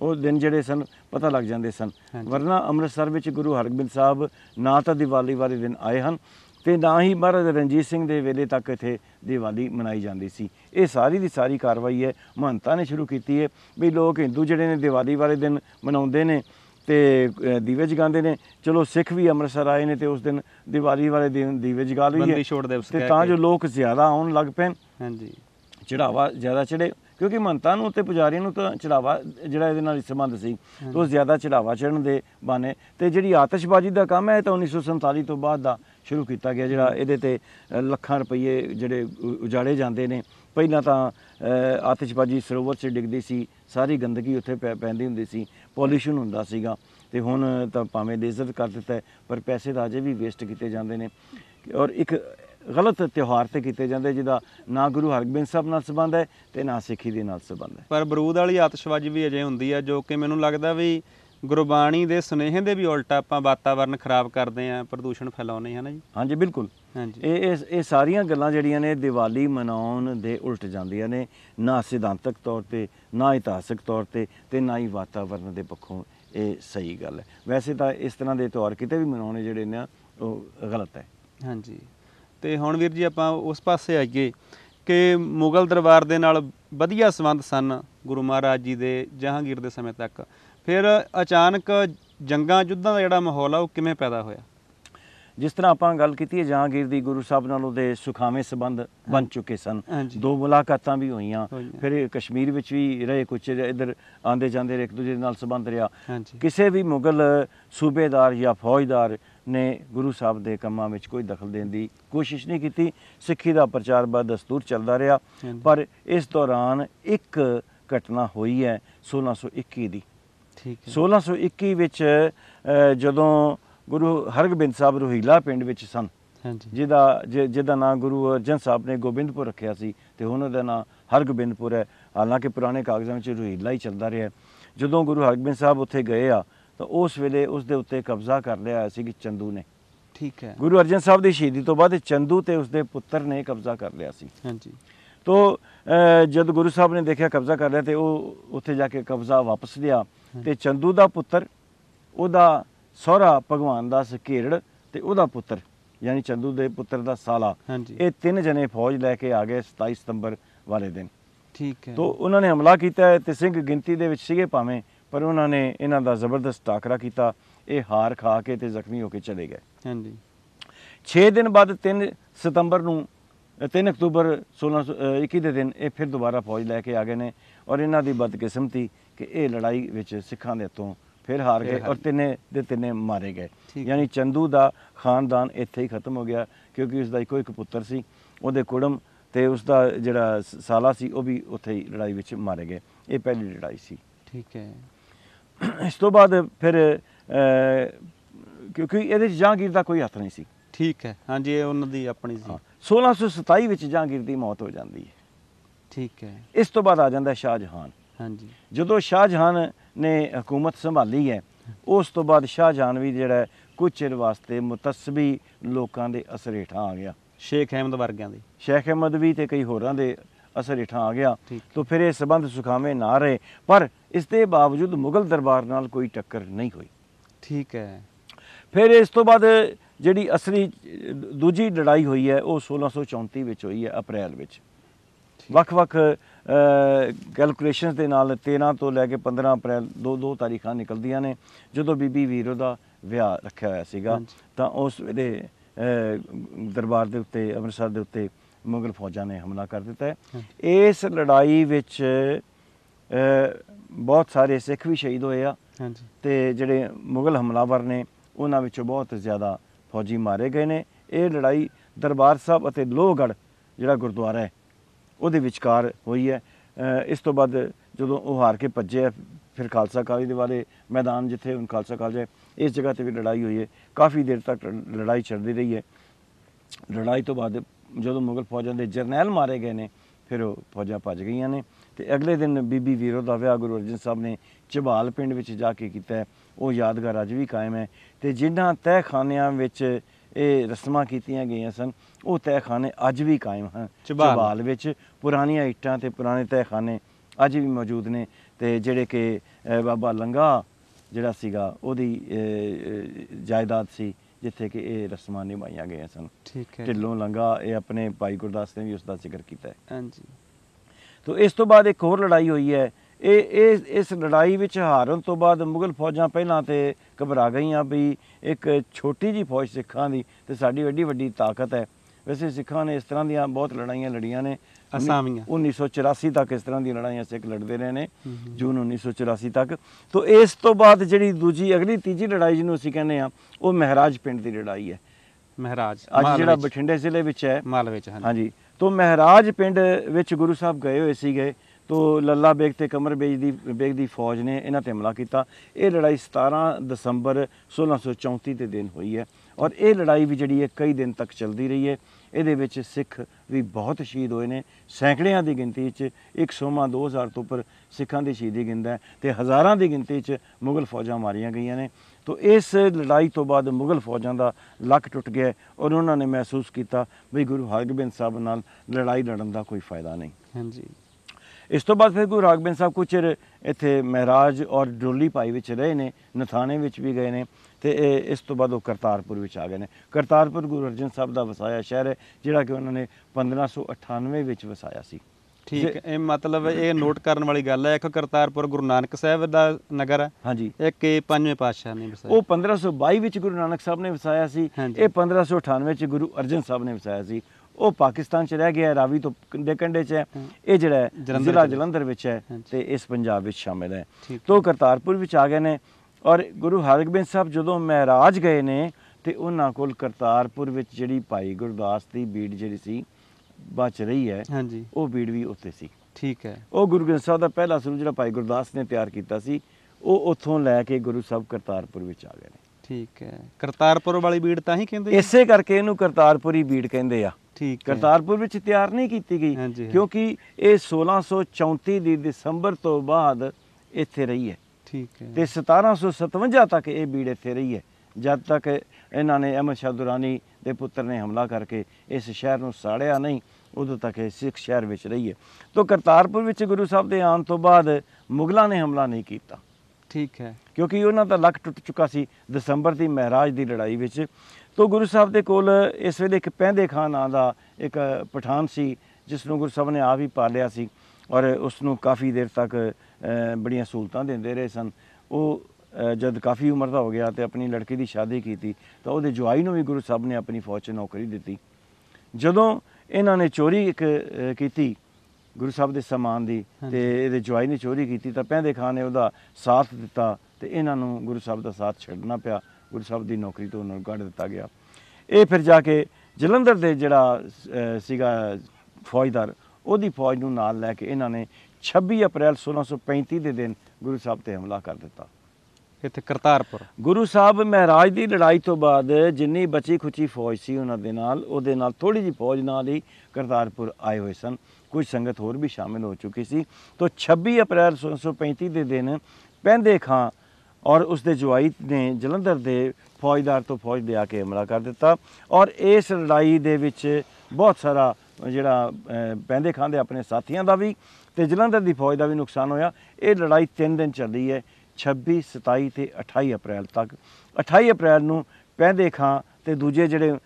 ਉਹ ਦਿਨ ਜਿਹੜੇ ਸਨ ਪਤਾ ਲੱਗ ਜਾਂਦੇ ਸਨ ਵਰਨਾ ਅੰਮ੍ਰਿਤਸਰ ਵਿੱਚ ਗੁਰੂ ਹਰਗੋਬਿੰਦ ਸਾਹਿਬ ਨਾ ਤਾਂ ਦੀਵਾਲੀ ਵਾਲੇ ਦਿਨ ਆਏ ਹਨ ਤੇ ਨਾ ਹੀ ਮਹਾਰਾਜ ਰਣਜੀਤ ਸਿੰਘ ਦੇ ਵੇਲੇ ਤੱਕ ਇਥੇ ਦੀਵਾਲੀ ਮਨਾਈ ਜਾਂਦੀ ਸੀ ਇਹ ਸਾਰੀ ਦੀ ਸਾਰੀ ਕਾਰਵਾਈ ਹੈ ਮਹੰਤਾਂ ਨੇ ਸ਼ੁਰੂ ਕੀਤੀ ਹੈ ਵੀ ਲੋਕ ਹਿੰਦੂ ਜਿਹੜੇ ਨੇ ਦੀਵਾਲੀ ਵਾਲੇ ਦਿਨ ਮਨਾਉਂਦੇ ਨੇ ਤੇ ਦੀਵੇ ਜਗਾਉਂਦੇ ਨੇ ਚਲੋ ਸਿੱਖ ਵੀ ਅੰਮ੍ਰਿਤਸਰ ਆਏ ਨੇ ਤੇ ਉਸ ਦਿਨ ਦੀਵਾਲੀ ਵਾਲੇ ਦਿਨ ਦੀਵੇ ਜਗਾ ਲਈਏ ਬੰਦੀ ਛੋੜ ਤੇ ਤਾਂ ਜੋ ਲੋਕ ਜ਼ਿਆਦਾ ਆਉਣ ਲੱਗ ਪੈਣ ਹਾਂਜੀ ਚੜਾਵਾ ਜ਼ਿਆਦਾ ਚੜੇ ਕਿਉਂਕਿ ਮੰਤਾਂ ਨੂੰ ਤੇ ਪੁਜਾਰੀਆਂ ਨੂੰ ਤਾਂ ਚੜਾਵਾ ਜਿਹੜਾ ਇਹਦੇ ਨਾਲ ਸੰਬੰਧ ਸੀ ਉਹ ਜ਼ਿਆਦਾ ਚੜਾਵਾ ਚੜਨ ਦੇ ਬਾਨੇ ਤੇ ਜਿਹੜੀ ਆਤਿਸ਼ਬਾਜ਼ੀ ਦਾ ਕੰਮ ਹੈ ਤਾਂ 1947 ਤੋਂ ਬਾਅਦ ਦਾ ਸ਼ੁਰੂ ਕੀਤਾ ਗਿਆ ਜਿਹੜਾ ਇਹਦੇ ਤੇ ਲੱਖਾਂ ਰੁਪਏ ਜਿਹੜੇ ਉਜਾੜੇ ਜਾਂਦੇ ਨੇ ਪਹਿਲਾਂ ਤਾਂ ਆਤਿਸ਼ਬਾਜ਼ੀ ਸਰੋਵਰ 'ਚ ਡਿੱਗਦੀ ਸੀ ਸਾਰੀ ਗੰਦਗੀ ਉੱਥੇ ਪੈਂਦੀ ਹੁੰਦੀ ਸੀ ਪੋਲੂਸ਼ਨ ਹੁੰਦਾ ਸੀਗਾ ਤੇ ਹੁਣ ਤਾਂ ਭਾਵੇਂ ਲੇਜ਼ਰ ਕਰ ਦਿੱਤਾ ਪਰ ਪੈਸੇ ਤਾਂ ਅਜੇ ਵੀ ਵੇਸਟ ਕੀਤੇ ਜਾਂਦੇ ਨੇ ਔਰ ਇੱਕ ਗਲਤ ਤਿਉਹਾਰ ਤੇ ਕੀਤੇ ਜਾਂਦੇ ਜਿਹਦਾ ਨਾ ਗੁਰੂ ਹਰਗੋਬਿੰਦ ਸਾਹਿਬ ਨਾਲ ਸੰਬੰਧ ਹੈ ਤੇ ਨਾ ਸਿੱਖੀ ਦੇ ਨਾਲ ਸੰਬੰਧ ਹੈ ਪਰ ਬਰੂਦ ਵਾਲੀ ਆਤਿਸ਼ਬਾਜ਼ੀ ਵੀ ਅਜੇ ਹੁੰਦੀ ਹੈ ਜੋ ਕਿ ਮੈਨੂੰ ਲੱਗਦਾ ਵੀ ਗੁਰਬਾਣੀ ਦੇ ਸੁਨੇਹੇ ਦੇ ਵੀ ਉਲਟਾ ਆਪਾਂ ਵਾਤਾਵਰਨ ਖਰਾਬ ਕਰਦੇ ਆ ਪ੍ਰਦੂਸ਼ਣ ਫੈਲਾਉਨੇ ਹਨ ਜੀ ਹਾਂਜੀ ਬਿਲਕੁਲ ਹਾਂਜੀ ਇਹ ਇਹ ਸਾਰੀਆਂ ਗੱਲਾਂ ਜਿਹੜੀਆਂ ਨੇ ਦੀਵਾਲੀ ਮਨਾਉਣ ਦੇ ਉਲਟ ਜਾਂਦੀਆਂ ਨੇ ਨਾ ਸਿਧਾਂਤਕ ਤੌਰ ਤੇ ਨਾ ਇਤਿਹਾਸਕ ਤੌਰ ਤੇ ਤੇ ਨਾ ਹੀ ਵਾਤਾਵਰਨ ਦੇ ਪੱਖੋਂ ਇਹ ਸਹੀ ਗੱਲ ਹੈ ਵੈਸੇ ਤਾਂ ਇਸ ਤਰ੍ਹਾਂ ਦੇ ਤੌਰ ਕਿਤੇ ਵੀ ਮਨਾਉਣੇ ਜਿਹੜੇ ਨੇ ਉਹ ਗਲਤ ਹੈ ਹਾਂਜੀ ਤੇ ਹੁਣ ਵੀਰ ਜੀ ਆਪਾਂ ਉਸ ਪਾਸੇ ਆਈਏ ਕਿ ਮੁਗਲ ਦਰਬਾਰ ਦੇ ਨਾਲ ਵਧੀਆ ਸੰਬੰਧ ਸਨ ਗੁਰੂ ਮਹਾਰਾਜ ਜੀ ਦੇ ਜਹਾਂਗੀਰ ਦੇ ਸਮੇਂ ਤੱਕ ਫਿਰ ਅਚਾਨਕ ਜੰਗਾਂ ਯੁੱਧਾਂ ਦਾ ਜਿਹੜਾ ਮਾਹੌਲ ਆ ਉਹ ਕਿਵੇਂ ਪੈਦਾ ਹੋਇਆ ਜਿਸ ਤਰ੍ਹਾਂ ਆਪਾਂ ਗੱਲ ਕੀਤੀ ਹੈ ਜਹਾਂਗੀਰ ਦੀ ਗੁਰੂ ਸਾਹਿਬ ਨਾਲ ਉਹਦੇ ਸੁਖਾਵੇਂ ਸੰਬੰਧ ਬਣ ਚੁੱਕੇ ਸਨ ਦੋ ਮੁਲਾਕਾਤਾਂ ਵੀ ਹੋਈਆਂ ਫਿਰ ਕਸ਼ਮੀਰ ਵਿੱਚ ਵੀ ਰਹੇ ਕੁਝ ਇਧਰ ਆਂਦੇ ਜਾਂਦੇ ਰਹੇ ਇੱਕ ਦੂਜੇ ਨਾਲ ਸੰਬੰਧ ਰਿਹਾ ਕਿਸੇ ਵੀ ਮੁਗਲ ਸੂਬੇਦਾਰ ਜਾਂ ਫੌਜਦਾਰ ਨੇ ਗੁਰੂ ਸਾਹਿਬ ਦੇ ਕੰਮਾਂ ਵਿੱਚ ਕੋਈ ਦਖਲ ਦੇਣ ਦੀ ਕੋਸ਼ਿਸ਼ ਨਹੀਂ ਕੀਤੀ ਸਿੱਖੀ ਦਾ ਪ੍ਰਚਾਰ ਬਾ ਦਸਤੂਰ ਚੱਲਦਾ ਰਿਹਾ ਪਰ ਇਸ ਦੌਰਾਨ ਇੱਕ ਘਟਨਾ ਹੋਈ ਹੈ 1621 ਦੀ ਠੀਕ ਹੈ 1621 ਵਿੱਚ ਜਦੋਂ ਗੁਰੂ ਹਰਗੋਬਿੰਦ ਸਾਹਿਬ ਰੋਹੀਲਾ ਪਿੰਡ ਵਿੱਚ ਸਨ ਹਾਂਜੀ ਜਿਹਦਾ ਜਿਹਦਾ ਨਾਮ ਗੁਰੂ ਅਰਜਨ ਸਾਹਿਬ ਨੇ ਗੋਬਿੰਦਪੁਰ ਰੱਖਿਆ ਸੀ ਤੇ ਹੁਣ ਉਹਦਾ ਨਾਮ ਹਰਗੋਬਿੰਦਪੁਰ ਹੈ ਹਾਲਾਂਕਿ ਪੁਰਾਣੇ ਕਾਗਜ਼ਾਂ ਵਿੱਚ ਰੋਹੀਲਾ ਹੀ ਚੱਲਦਾ ਰਿਹਾ ਜਦੋਂ ਗੁਰੂ ਹਰਗੋਬਿੰਦ ਸਾਹਿਬ ਉੱਥੇ ਗਏ ਆ ਤਾਂ ਉਸ ਵੇਲੇ ਉਸ ਦੇ ਉੱਤੇ ਕਬਜ਼ਾ ਕਰ ਲਿਆ ਸੀ ਕਿ ਚੰਦੂ ਨੇ ਠੀਕ ਹੈ ਗੁਰੂ ਅਰਜਨ ਸਾਹਿਬ ਦੀ ਸ਼ਹੀਦੀ ਤੋਂ ਬਾਅਦ ਚੰਦੂ ਤੇ ਉਸ ਦੇ ਪੁੱਤਰ ਨੇ ਕਬਜ਼ਾ ਕਰ ਲਿਆ ਸੀ ਹਾਂਜੀ ਤੋਂ ਜਦ ਗੁਰੂ ਸਾਹਿਬ ਨੇ ਦੇਖਿਆ ਕਬਜ਼ਾ ਕਰ ਲਿਆ ਤੇ ਉਹ ਉੱਥੇ ਜਾ ਕੇ ਕਬਜ਼ਾ ਵਾਪਸ ਲਿਆ ਤੇ ਚੰਦੂ ਦਾ ਪੁੱਤਰ ਉਹਦਾ ਸਹਰਾ ਭਗਵਾਨ ਦਾਸ ਸਕੇੜ ਤੇ ਉਹਦਾ ਪੁੱਤਰ ਯਾਨੀ ਚੰਦੂ ਦੇ ਪੁੱਤਰ ਦਾ ਸਾਲਾ ਇਹ ਤਿੰਨ ਜਣੇ ਫੌਜ ਲੈ ਕੇ ਆ ਗਏ 27 ਸਤੰਬਰ ਵਾਲੇ ਦਿਨ ਠੀਕ ਹੈ ਤੋਂ ਉਹਨਾਂ ਨੇ ਹਮਲਾ ਕੀਤਾ ਤੇ ਸਿੰਘ ਗਿਣਤੀ ਦੇ ਵਿੱਚ ਸੀਗੇ ਭਾਵੇਂ ਪਰ ਉਹਨਾਂ ਨੇ ਇਹਨਾਂ ਦਾ ਜ਼ਬਰਦਸਤ ਟਾਕਰਾ ਕੀਤਾ ਇਹ ਹਾਰ ਖਾ ਕੇ ਤੇ ਜ਼ਖਮੀ ਹੋ ਕੇ ਚਲੇ ਗਏ ਹਾਂਜੀ 6 ਦਿਨ ਬਾਅਦ 3 ਸਤੰਬਰ ਨੂੰ 3 ਅਕਤੂਬਰ 1621 ਦੇ ਦਿਨ ਇਹ ਫਿਰ ਦੁਬਾਰਾ ਫੌਜ ਲੈ ਕੇ ਆ ਗਏ ਨੇ ਔਰ ਇਹਨਾਂ ਦੀ ਬਦਕਿਸਮਤੀ ਕਿ ਇਹ ਲੜਾਈ ਵਿੱਚ ਸਿੱਖਾਂ ਦੇ ਹੱਥੋਂ ਫਿਰ ਹਾਰ ਗਏ ਔਰ ਤਿੰਨੇ ਦੇ ਤਿੰਨੇ ਮਾਰੇ ਗਏ ਯਾਨੀ ਚੰਦੂ ਦਾ ਖਾਨਦਾਨ ਇੱਥੇ ਹੀ ਖਤਮ ਹੋ ਗਿਆ ਕਿਉਂਕਿ ਉਸ ਦਾ ਇੱਕੋ ਇੱਕ ਪੁੱਤਰ ਸੀ ਉਹਦੇ ਕੁੜਮ ਤੇ ਉਸ ਦਾ ਜਿਹੜਾ ਸਾਲਾ ਸੀ ਉਹ ਵੀ ਉੱਥੇ ਹੀ ਲੜਾਈ ਵਿੱਚ ਮਾਰੇ ਗਏ ਇਹ ਪਹਿਲੀ ਲੜਾਈ ਸੀ ਠੀਕ ਹੈ ਇਸ ਤੋਂ ਬਾਅਦ ਫਿਰ ਕਿਉਂਕਿ ਇਹਦੇ ਜਹਾਂਗੀਰ ਦਾ ਕੋਈ ਹੱਥ ਨਹੀਂ ਸੀ ਠੀਕ ਹੈ ਹਾਂਜੀ ਇਹ ਉਹਨਾਂ ਦੀ ਆਪਣੀ ਸੀ 1627 ਵਿੱਚ ਜਹਾਂਗੀਰ ਦੀ ਮੌਤ ਹੋ ਜਾਂਦੀ ਹੈ ਠੀਕ ਹੈ ਇਸ ਤੋਂ ਬਾਅਦ ਆ ਜਾਂਦਾ ਸ਼ਾਹਜਹਾਨ ਹਾਂਜੀ ਜਦੋਂ ਸ਼ਾਹਜਹਾਨ ਨੇ ਹਕੂਮਤ ਸੰਭਾਲੀ ਹੈ ਉਸ ਤੋਂ ਬਾਅਦ ਸ਼ਾਹਜਹਾਨ ਵੀ ਜਿਹੜਾ ਕੁਝ ਚਿਰ ਵਾਸਤੇ ਮੁਤਸਬੀ ਲੋਕਾਂ ਦੇ ਅਸਰ ਹੇਠਾਂ ਆ ਗਿਆ ਸ਼ੇਖ ਅਹਿਮਦ ਵਰਗਿਆਂ ਦੇ ਸ਼ੇਖ ਅਹਿਮਦ ਵੀ ਤੇ ਕਈ ਹੋਰਾਂ ਦੇ ਅਸਰ ਹੇਠਾਂ ਆ ਗਿਆ ਤੋਂ ਫਿਰ ਇਹ ਸਬੰਧ ਸੁਖਾਵੇਂ ਨਾ ਰਹੇ ਪਰ ਇਸ ਦੇ ਬਾਵਜੂਦ ਮੁਗਲ ਦਰਬਾਰ ਨਾਲ ਕੋਈ ਟੱਕਰ ਨਹੀਂ ਹੋਈ ਠੀਕ ਹੈ ਫਿਰ ਇਸ ਤੋਂ ਬਾਅਦ ਜਿਹੜੀ ਅਸਲੀ ਦੂਜੀ ਲੜਾਈ ਹੋਈ ਹੈ ਉਹ 1634 ਵਿੱਚ ਹੋਈ ਹੈ ਅਪ੍ਰੈਲ ਵਿੱਚ ਵੱਖ-ਵੱਖ ਕੈਲਕੂਲੇਸ਼ਨਸ ਦੇ ਨਾਲ 13 ਤੋਂ ਲੈ ਕੇ 15 ਅਪ੍ਰੈਲ ਦੋ ਦੋ ਤਾਰੀਖਾਂ ਨਿਕਲਦੀਆਂ ਨੇ ਜਦੋਂ ਬੀਬੀ ਵੀਰੋ ਦਾ ਵਿਆਹ ਰੱਖਿਆ ਹੋਇਆ ਸੀਗਾ ਤਾਂ ਉਸ ਵੇਲੇ ਦਰਬਾਰ ਦੇ ਉੱਤੇ ਅੰਮ੍ਰਿਤਸਰ ਦੇ ਉੱਤੇ ਮੁਗਲ ਫੌਜਾਂ ਨੇ ਹਮਲਾ ਕਰ ਦਿੱਤਾ ਇਸ ਲੜਾਈ ਵਿੱਚ ਬਹੁਤ ਸਾਰੇ ਸਿੱਖ ਵੀ ਸ਼ਹੀਦ ਹੋਏ ਆ ਤੇ ਜਿਹੜੇ ਮੁਗਲ ਹਮਲਾਵਰ ਨੇ ਉਹਨਾਂ ਵਿੱਚੋਂ ਬਹੁਤ ਜ਼ਿਆਦਾ ਫੌਜੀ ਮਾਰੇ ਗਏ ਨੇ ਇਹ ਲੜਾਈ ਦਰਬਾਰ ਸਾਹਿਬ ਅਤੇ ਲੋਹਗੜ ਜਿਹੜਾ ਗੁਰਦੁਆਰਾ ਹੈ ਉਹਦੇ ਵਿਚਕਾਰ ਹੋਈ ਹੈ ਇਸ ਤੋਂ ਬਾਅਦ ਜਦੋਂ ਉਹ ਹਾਰ ਕੇ ਭੱਜੇ ਫਿਰ ਖਾਲਸਾ ਕਾਲਜ ਦੇ ਵਾਲੇ ਮੈਦਾਨ ਜਿੱਥੇ ਉਹ ਖਾਲਸਾ ਕਾਲਜ ਹੈ ਇਸ ਜਗ੍ਹਾ ਤੇ ਵੀ ਲੜਾਈ ਹੋਈ ਹੈ ਕਾਫੀ ਦੇਰ ਤੱਕ ਲੜਾਈ ਚੱਲਦੀ ਰਹੀ ਹੈ ਲੜਾਈ ਤੋਂ ਬਾਅਦ ਜਦੋਂ ਮੁਗਲ ਫੌਜਾਂ ਦੇ ਜਰਨੈਲ ਮਾਰੇ ਗਏ ਨੇ ਫਿਰ ਉਹ ਫੌਜਾਂ ਭੱਜ ਗਈਆਂ ਨੇ ਤੇ ਅਗਲੇ ਦਿਨ ਬੀਬੀ ਵੀਰੋ ਦਾ ਵਿਆਹ ਗੁਰੂ ਅਰਜਨ ਸਾਹਿਬ ਨੇ ਚਬਾਲ ਪਿੰਡ ਵਿੱਚ ਜਾ ਕੇ ਕੀਤਾ ਉਹ ਯਾਦਗਾਰ ਅਜ ਵੀ ਕਾਇਮ ਹੈ ਤੇ ਜਿਨ੍ਹਾਂ ਤਹਿਖਾਨਿਆਂ ਵਿੱਚ ਇਹ ਰਸਮਾਂ ਕੀਤੀਆਂ ਗਈਆਂ ਸਨ ਉਹ ਤਹਿਖਾਨੇ ਅੱਜ ਵੀ ਕਾਇਮ ਹਨ ਚਬਾਲ ਵਿੱਚ ਪੁਰਾਣੀਆਂ ਇੱਟਾਂ ਤੇ ਪੁਰਾਣੇ ਤਹਿਖਾਨੇ ਅੱਜ ਵੀ ਮੌਜੂਦ ਨੇ ਤੇ ਜਿਹੜੇ ਕਿ ਬਾਬਾ ਲੰਗਾ ਜਿਹੜਾ ਸੀਗਾ ਉਹਦੀ ਜਾਇਦਾਦ ਸੀ ਜਿੱਥੇ ਕਿ ਇਹ ਰਸਮਾਂ ਨਿਭਾਈਆਂ ਗਈਆਂ ਸਨ ਠੀਕ ਹੈ ਢਿੱਲੋਂ ਲੰਗਾ ਇਹ ਆਪਣੇ ਭਾਈ ਗੁਰਦਾਸ ਨੇ ਵੀ ਉਸ ਦਾ ਜ਼ਿਕਰ ਕੀਤਾ ਹੈ ਹਾਂਜੀ ਤੋਂ ਇਸ ਤੋਂ ਬਾਅਦ ਇੱਕ ਹੋਰ ਲੜਾਈ ਹੋਈ ਹੈ ਇਹ ਇਸ ਲੜਾਈ ਵਿੱਚ ਹਾਰਨ ਤੋਂ ਬਾਅਦ ਮੁਗਲ ਫੌਜਾਂ ਪਹਿਲਾਂ ਤੇ ਘਬਰਾ ਗਈਆਂ ਵੀ ਇੱਕ ਛੋਟੀ ਜੀ ਫੌਜ ਸਿੱਖਾਂ ਦੀ ਤੇ ਸਾਡੀ ਵੱਡੀ ਵੱਡੀ ਤਾਕਤ ਹੈ ਵੈਸੇ ਸਿੱਖਾਂ ਨੇ ਇਸ ਤਰ੍ਹਾਂ ਦੀਆਂ ਬਹੁਤ ਲੜਾਈਆਂ ਲੜੀਆਂ ਨੇ ਅਸਾਮੀਆਂ 1984 ਤੱਕ ਇਸ ਤਰ੍ਹਾਂ ਦੀਆਂ ਲੜਾਈਆਂ ਸਿੱਖ ਲੜਦੇ ਰਹੇ ਨੇ ਜੂਨ 1984 ਤੱਕ ਤੋਂ ਇਸ ਤੋਂ ਬਾਅਦ ਜਿਹੜੀ ਦੂਜੀ ਅਗਲੀ ਤੀਜੀ ਲੜਾਈ ਜਿਹਨੂੰ ਅਸੀਂ ਕਹਿੰਦੇ ਆ ਉਹ ਮਹਿਰਾਜ ਪਿੰਡ ਦੀ ਲੜਾਈ ਹੈ ਮਹਿਰਾਜ ਅੱਜ ਜਿਹੜਾ ਬਠਿੰਡੇ ਜ਼ਿਲ੍ਹੇ ਵਿੱਚ ਹੈ ਮਾਲ ਵਿੱਚ ਹਾਂਜੀ ਤੋਂ ਮਹਿਰਾਜ ਪਿੰਡ ਵਿੱਚ ਗੁਰੂ ਸਾਹਿਬ ਗਏ ਹੋਏ ਸੀਗੇ ਤੋਂ ਲੱਲਾ ਬੇਗ ਤੇ ਕਮਰ ਬੇਗ ਦੀ ਬੇਗ ਦੀ ਫੌਜ ਨੇ ਇਹਨਾਂ ਤੇ ਹਮਲਾ ਕੀਤਾ ਇਹ ਲੜਾਈ 17 ਦਸੰਬਰ 1634 ਦੇ ਦਿਨ ਹੋਈ ਹੈ ਔਰ ਇਹ ਲੜਾਈ ਵੀ ਜਿਹੜੀ ਹੈ ਕਈ ਦਿਨ ਤੱਕ ਚੱਲਦੀ ਰਹੀ ਹੈ ਇਹਦੇ ਵਿੱਚ ਸਿੱਖ ਵੀ ਬਹੁਤ ਸ਼ਹੀਦ ਹੋਏ ਨੇ ਸੈਂਕੜਿਆਂ ਦੀ ਗਿਣਤੀ 'ਚ 100ਵਾਂ 2000 ਤੋਂ ਉੱਪਰ ਸਿੱਖਾਂ ਦੀ ਸ਼ਹੀਦੀ ਗਿੰਦਾ ਤੇ ਹਜ਼ਾਰਾਂ ਦੀ ਗਿਣਤੀ 'ਚ ਮੁਗਲ ਫੌਜਾਂ ਮਾਰੀਆਂ ਗਈਆਂ ਨੇ ਤੋ ਇਸ ਲੜਾਈ ਤੋਂ ਬਾਅਦ ਮੁਗਲ ਫੌਜਾਂ ਦਾ ਲੱਕ ਟੁੱਟ ਗਿਆ ਔਰ ਉਹਨਾਂ ਨੇ ਮਹਿਸੂਸ ਕੀਤਾ ਵੀ ਗੁਰੂ ਹਰਗੋਬਿੰਦ ਸਾਹਿਬ ਨਾਲ ਲੜਾਈ ਲੜਨ ਦਾ ਕੋਈ ਫਾਇਦਾ ਨਹੀਂ ਹਾਂਜੀ ਇਸ ਤੋਂ ਬਾਅਦ ਫਿਰ ਗੁਰੂ ਰਾਗਬਿੰਦ ਸਾਹਿਬ ਕੁਝ ਚਿਰ ਇੱਥੇ ਮਹਿਰਾਜ ਔਰ ਡੋਲੀ ਪਾਈ ਵਿੱਚ ਰਹੇ ਨੇ ਨਥਾਣੇ ਵਿੱਚ ਵੀ ਗਏ ਨੇ ਤੇ ਇਸ ਤੋਂ ਬਾਅਦ ਉਹ ਕਰਤਾਰਪੁਰ ਵਿੱਚ ਆ ਗਏ ਨੇ ਕਰਤਾਰਪੁਰ ਗੁਰੂ ਅਰਜਨ ਸਾਹਿਬ ਦਾ ਵਸਾਇਆ ਸ਼ਹਿਰ ਹੈ ਜਿਹੜਾ ਕਿ ਉਹਨਾਂ ਨੇ 1598 ਵਿੱਚ ਵਸਾਇਆ ਸੀ ਠੀਕ ਇਹ ਮਤਲਬ ਇਹ ਨੋਟ ਕਰਨ ਵਾਲੀ ਗੱਲ ਹੈ ਇੱਕ ਕਰਤਾਰਪੁਰ ਗੁਰੂ ਨਾਨਕ ਸਾਹਿਬ ਦਾ ਨਗਰ ਹੈ ਹਾਂਜੀ ਇੱਕ ਇਹ ਪੰਜਵੇਂ ਪਾਤਸ਼ਾਹ ਨੇ ਵਸਾਇਆ ਉਹ 1522 ਵਿੱਚ ਗੁਰੂ ਨਾਨਕ ਸਾਹਿਬ ਨੇ ਵਸਾਇਆ ਸੀ ਇਹ 1598 ਵਿੱਚ ਗੁਰੂ ਅਰਜਨ ਸਾਹਿਬ ਨੇ ਵਸਾਇਆ ਸੀ ਉਹ ਪਾਕਿਸਤਾਨ 'ਚ ਰਹਿ ਗਿਆ ਰਾਵੀ ਤੋਂ ਦੇ ਕੰਡੇ 'ਚ ਹੈ ਇਹ ਜਿਹੜਾ ਜ਼ਿਲ੍ਹਾ ਜਲੰਧਰ ਵਿੱਚ ਹੈ ਤੇ ਇਸ ਪੰਜਾਬ ਵਿੱਚ ਸ਼ਾਮਿਲ ਹੈ ਤੋਂ ਕਰਤਾਰਪੁਰ ਵਿੱਚ ਆ ਗਏ ਨੇ ਔਰ ਗੁਰੂ ਹਰਗੋਬਿੰਦ ਸਾਹਿਬ ਜਦੋਂ ਮਹਿਰਾਜ ਗਏ ਨੇ ਤੇ ਉਹਨਾਂ ਕੋਲ ਕਰਤਾਰਪੁਰ ਵਿੱਚ ਜਿਹੜੀ ਭਾਈ ਗੁਰਦਾਸ ਦੀ ਬੀੜ ਜਿਹੜੀ ਸੀ ਬਚ ਰਹੀ ਹੈ ਹਾਂਜੀ ਉਹ ਬੀੜ ਵੀ ਉੱਥੇ ਸੀ ਠੀਕ ਹੈ ਉਹ ਗੁਰੂ ਗ੍ਰੰਥ ਸਾਹਿਬ ਦਾ ਪਹਿਲਾ ਸਰੂਪ ਜਿਹੜਾ ਭਾਈ ਗੁਰਦਾਸ ਨੇ ਤਿਆਰ ਕੀਤਾ ਸੀ ਉਹ ਉੱਥੋਂ ਲੈ ਕੇ ਗੁਰੂ ਸਾਹਿਬ ਕਰਤਾਰਪੁਰ ਵਿੱਚ ਆ ਗਏ ਨੇ ਠੀਕ ਹੈ ਕਰਤਾਰਪੁਰ ਵਾਲੀ ਬੀੜ ਤਾਂ ਹੀ ਕਹਿੰਦੇ ਇਸੇ ਕਰਕੇ ਇਹਨੂੰ ਕਰਤਾਰਪੁਰੀ ਬੀੜ ਕਹਿੰਦੇ ਆ ਠੀਕ ਹੈ ਕਰਤਾਰਪੁਰ ਵਿੱਚ ਤਿਆਰ ਨਹੀਂ ਕੀਤੀ ਗਈ ਕਿਉਂਕਿ ਇਹ 1634 ਦੀ ਦਸੰਬਰ ਤੋਂ ਬਾਅਦ ਇੱਥੇ ਰਹੀ ਹੈ ਠੀਕ ਹੈ ਤੇ 1757 ਤੱਕ ਇਹ ਬੀੜ ਇੱਥੇ ਰਹੀ ਹੈ ਜਦ ਤੱਕ ਇਹਨਾਂ ਨੇ ਅਹਿਮਦ ਸ਼ਾਹ ਦੁਰਾਨੀ ਦੇ ਪੁੱਤਰ ਨੇ ਹਮਲਾ ਕਰਕੇ ਇਸ ਸ਼ਹਿਰ ਨੂੰ ਸਾੜਿਆ ਨਹੀਂ ਉਦੋਂ ਤੱਕ ਇਹ ਸਿੱਖ ਸ਼ਹਿਰ ਵਿੱਚ ਰਹੀ ਹੈ ਤੋਂ ਕਰਤਾਰਪੁਰ ਵਿੱਚ ਗੁਰੂ ਸਾਹਿਬ ਦੇ ਆਉਣ ਤੋਂ ਬਾਅਦ ਮੁਗਲਾਂ ਨੇ ਹਮਲਾ ਨਹੀਂ ਕੀਤਾ ਠੀਕ ਹੈ ਕਿਉਂਕਿ ਉਹਨਾਂ ਦਾ ਲੱਕ ਟੁੱਟ ਚੁੱਕਾ ਸੀ ਦਸੰਬਰ ਦੀ ਮਹਾਰਾਜ ਦੀ ਲੜਾਈ ਵਿੱਚ ਤੋਂ ਗੁਰੂ ਸਾਹਿਬ ਦੇ ਕੋਲ ਇਸ ਵੇਲੇ ਇੱਕ ਪਹਿੰਦੇ ਖਾਨ ਨਾਂ ਦਾ ਇੱਕ ਪਠਾਨ ਸੀ ਜਿਸ ਨੂੰ ਗੁਰੂ ਸਾਹਿਬ ਨੇ ਆ ਵੀ ਪਾਲਿਆ ਸੀ ਔਰ ਉਸ ਨੂੰ ਕਾਫੀ ਦੇਰ ਤੱਕ ਬੜੀਆਂ ਸਹੂਲਤਾਂ ਦਿੰਦੇ ਰਹੇ ਸਨ ਉਹ ਜਦ ਕਾਫੀ ਉਮਰ ਦਾ ਹੋ ਗਿਆ ਤੇ ਆਪਣੀ ਲੜਕੀ ਦੀ ਸ਼ਾਦੀ ਕੀਤੀ ਤਾਂ ਉਹਦੇ ਜਵਾਈ ਨੂੰ ਵੀ ਗੁਰੂ ਸਾਹਿਬ ਨੇ ਆਪਣੀ ਫੌਜ 'ਚ ਨੌਕਰੀ ਦਿੱਤੀ ਜਦੋਂ ਇਹਨਾਂ ਨੇ ਚੋਰੀ ਇੱਕ ਕੀਤੀ ਗੁਰੂ ਸਾਹਿਬ ਦੇ ਸਮਾਨ ਦੀ ਤੇ ਇਹਦੇ ਜਵਾਈ ਨੇ ਚੋਰੀ ਕੀਤੀ ਤਾਂ ਪਹਿੰਦੇ ਖਾਨ ਨੇ ਉਹਦਾ ਸਾਥ ਦਿੱਤਾ ਤੇ ਇਹਨਾਂ ਨੂੰ ਗੁਰੂ ਸਾਹਿਬ ਦਾ ਸਾਥ ਛੱਡਣਾ ਪਿਆ ਗੁਰੂ ਸਾਹਿਬ ਦੀ ਨੌਕਰੀ ਤੋਂ ਉਹਨਾਂ ਨੂੰ ਕੱਢ ਦਿੱਤਾ ਗਿਆ ਇਹ ਫਿਰ ਜਾ ਕੇ ਜਲੰਧਰ ਦੇ ਜਿਹੜਾ ਸੀਗਾ ਫੌਜਦਾਰ ਉਹਦੀ ਫੌਜ ਨੂੰ ਨਾਲ ਲੈ ਕੇ ਇਹਨਾਂ ਨੇ 26 ਅਪ੍ਰੈਲ 1635 ਦੇ ਦਿਨ ਗੁਰੂ ਸਾਹਿਬ ਤੇ ਹਮਲਾ ਕਰ ਦਿੱਤਾ ਇੱਥੇ ਕਰਤਾਰਪੁਰ ਗੁਰੂ ਸਾਹਿਬ ਮਹਾਰਾਜ ਦੀ ਲੜਾਈ ਤੋਂ ਬਾਅਦ ਜਿੰਨੀ ਬਚੀ ਖੁਚੀ ਫੌਜ ਸੀ ਉਹਨਾਂ ਦੇ ਨਾਲ ਉਹਦੇ ਨਾਲ ਥੋੜੀ ਜੀ ਫੌਜ ਨਾਲ ਹੀ ਕਰਤਾਰਪੁਰ ਆਏ ਹੋਏ ਸਨ ਕੁਝ ਸੰਗਤ ਹੋਰ ਵੀ ਸ਼ਾਮਿਲ ਹੋ ਚੁੱਕੀ ਸੀ ਤੋਂ 26 ਅਪ੍ਰੈਲ 1935 ਦੇ ਦਿਨ ਪੈਂਦੇ ਖਾਂ ਔਰ ਉਸ ਦੇ ਜਵਾਈ ਨੇ ਜਲੰਧਰ ਦੇ ਫੌਜਦਾਰ ਤੋਂ ਫੌਜ ਦੇ ਆ ਕੇ ਹਮਲਾ ਕਰ ਦਿੱਤਾ ਔਰ ਇਸ ਲੜਾਈ ਦੇ ਵਿੱਚ ਬਹੁਤ ਸਾਰਾ ਜਿਹੜਾ ਪੈਂਦੇ ਖਾਂ ਦੇ ਆਪਣੇ ਸਾਥੀਆਂ ਦਾ ਵੀ ਤੇ ਜਲੰਧਰ ਦੀ ਫੌਜ ਦਾ ਵੀ ਨੁਕਸਾਨ ਹੋਇਆ ਇਹ ਲੜਾਈ 3 ਦਿਨ ਚੱਲੀ ਹੈ 26 27 ਤੇ 28 ਅਪ੍ਰੈਲ ਤੱਕ 28 ਅਪ੍ਰੈਲ ਨੂੰ ਪੈਂਦੇ ਖਾਂ ਤੇ ਦੂਜੇ ਜਿਹੜੇ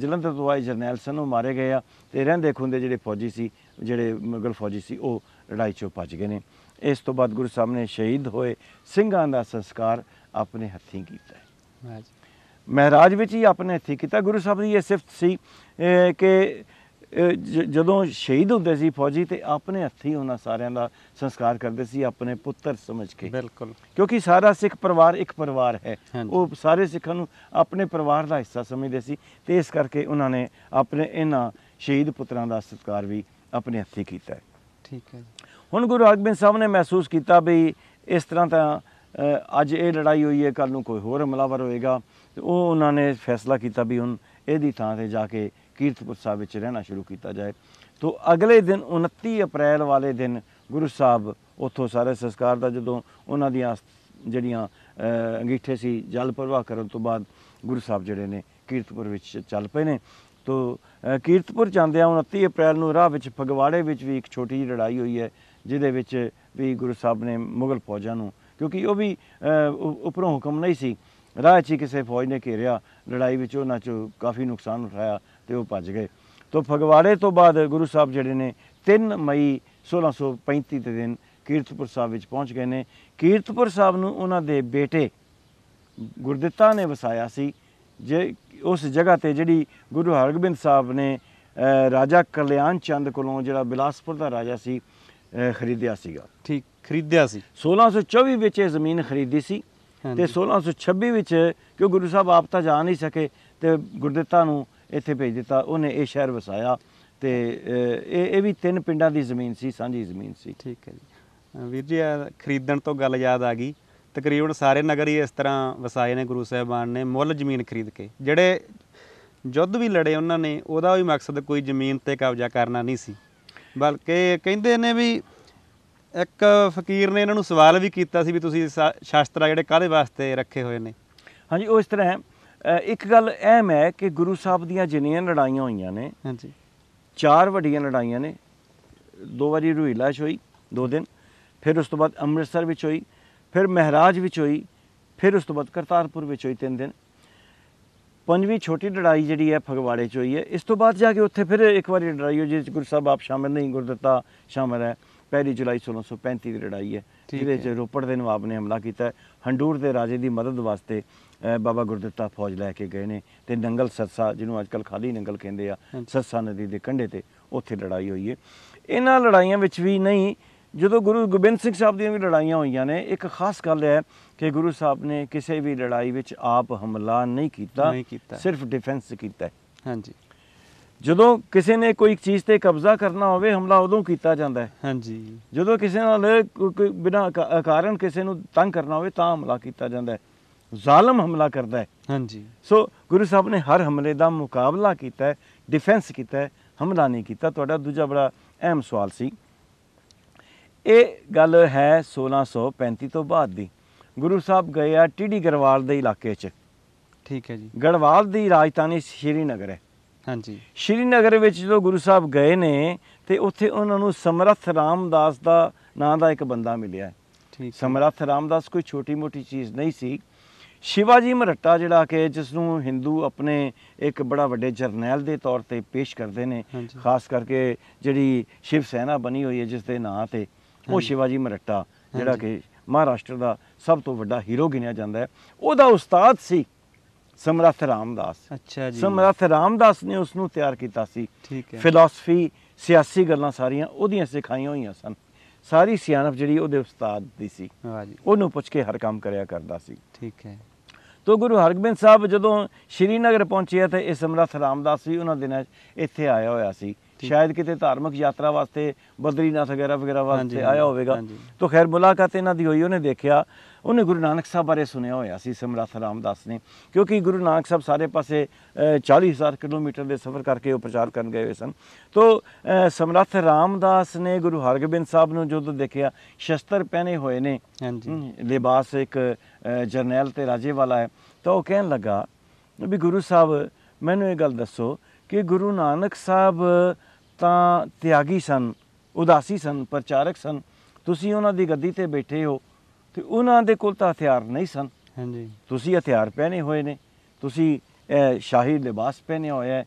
ਜਲੰਧਰ ਤੋਂ ਆਏ ਜਰਨੈਲ ਸਨ ਉਹ ਮਾਰੇ ਗਏ ਆ ਤੇ ਰਹਿੰਦੇ ਖੁੰਦੇ ਜਿਹੜੇ ਫੌਜੀ ਸੀ ਜਿਹੜੇ ਮੁਗਲ ਫੌਜੀ ਸੀ ਉਹ ਲੜਾਈ 'ਚੋਂ ਭੱਜ ਗਏ ਨੇ ਇਸ ਤੋਂ ਬਾਅਦ ਗੁਰੂ ਸਾਹਿਬ ਨੇ ਸ਼ਹੀਦ ਹੋਏ ਸਿੰਘਾਂ ਦਾ ਸੰਸਕਾਰ ਆਪਣੇ ਹੱਥੀਂ ਕੀਤਾ ਹੈ ਮਹਾਰਾਜ ਵਿੱਚ ਹੀ ਆਪਣੇ ਹੱਥੀਂ ਕੀਤਾ ਗੁਰੂ ਸਾਹਿਬ ਦੀ ਇਹ ਸਿਫਤ ਸੀ ਕਿ ਜਦੋਂ ਸ਼ਹੀਦ ਹੁੰਦੇ ਸੀ ਫੌਜੀ ਤੇ ਆਪਣੇ ਹੱਥੀ ਉਹਨਾਂ ਸਾਰਿਆਂ ਦਾ ਸੰਸਕਾਰ ਕਰਦੇ ਸੀ ਆਪਣੇ ਪੁੱਤਰ ਸਮਝ ਕੇ ਬਿਲਕੁਲ ਕਿਉਂਕਿ ਸਾਰਾ ਸਿੱਖ ਪਰਿਵਾਰ ਇੱਕ ਪਰਿਵਾਰ ਹੈ ਉਹ ਸਾਰੇ ਸਿੱਖਾਂ ਨੂੰ ਆਪਣੇ ਪਰਿਵਾਰ ਦਾ ਹਿੱਸਾ ਸਮਝਦੇ ਸੀ ਤੇ ਇਸ ਕਰਕੇ ਉਹਨਾਂ ਨੇ ਆਪਣੇ ਇਹਨਾਂ ਸ਼ਹੀਦ ਪੁੱਤਰਾਂ ਦਾ ਸਤਿਕਾਰ ਵੀ ਆਪਣੇ ਹੱਥੀ ਕੀਤਾ ਠੀਕ ਹੈ ਜੀ ਹੁਣ ਗੁਰੂ ਅਗਬਿੰਦ ਸਾਹਿਬ ਨੇ ਮਹਿਸੂਸ ਕੀਤਾ ਵੀ ਇਸ ਤਰ੍ਹਾਂ ਤਾਂ ਅੱਜ ਇਹ ਲੜਾਈ ਹੋਈ ਹੈ ਕੱਲ ਨੂੰ ਕੋਈ ਹੋਰ ਹਮਲਾਵਰ ਹੋਏਗਾ ਤੇ ਉਹ ਉਹਨਾਂ ਨੇ ਫੈਸਲਾ ਕੀਤਾ ਵੀ ਹੁਣ ਇਹਦੀ ਥਾਂ ਤੇ ਜਾ ਕੇ ਕੀਰਤਪੁਰ ਸਾਹਿਬ ਵਿੱਚ ਰਹਿਣਾ ਸ਼ੁਰੂ ਕੀਤਾ ਜਾਏ ਤੋਂ ਅਗਲੇ ਦਿਨ 29 ਅਪ੍ਰੈਲ ਵਾਲੇ ਦਿਨ ਗੁਰੂ ਸਾਹਿਬ ਉੱਥੋਂ ਸਾਰੇ ਸੰਸਕਾਰ ਦਾ ਜਦੋਂ ਉਹਨਾਂ ਦੀਆਂ ਜਿਹੜੀਆਂ ਅੰਗੀਠੇ ਸੀ ਜਲ ਪ੍ਰਵਾਹ ਕਰਨ ਤੋਂ ਬਾਅਦ ਗੁਰੂ ਸਾਹਿਬ ਜਿਹੜੇ ਨੇ ਕੀਰਤਪੁਰ ਵਿੱਚ ਚੱਲ ਪਏ ਨੇ ਤੋ ਕੀਰਤਪੁਰ ਜਾਂਦਿਆਂ 29 ਅਪ੍ਰੈਲ ਨੂੰ ਰਾਹ ਵਿੱਚ ਫਗਵਾੜੇ ਵਿੱਚ ਵੀ ਇੱਕ ਛੋਟੀ ਜਿਹੀ ਲੜਾਈ ਹੋਈ ਹੈ ਜਿਹਦੇ ਵਿੱਚ ਵੀ ਗੁਰੂ ਸਾਹਿਬ ਨੇ ਮੁਗਲ ਫੌਜਾਂ ਨੂੰ ਕਿਉਂਕਿ ਉਹ ਵੀ ਉਪਰੋਂ ਹੁਕਮ ਨਹੀਂ ਸੀ ਰਾਹ 'ਚ ਕਿਸੇ ਫੌਜ ਨੇ ਘੇਰਿਆ ਲੜਾਈ ਵਿੱਚ ਉਹਨਾਂ 'ਚ ਕਾਫੀ ਨੁਕਸਾਨ ਉਠਾਇਆ ਤੇ ਉਹ ਭੱਜ ਗਏ ਤੋ ਫਗਵਾੜੇ ਤੋਂ ਬਾਅਦ ਗੁਰੂ ਸਾਹਿਬ ਜਿਹੜੇ ਨੇ 3 ਮਈ 1635 ਦੇ ਦਿਨ ਕੀਰਤਪੁਰ ਸਾਹਿਬ ਵਿੱਚ ਪਹੁੰਚ ਗਏ ਨੇ ਕੀਰਤਪੁਰ ਸਾਹਿਬ ਨੂੰ ਉਹਨਾਂ ਦੇ ਬੇਟੇ ਗੁਰਦਿੱਤਾ ਨੇ ਵਸਾਇਆ ਸੀ ਜੇ ਉਸ ਜਗ੍ਹਾ ਤੇ ਜਿਹੜੀ ਗੁਰੂ ਹਰਗੋਬਿੰਦ ਸਾਹਿਬ ਨੇ ਰਾਜਾ ਕਲਿਆਣ ਚੰਦ ਕੋਲੋਂ ਜਿਹੜਾ ਬਿਲਾਸਪੁਰ ਦਾ ਰਾਜਾ ਸੀ ਖਰੀਦਿਆ ਸੀਗਾ ਠੀਕ ਖਰੀਦਿਆ ਸੀ 1624 ਵਿੱਚ ਇਹ ਜ਼ਮੀਨ ਖਰੀਦੀ ਸੀ ਤੇ 1626 ਵਿੱਚ ਕਿਉਂ ਗੁਰੂ ਸਾਹਿਬ ਆਪ ਤਾਂ ਜਾ ਨਹੀਂ ਸਕੇ ਤੇ ਗੁਰਦਿੱਤਾ ਨੂੰ ਇੱਥੇ ਭੇਜ ਦਿੱਤਾ ਉਹਨੇ ਇਹ ਸ਼ਹਿਰ ਵਸਾਇਆ ਤੇ ਇਹ ਇਹ ਵੀ ਤਿੰਨ ਪਿੰਡਾਂ ਦੀ ਜ਼ਮੀਨ ਸੀ ਸਾਂਝੀ ਜ਼ਮੀਨ ਸੀ ਠੀਕ ਹੈ ਜੀ ਵੀਰ ਜੀ ਖਰੀਦਣ ਤੋਂ ਗੱਲ ਯਾਦ ਆ ਗਈ ਤਕਰੀਬਨ ਸਾਰੇ ਨਗਰ ਹੀ ਇਸ ਤਰ੍ਹਾਂ ਵਸਾਏ ਨੇ ਗੁਰੂ ਸਾਹਿਬਾਨ ਨੇ ਮੁੱਲ ਜ਼ਮੀਨ ਖਰੀਦ ਕੇ ਜਿਹੜੇ ਜੁੱਧ ਵੀ ਲੜੇ ਉਹਨਾਂ ਨੇ ਉਹਦਾ ਵੀ ਮਕਸਦ ਕੋਈ ਜ਼ਮੀਨ ਤੇ ਕਬਜ਼ਾ ਕਰਨਾ ਨਹੀਂ ਸੀ ਬਲਕਿ ਕਹਿੰਦੇ ਨੇ ਵੀ ਇੱਕ ਫਕੀਰ ਨੇ ਇਹਨਾਂ ਨੂੰ ਸਵਾਲ ਵੀ ਕੀਤਾ ਸੀ ਵੀ ਤੁਸੀਂ ਸ਼ਾਸਤਰਾ ਜਿਹੜੇ ਕਾਦੇ ਵਾਸਤੇ ਰੱਖੇ ਹੋਏ ਨੇ ਹਾਂਜੀ ਉਹ ਇਸ ਤਰ੍ਹਾਂ ਇੱਕ ਗੱਲ ਅਹਿਮ ਹੈ ਕਿ ਗੁਰੂ ਸਾਹਿਬ ਦੀਆਂ ਜਿੰਨੀਆਂ ਲੜਾਈਆਂ ਹੋਈਆਂ ਨੇ ਹਾਂਜੀ ਚਾਰ ਵੱਡੀਆਂ ਲੜਾਈਆਂ ਨੇ ਦੋ ਵਾਰੀ ਰੁਹੀਲਾ ਹੋਈ ਦੋ ਦਿਨ ਫਿਰ ਉਸ ਤੋਂ ਬਾਅਦ ਅੰਮ੍ਰਿਤਸਰ ਵਿੱਚ ਹੋਈ ਫਿਰ ਮਹਿਰਾਜ ਵਿੱਚ ਹੋਈ ਫਿਰ ਉਸ ਤੋਂ ਬਾਅਦ ਕਰਤਾਰਪੁਰ ਵਿੱਚ ਹੋਈ ਤਿੰਨ ਦਿਨ ਪੰਜਵੀਂ ਛੋਟੀ ਲੜਾਈ ਜਿਹੜੀ ਹੈ ਫਗਵਾੜੇ 'ਚ ਹੋਈ ਹੈ ਇਸ ਤੋਂ ਬਾਅਦ ਜਾ ਕੇ ਉੱਥੇ ਫਿਰ ਇੱਕ ਵਾਰੀ ਲੜਾਈ ਹੋਈ ਜਿਸ ਗੁਰੂ ਸਾਹਿਬ ਆਪ ਸ਼ਾਮਿਲ ਨਹੀਂ ਗੁਰਦਤਾ ਸ਼ਾਮਿਲ ਹੈ ਪਹਿਲੀ ਜੁਲਾਈ 1635 ਦੀ ਲੜਾਈ ਹੈ ਜਿਹਦੇ 'ਚ ਰੋਪੜ ਦੇ ਨਵਾਬ ਨੇ ਹਮਲਾ ਕੀਤਾ ਹੰਡੂਰ ਦੇ ਰਾਜੇ ਦੀ ਮਦਦ ਵਾਸਤੇ ਬਾਬਾ ਗੁਰਦਤਾ ਫੌਜ ਲੈ ਕੇ ਗਏ ਨੇ ਤੇ ਨੰਗਲ ਸਰਸਾ ਜਿਹਨੂੰ ਅੱਜਕੱਲ ਖਾਲੀ ਨੰਗਲ ਕਹਿੰਦੇ ਆ ਸਰਸਾ ਨਦੀ ਦੇ ਕੰਢੇ ਤੇ ਉੱਥੇ ਲੜਾਈ ਹੋਈ ਹੈ ਇਹਨਾਂ ਲੜਾਈਆਂ ਵਿੱਚ ਵੀ ਨਹੀਂ ਜਦੋਂ ਗੁਰੂ ਗੋਬਿੰਦ ਸਿੰਘ ਸਾਹਿਬ ਦੀਆਂ ਵੀ ਲੜਾਈਆਂ ਹੋਈਆਂ ਨੇ ਇੱਕ ਖਾਸ ਗੱਲ ਹੈ ਕਿ ਗੁਰੂ ਸਾਹਿਬ ਨੇ ਕਿਸੇ ਵੀ ਲੜਾਈ ਵਿੱਚ ਆਪ ਹਮਲਾ ਨਹੀਂ ਕੀਤਾ ਸਿਰਫ ਡਿਫੈਂਸ ਕੀਤਾ ਹਾਂਜੀ ਜਦੋਂ ਕਿਸੇ ਨੇ ਕੋਈ ਚੀਜ਼ ਤੇ ਕਬਜ਼ਾ ਕਰਨਾ ਹੋਵੇ ਹਮਲਾ ਉਦੋਂ ਕੀਤਾ ਜਾਂਦਾ ਹੈ ਹਾਂਜੀ ਜਦੋਂ ਕਿਸੇ ਨਾਲ ਬਿਨਾ ਕਾਰਨ ਕਿਸੇ ਨੂੰ ਤੰਗ ਕਰਨਾ ਹੋਵੇ ਤਾਂ ਹਮਲਾ ਕੀਤਾ ਜਾਂਦਾ ਹੈ ਜ਼ਾਲਮ ਹਮਲਾ ਕਰਦਾ ਹੈ ਹਾਂਜੀ ਸੋ ਗੁਰੂ ਸਾਹਿਬ ਨੇ ਹਰ ਹਮਲੇ ਦਾ ਮੁਕਾਬਲਾ ਕੀਤਾ ਹੈ ਡਿਫੈਂਸ ਕੀਤਾ ਹੈ ਹਮਲਾ ਨਹੀਂ ਕੀਤਾ ਤੁਹਾਡਾ ਦੂਜਾ ਬੜਾ ਅਹਿਮ ਸਵਾਲ ਸੀ ਇਹ ਗੱਲ ਹੈ 1635 ਤੋਂ ਬਾਅਦ ਦੀ ਗੁਰੂ ਸਾਹਿਬ ਗਏ ਆ ਟੀਡੀ ਗਰਵਾਲ ਦੇ ਇਲਾਕੇ 'ਚ ਠੀਕ ਹੈ ਜੀ ਗੜਵਾਲ ਦੀ ਰਾਜਧਾਨੀ ਸ਼੍ਰੀਨਗਰ ਹੈ ਹਾਂਜੀ ਸ਼੍ਰੀਨਗਰ ਵਿੱਚ ਜਦੋਂ ਗੁਰੂ ਸਾਹਿਬ ਗਏ ਨੇ ਤੇ ਉੱਥੇ ਉਹਨਾਂ ਨੂੰ ਸਮਰੱਥ ਰਾਮਦਾਸ ਦਾ ਨਾਂ ਦਾ ਇੱਕ ਬੰਦਾ ਮਿਲਿਆ ਠੀਕ ਸਮਰੱਥ ਰਾਮਦਾਸ ਕੋਈ ਛੋਟੀ-ਮੋਟੀ ਚੀਜ਼ ਨਹੀਂ ਸੀ ਸ਼ਿਵਾਜੀ ਮਰੱਟਾ ਜਿਹੜਾ ਕਿ ਜਿਸ ਨੂੰ ਹਿੰਦੂ ਆਪਣੇ ਇੱਕ ਬੜਾ ਵੱਡੇ ਜਰਨੈਲ ਦੇ ਤੌਰ ਤੇ ਪੇਸ਼ ਕਰਦੇ ਨੇ ਖਾਸ ਕਰਕੇ ਜਿਹੜੀ ਸ਼ਿਵ ਸੈਨਾ ਬਣੀ ਹੋਈ ਹੈ ਜਿਸ ਦੇ ਨਾਂ ਤੇ ਉਹ ਸ਼ਿਵਾਜੀ ਮਰੱਟਾ ਜਿਹੜਾ ਕਿ ਮਹਾਰਾਸ਼ਟਰ ਦਾ ਸਭ ਤੋਂ ਵੱਡਾ ਹੀਰੋ ਗਿਣਿਆ ਜਾਂਦਾ ਹੈ ਉਹਦਾ ਉਸਤਾਦ ਸੀ ਸਮਰੱਥ ਰਾਮਦਾਸ ਅੱਛਾ ਜੀ ਸਮਰੱਥ ਰਾਮਦਾਸ ਨੇ ਉਸ ਨੂੰ ਤਿਆਰ ਕੀਤਾ ਸੀ ਠੀਕ ਹੈ ਫਿਲਾਸਫੀ ਸਿਆਸੀ ਗੱਲਾਂ ਸਾਰੀਆਂ ਉਹਦੀਆਂ ਸਿਖਾਈਆਂ ਹੋਈਆਂ ਸਨ ਸਾਰੀ ਸਿਆਣਪ ਜਿਹੜੀ ਉਹਦੇ ਉਸਤਾਦ ਦੀ ਸੀ ਹਾਂ ਜੀ ਉਹਨੂੰ ਪੁੱਛ ਕੇ ਹਰ ਕੰਮ ਕਰਿਆ ਕਰਦਾ ਸੀ ਠੀਕ ਹੈ ਤੋ ਗੁਰੂ ਹਰਗੋਬਿੰਦ ਸਾਹਿਬ ਜਦੋਂ ਸ਼੍ਰੀਨਗਰ ਪਹੁੰਚਿਆ ਤਾਂ ਇਹ ਸਮਰੱਥ ਰਾਮਦਾਸ ਵੀ ਉਹਨਾਂ ਦਿਨਾਂ ਇੱਥੇ ਆਇਆ ਹੋਇਆ ਸੀ ਸ਼ਾਇਦ ਕਿਤੇ ਧਾਰਮਿਕ ਯਾਤਰਾ ਵਾਸਤੇ ਬਦਰੀਨਾਥ ਵਗੈਰਾ ਵਗੈਰਾ ਵਾਸਤੇ ਆਇਆ ਹੋਵੇਗਾ ਤਾਂ ਖੈਰ ਮੁਲਾਕਾਤ ਇਹਨਾਂ ਦੀ ਹੋਈ ਉਹਨੇ ਦੇਖਿਆ ਉਹਨੇ ਗੁਰੂ ਨਾਨਕ ਸਾਹਿਬ ਬਾਰੇ ਸੁਣਿਆ ਹੋਇਆ ਸੀ ਸਮਰੱਥ ਰਾਮਦਾਸ ਨੇ ਕਿਉਂਕਿ ਗੁਰੂ ਨਾਨਕ ਸਾਹਿਬ ਸਾਰੇ ਪਾਸੇ 40000 ਕਿਲੋਮੀਟਰ ਦੇ ਸਫ਼ਰ ਕਰਕੇ ਉਹ ਪ੍ਰਚਾਰ ਕਰਨ ਗਏ ਹੋਏ ਸਨ ਤਾਂ ਸਮਰੱਥ ਰਾਮਦਾਸ ਨੇ ਗੁਰੂ ਹਰਗੋਬਿੰਦ ਸਾਹਿਬ ਨੂੰ ਜਦੋਂ ਦੇਖਿਆ ਸ਼ਸਤਰ ਪਹਿਨੇ ਹੋਏ ਨੇ ਹਾਂਜੀ ਲਿਬਾਸ ਇੱਕ ਜਰਨੈਲ ਤੇ ਰਾਜੇ ਵਾਲਾ ਹੈ ਤਾਂ ਉਹ ਕਹਿਣ ਲੱਗਾ ਵੀ ਗੁਰੂ ਸਾਹਿਬ ਮੈਨੂੰ ਇਹ ਗੱਲ ਦੱਸੋ ਕਿ ਗੁਰੂ ਨਾਨਕ ਸਾਹਿਬ ਤਾਂ ਤਿਆਗੀ ਸਨ ਉਦਾਸੀ ਸਨ ਪ੍ਰਚਾਰਕ ਸਨ ਤੁਸੀਂ ਉਹਨਾਂ ਦੀ ਗੱਦੀ ਤੇ ਬੈਠੇ ਹੋ ਤੇ ਉਹਨਾਂ ਦੇ ਕੋਲ ਤਾਂ ਹਥਿਆਰ ਨਹੀਂ ਸਨ ਹਾਂਜੀ ਤੁਸੀਂ ਹਥਿਆਰ ਪਹਿਨੇ ਹੋਏ ਨੇ ਤੁਸੀਂ ਸ਼ਾਹੀ ਲਿਬਾਸ ਪਹਿਨਿਆ ਹੋਇਆ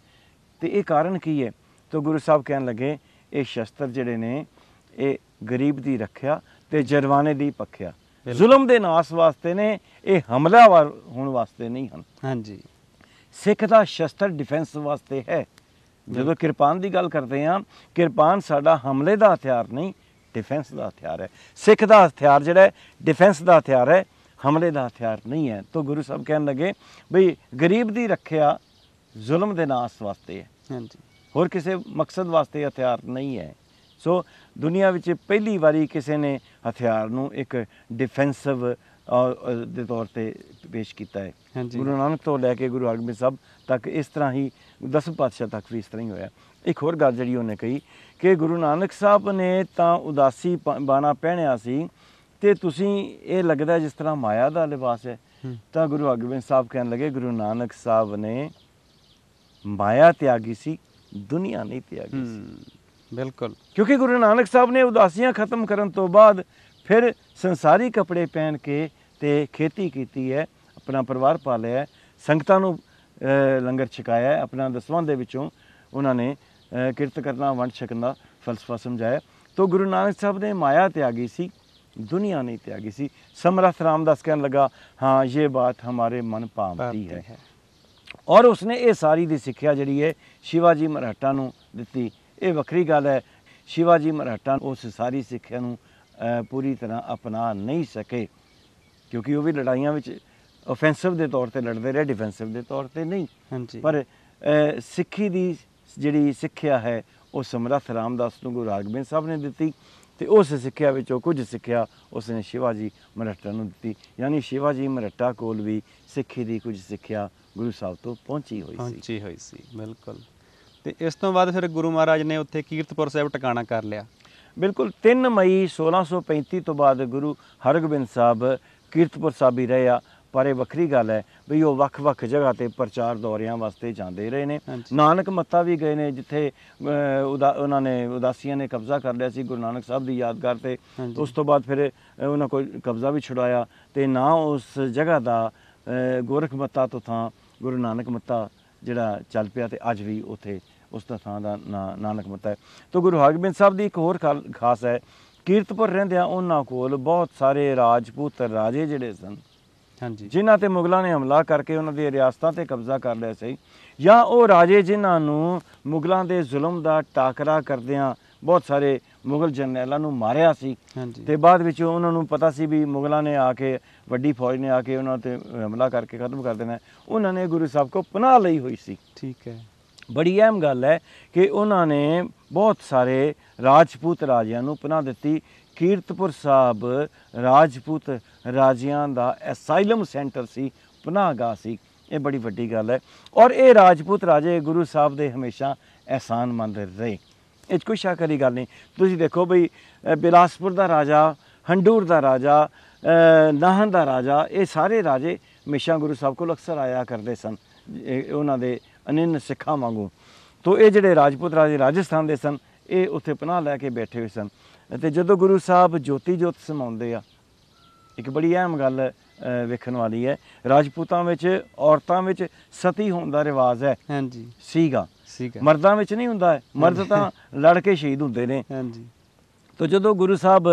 ਤੇ ਇਹ ਕਾਰਨ ਕੀ ਹੈ ਤਾਂ ਗੁਰੂ ਸਾਹਿਬ ਕਹਿਣ ਲੱਗੇ ਇਹ ਸ਼ਸਤਰ ਜਿਹੜੇ ਨੇ ਇਹ ਗਰੀਬ ਦੀ ਰੱਖਿਆ ਤੇ ਜਰਵਾਨੇ ਦੀ ਪੱਖਿਆ ਜ਼ੁਲਮ ਦੇ ਨਾਸ ਵਾਸਤੇ ਨੇ ਇਹ ਹਮਲਾਵਰ ਹੋਣ ਵਾਸਤੇ ਨਹੀਂ ਹਨ ਹਾਂਜੀ ਸਿੱਖ ਦਾ ਸ਼ਸਤਰ ਡਿਫੈਂਸ ਵਾਸਤੇ ਹੈ ਜਦੋਂ ਕਿਰਪਾਨ ਦੀ ਗੱਲ ਕਰਦੇ ਆਂ ਕਿਰਪਾਨ ਸਾਡਾ ਹਮਲੇ ਦਾ ਹਥਿਆਰ ਨਹੀਂ ਡਿਫੈਂਸ ਦਾ ਹਥਿਆਰ ਹੈ ਸਿੱਖ ਦਾ ਹਥਿਆਰ ਜਿਹੜਾ ਡਿਫੈਂਸ ਦਾ ਹਥਿਆਰ ਹੈ ਹਮਲੇ ਦਾ ਹਥਿਆਰ ਨਹੀਂ ਹੈ ਤੋਂ ਗੁਰੂ ਸਾਹਿਬ ਕਹਿਣ ਲੱਗੇ ਬਈ ਗਰੀਬ ਦੀ ਰੱਖਿਆ ਜ਼ੁਲਮ ਦੇ ਨਾਸ ਵਾਸਤੇ ਹੈ ਹਾਂਜੀ ਹੋਰ ਕਿਸੇ ਮਕਸਦ ਵਾਸਤੇ ਹਥਿਆਰ ਨਹੀਂ ਹੈ ਸੋ ਦੁਨੀਆ ਵਿੱਚ ਪਹਿਲੀ ਵਾਰੀ ਕਿਸੇ ਨੇ ਹਥਿਆਰ ਨੂੰ ਇੱਕ ਡਿਫੈਂਸਿਵ ਦੇ ਤੌਰ ਤੇ ਪੇਸ਼ ਕੀਤਾ ਹੈ ਗੁਰੂ ਨਾਨਕ ਤੋਂ ਲੈ ਕੇ ਗੁਰੂ ਅਰਜਨ ਸਾਹਿਬ ਤੱਕ ਇਸ ਤਰ੍ਹਾਂ ਹੀ ਦਸਮ ਪਾਤਸ਼ਾਹ ਤੱਕ ਵੀ ਇਸ ਤਰ੍ਹਾਂ ਹੀ ਹੋਇਆ ਇੱਕ ਹੋਰ ਗੱਲ ਜਿਹੜੀ ਉਹਨੇ ਕਹੀ ਕਿ ਗੁਰੂ ਨਾਨਕ ਸਾਹਿਬ ਨੇ ਤਾਂ ਉਦਾਸੀ ਬਾਣਾ ਪਹਿਣਿਆ ਸੀ ਤੇ ਤੁਸੀਂ ਇਹ ਲੱਗਦਾ ਜਿਸ ਤਰ੍ਹਾਂ ਮਾਇਆ ਦਾ ਲਿਬਾਸ ਹੈ ਤਾਂ ਗੁਰੂ ਅਗਵਿੰਦ ਸਾਹਿਬ ਕਹਿਣ ਲੱਗੇ ਗੁਰੂ ਨਾਨਕ ਸਾਹਿਬ ਨੇ ਮਾਇਆ ਤਿਆਗੀ ਸੀ ਦੁਨੀਆ ਨਹੀਂ ਤਿਆਗੀ ਸੀ ਬਿਲਕੁਲ ਕਿਉਂਕਿ ਗੁਰੂ ਨਾਨਕ ਸਾਹਿਬ ਨੇ ਉਦਾਸੀਆਂ ਖਤਮ ਕਰਨ ਤੋਂ ਬਾਅਦ ਫਿਰ ਸੰਸਾਰੀ ਕੱਪੜੇ ਪਹਿਨ ਕੇ ਤੇ ਖੇਤੀ ਕੀਤੀ ਹੈ ਆਪਣਾ ਪਰਿਵਾਰ ਪਾਲਿਆ ਹੈ ਸੰਗਤਾਂ ਨੂੰ ਲੰਗਰ ਛਕਾਇਆ ਹੈ ਆਪਣਾ ਦਸਵਾਂ ਦੇ ਵਿੱਚੋਂ ਉਹਨਾਂ ਨੇ ਕਿਰਤ ਕਰਨਾ ਵੰਡ ਛਕਣ ਦਾ ਫਲਸਫਾ ਸਮਝਾਇਆ ਤੋ ਗੁਰੂ ਨਾਨਕ ਸਾਹਿਬ ਨੇ ਮਾਇਆ ਤਿਆਗੀ ਸੀ ਦੁਨੀਆ ਨਹੀਂ ਤਿਆਗੀ ਸੀ ਸਮਰਥ ਰਾਮਦਾਸ ਕਹਿਣ ਲੱਗਾ ਹਾਂ ਇਹ ਬਾਤ ਹਮਾਰੇ ਮਨ ਭਾਵਦੀ ਹੈ ਔਰ ਉਸਨੇ ਇਹ ਸਾਰੀ ਦੀ ਸਿੱਖਿਆ ਜਿਹੜੀ ਹੈ ਸ਼ਿਵਾਜੀ ਮਰਾਠਾ ਨੂੰ ਦਿੱਤੀ ਇਹ ਵੱਖਰੀ ਗੱਲ ਹੈ ਸ਼ਿਵਾਜੀ ਮਰਾਠਾ ਉਸ ਸਾਰੀ ਸਿੱਖਿਆ ਨੂੰ ਪੂਰੀ ਤਰ੍ਹਾਂ ਅਪਣਾ ਨਹੀਂ ਸਕੇ ਕਿਉਂਕਿ ਉਹ ਵੀ ਲੜਾਈਆਂ ਵਿੱਚ ਆਫੈਂਸਿਵ ਦੇ ਤੌਰ ਤੇ ਲੜਦੇ ਰਹੇ ਡਿਫੈਂਸਿਵ ਦੇ ਤੌਰ ਤੇ ਨਹੀਂ ਹਾਂਜੀ ਪਰ ਸਿੱਖੀ ਦੀ ਜਿਹੜੀ ਸਿੱਖਿਆ ਹੈ ਉਹ ਸਮਰੱਥ ਰਾਮਦਾਸ ਨੂੰ ਗੁਰੂ ਰਾਗਬਿੰਦ ਸਾਹਿਬ ਨੇ ਦਿੱਤੀ ਤੇ ਉਸ ਸਿੱਖਿਆ ਵਿੱਚੋਂ ਕੁਝ ਸਿੱਖਿਆ ਉਸਨੇ ਸ਼ਿਵਾਜੀ ਮਰਟਾ ਨੂੰ ਦਿੱਤੀ ਯਾਨੀ ਸ਼ਿਵਾਜੀ ਮਰਟਾ ਕੋਲ ਵੀ ਸਿੱਖੀ ਦੀ ਕੁਝ ਸਿੱਖਿਆ ਗੁਰੂ ਸਾਹਿਬ ਤੋਂ ਪਹੁੰਚੀ ਹੋਈ ਸੀ ਪਹੁੰਚੀ ਹੋਈ ਸੀ ਬਿਲਕੁਲ ਤੇ ਇਸ ਤੋਂ ਬਾਅਦ ਫਿਰ ਗੁਰੂ ਮਹਾਰਾਜ ਨੇ ਉੱਥੇ ਕੀਰਤਪੁਰ ਸਾਹਿਬ ਟਿਕਾਣਾ ਕਰ ਲਿਆ ਬਿਲਕੁਲ 3 ਮਈ 1635 ਤੋਂ ਬਾਅਦ ਗੁਰੂ ਹਰਗੋਬਿੰਦ ਸਾਹਿਬ ਕੀਰਤਪੁਰ ਸਾਹਿਬ ਹੀ ਰਹੇ ਆ ਪਰ ਇਹ ਵੱਖਰੀ ਗੱਲ ਹੈ ਵੀ ਉਹ ਵੱਖ-ਵੱਖ ਜਗ੍ਹਾ ਤੇ ਪ੍ਰਚਾਰ ਦੌਰਿਆਂ ਵਾਸਤੇ ਜਾਂਦੇ ਰਹੇ ਨੇ ਨਾਨਕ ਮੱਤਾ ਵੀ ਗਏ ਨੇ ਜਿੱਥੇ ਉਹਨਾਂ ਨੇ ਉਦਾਸੀਆਂ ਨੇ ਕਬਜ਼ਾ ਕਰ ਲਿਆ ਸੀ ਗੁਰੂ ਨਾਨਕ ਸਾਹਿਬ ਦੀ ਯਾਦਗਾਰ ਤੇ ਉਸ ਤੋਂ ਬਾਅਦ ਫਿਰ ਉਹਨਾਂ ਕੋਲ ਕਬਜ਼ਾ ਵੀ ਛੁਡਾਇਆ ਤੇ ਨਾ ਉਸ ਜਗ੍ਹਾ ਦਾ ਗੋਰਖ ਮੱਤਾ ਤੋਂ ਥਾਂ ਗੁਰੂ ਨਾਨਕ ਮੱਤਾ ਜਿਹੜਾ ਚੱਲ ਪਿਆ ਤੇ ਅੱਜ ਵੀ ਉੱਥੇ ਉਸ ਦਾ ਥਾਂ ਦਾ ਨਾਨਕ ਮੱਤਾ ਹੈ ਤੋਂ ਗੁਰੂ ਹਰਗੋਬਿੰਦ ਸਾਹਿਬ ਦੀ ਇੱਕ ਹੋਰ ਖਾਸ ਹੈ ਕੀਰਤਪੁਰ ਰਹਿੰਦਿਆਂ ਉਹਨਾਂ ਕੋਲ ਬਹੁਤ ਸਾਰੇ ਰਾਜਪੂਤ ਰਾਜੇ ਜਿਹੜੇ ਸਨ ਹਾਂਜੀ ਜਿਨ੍ਹਾਂ ਤੇ ਮੁਗਲਾਂ ਨੇ ਹਮਲਾ ਕਰਕੇ ਉਹਨਾਂ ਦੀਆਂ ਰਿਆਸਤਾਂ ਤੇ ਕਬਜ਼ਾ ਕਰ ਲਿਆ ਸੀ ਜਾਂ ਉਹ ਰਾਜੇ ਜਿਨ੍ਹਾਂ ਨੂੰ ਮੁਗਲਾਂ ਦੇ ਜ਼ੁਲਮ ਦਾ ਟਾਕਰਾ ਕਰਦਿਆਂ ਬਹੁਤ ਸਾਰੇ ਮੁਗਲ ਜਨਰਲਾਂ ਨੂੰ ਮਾਰਿਆ ਸੀ ਤੇ ਬਾਅਦ ਵਿੱਚ ਉਹਨਾਂ ਨੂੰ ਪਤਾ ਸੀ ਵੀ ਮੁਗਲਾਂ ਨੇ ਆ ਕੇ ਵੱਡੀ ਫੌਜ ਨੇ ਆ ਕੇ ਉਹਨਾਂ ਤੇ ਹਮਲਾ ਕਰਕੇ ਖਤਮ ਕਰ ਦੇਣਾ ਉਹਨਾਂ ਨੇ ਗੁਰੂ ਸਾਹਿਬ ਕੋ ਪਨਾਹ ਲਈ ਹੋਈ ਸੀ ਠੀਕ ਹੈ ਬੜੀ ਅਹਿਮ ਗੱਲ ਹੈ ਕਿ ਉਹਨਾਂ ਨੇ ਬਹੁਤ ਸਾਰੇ ਰਾਜਪੂਤ ਰਾਜਿਆਂ ਨੂੰ ਪਨਾਹ ਦਿੱਤੀ ਕੀਰਤਪੁਰ ਸਾਹਿਬ ਰਾਜਪੂਤ ਰਾਜਿਆਂ ਦਾ ਐਸਾਈਲਮ ਸੈਂਟਰ ਸੀ ਪਨਾਹਗਾ ਸੀ ਇਹ ਬੜੀ ਵੱਡੀ ਗੱਲ ਹੈ ਔਰ ਇਹ ਰਾਜਪੂਤ ਰਾਜੇ ਗੁਰੂ ਸਾਹਿਬ ਦੇ ਹਮੇਸ਼ਾ ਅਹਿਸਾਨ ਮੰਦ ਰਹੇ ਇਹ ਕੋਈ ਸ਼ੱਕ ਵਾਲੀ ਗੱਲ ਨਹੀਂ ਤੁਸੀਂ ਦੇਖੋ ਭਈ ਬਿਲਾਸਪੁਰ ਦਾ ਰਾਜਾ ਹੰਡੂਰ ਦਾ ਰਾਜਾ ਨਾਹਨ ਦਾ ਰਾਜਾ ਇਹ ਸਾਰੇ ਰਾਜੇ ਹਮੇਸ਼ਾ ਗੁਰੂ ਸਾਹਿਬ ਕੋਲ ਅਕਸਰ ਆਇਆ ਕਰਦੇ ਸਨ ਉਹਨਾਂ ਦੇ ਅਨਿੰਨ ਸਿੱਖਾਂ ਵਾਂਗੂ ਤੋਂ ਇਹ ਜਿਹੜੇ ਰਾਜਪੂਤ ਰਾਜੇ ਰਾਜਸਥਾਨ ਦੇ ਸਨ ਇਹ ਉੱਥੇ ਪਨਾਹ ਲੈ ਕੇ ਬੈਠੇ ਹੋਏ ਸਨ ਤੇ ਜਦੋਂ ਗੁਰੂ ਸਾਹਿਬ ਜੋਤੀ ਜੋਤ ਸਮਾਉਂਦੇ ਆ ਇੱਕ ਬੜੀ ਅਹਿਮ ਗੱਲ ਵੇਖਣ ਵਾਲੀ ਹੈ ਰਾਜਪੂਤਾਂ ਵਿੱਚ ਔਰਤਾਂ ਵਿੱਚ ਸਤੀ ਹੋਣ ਦਾ ਰਿਵਾਜ ਹੈ ਹਾਂਜੀ ਸੀਗਾ ਮਰਦਾਂ ਵਿੱਚ ਨਹੀਂ ਹੁੰਦਾ ਹੈ ਮਰਦ ਤਾਂ ਲੜ ਕੇ ਸ਼ਹੀਦ ਹੁੰਦੇ ਨੇ ਹਾਂਜੀ ਤੋ ਜਦੋਂ ਗੁਰੂ ਸਾਹਿਬ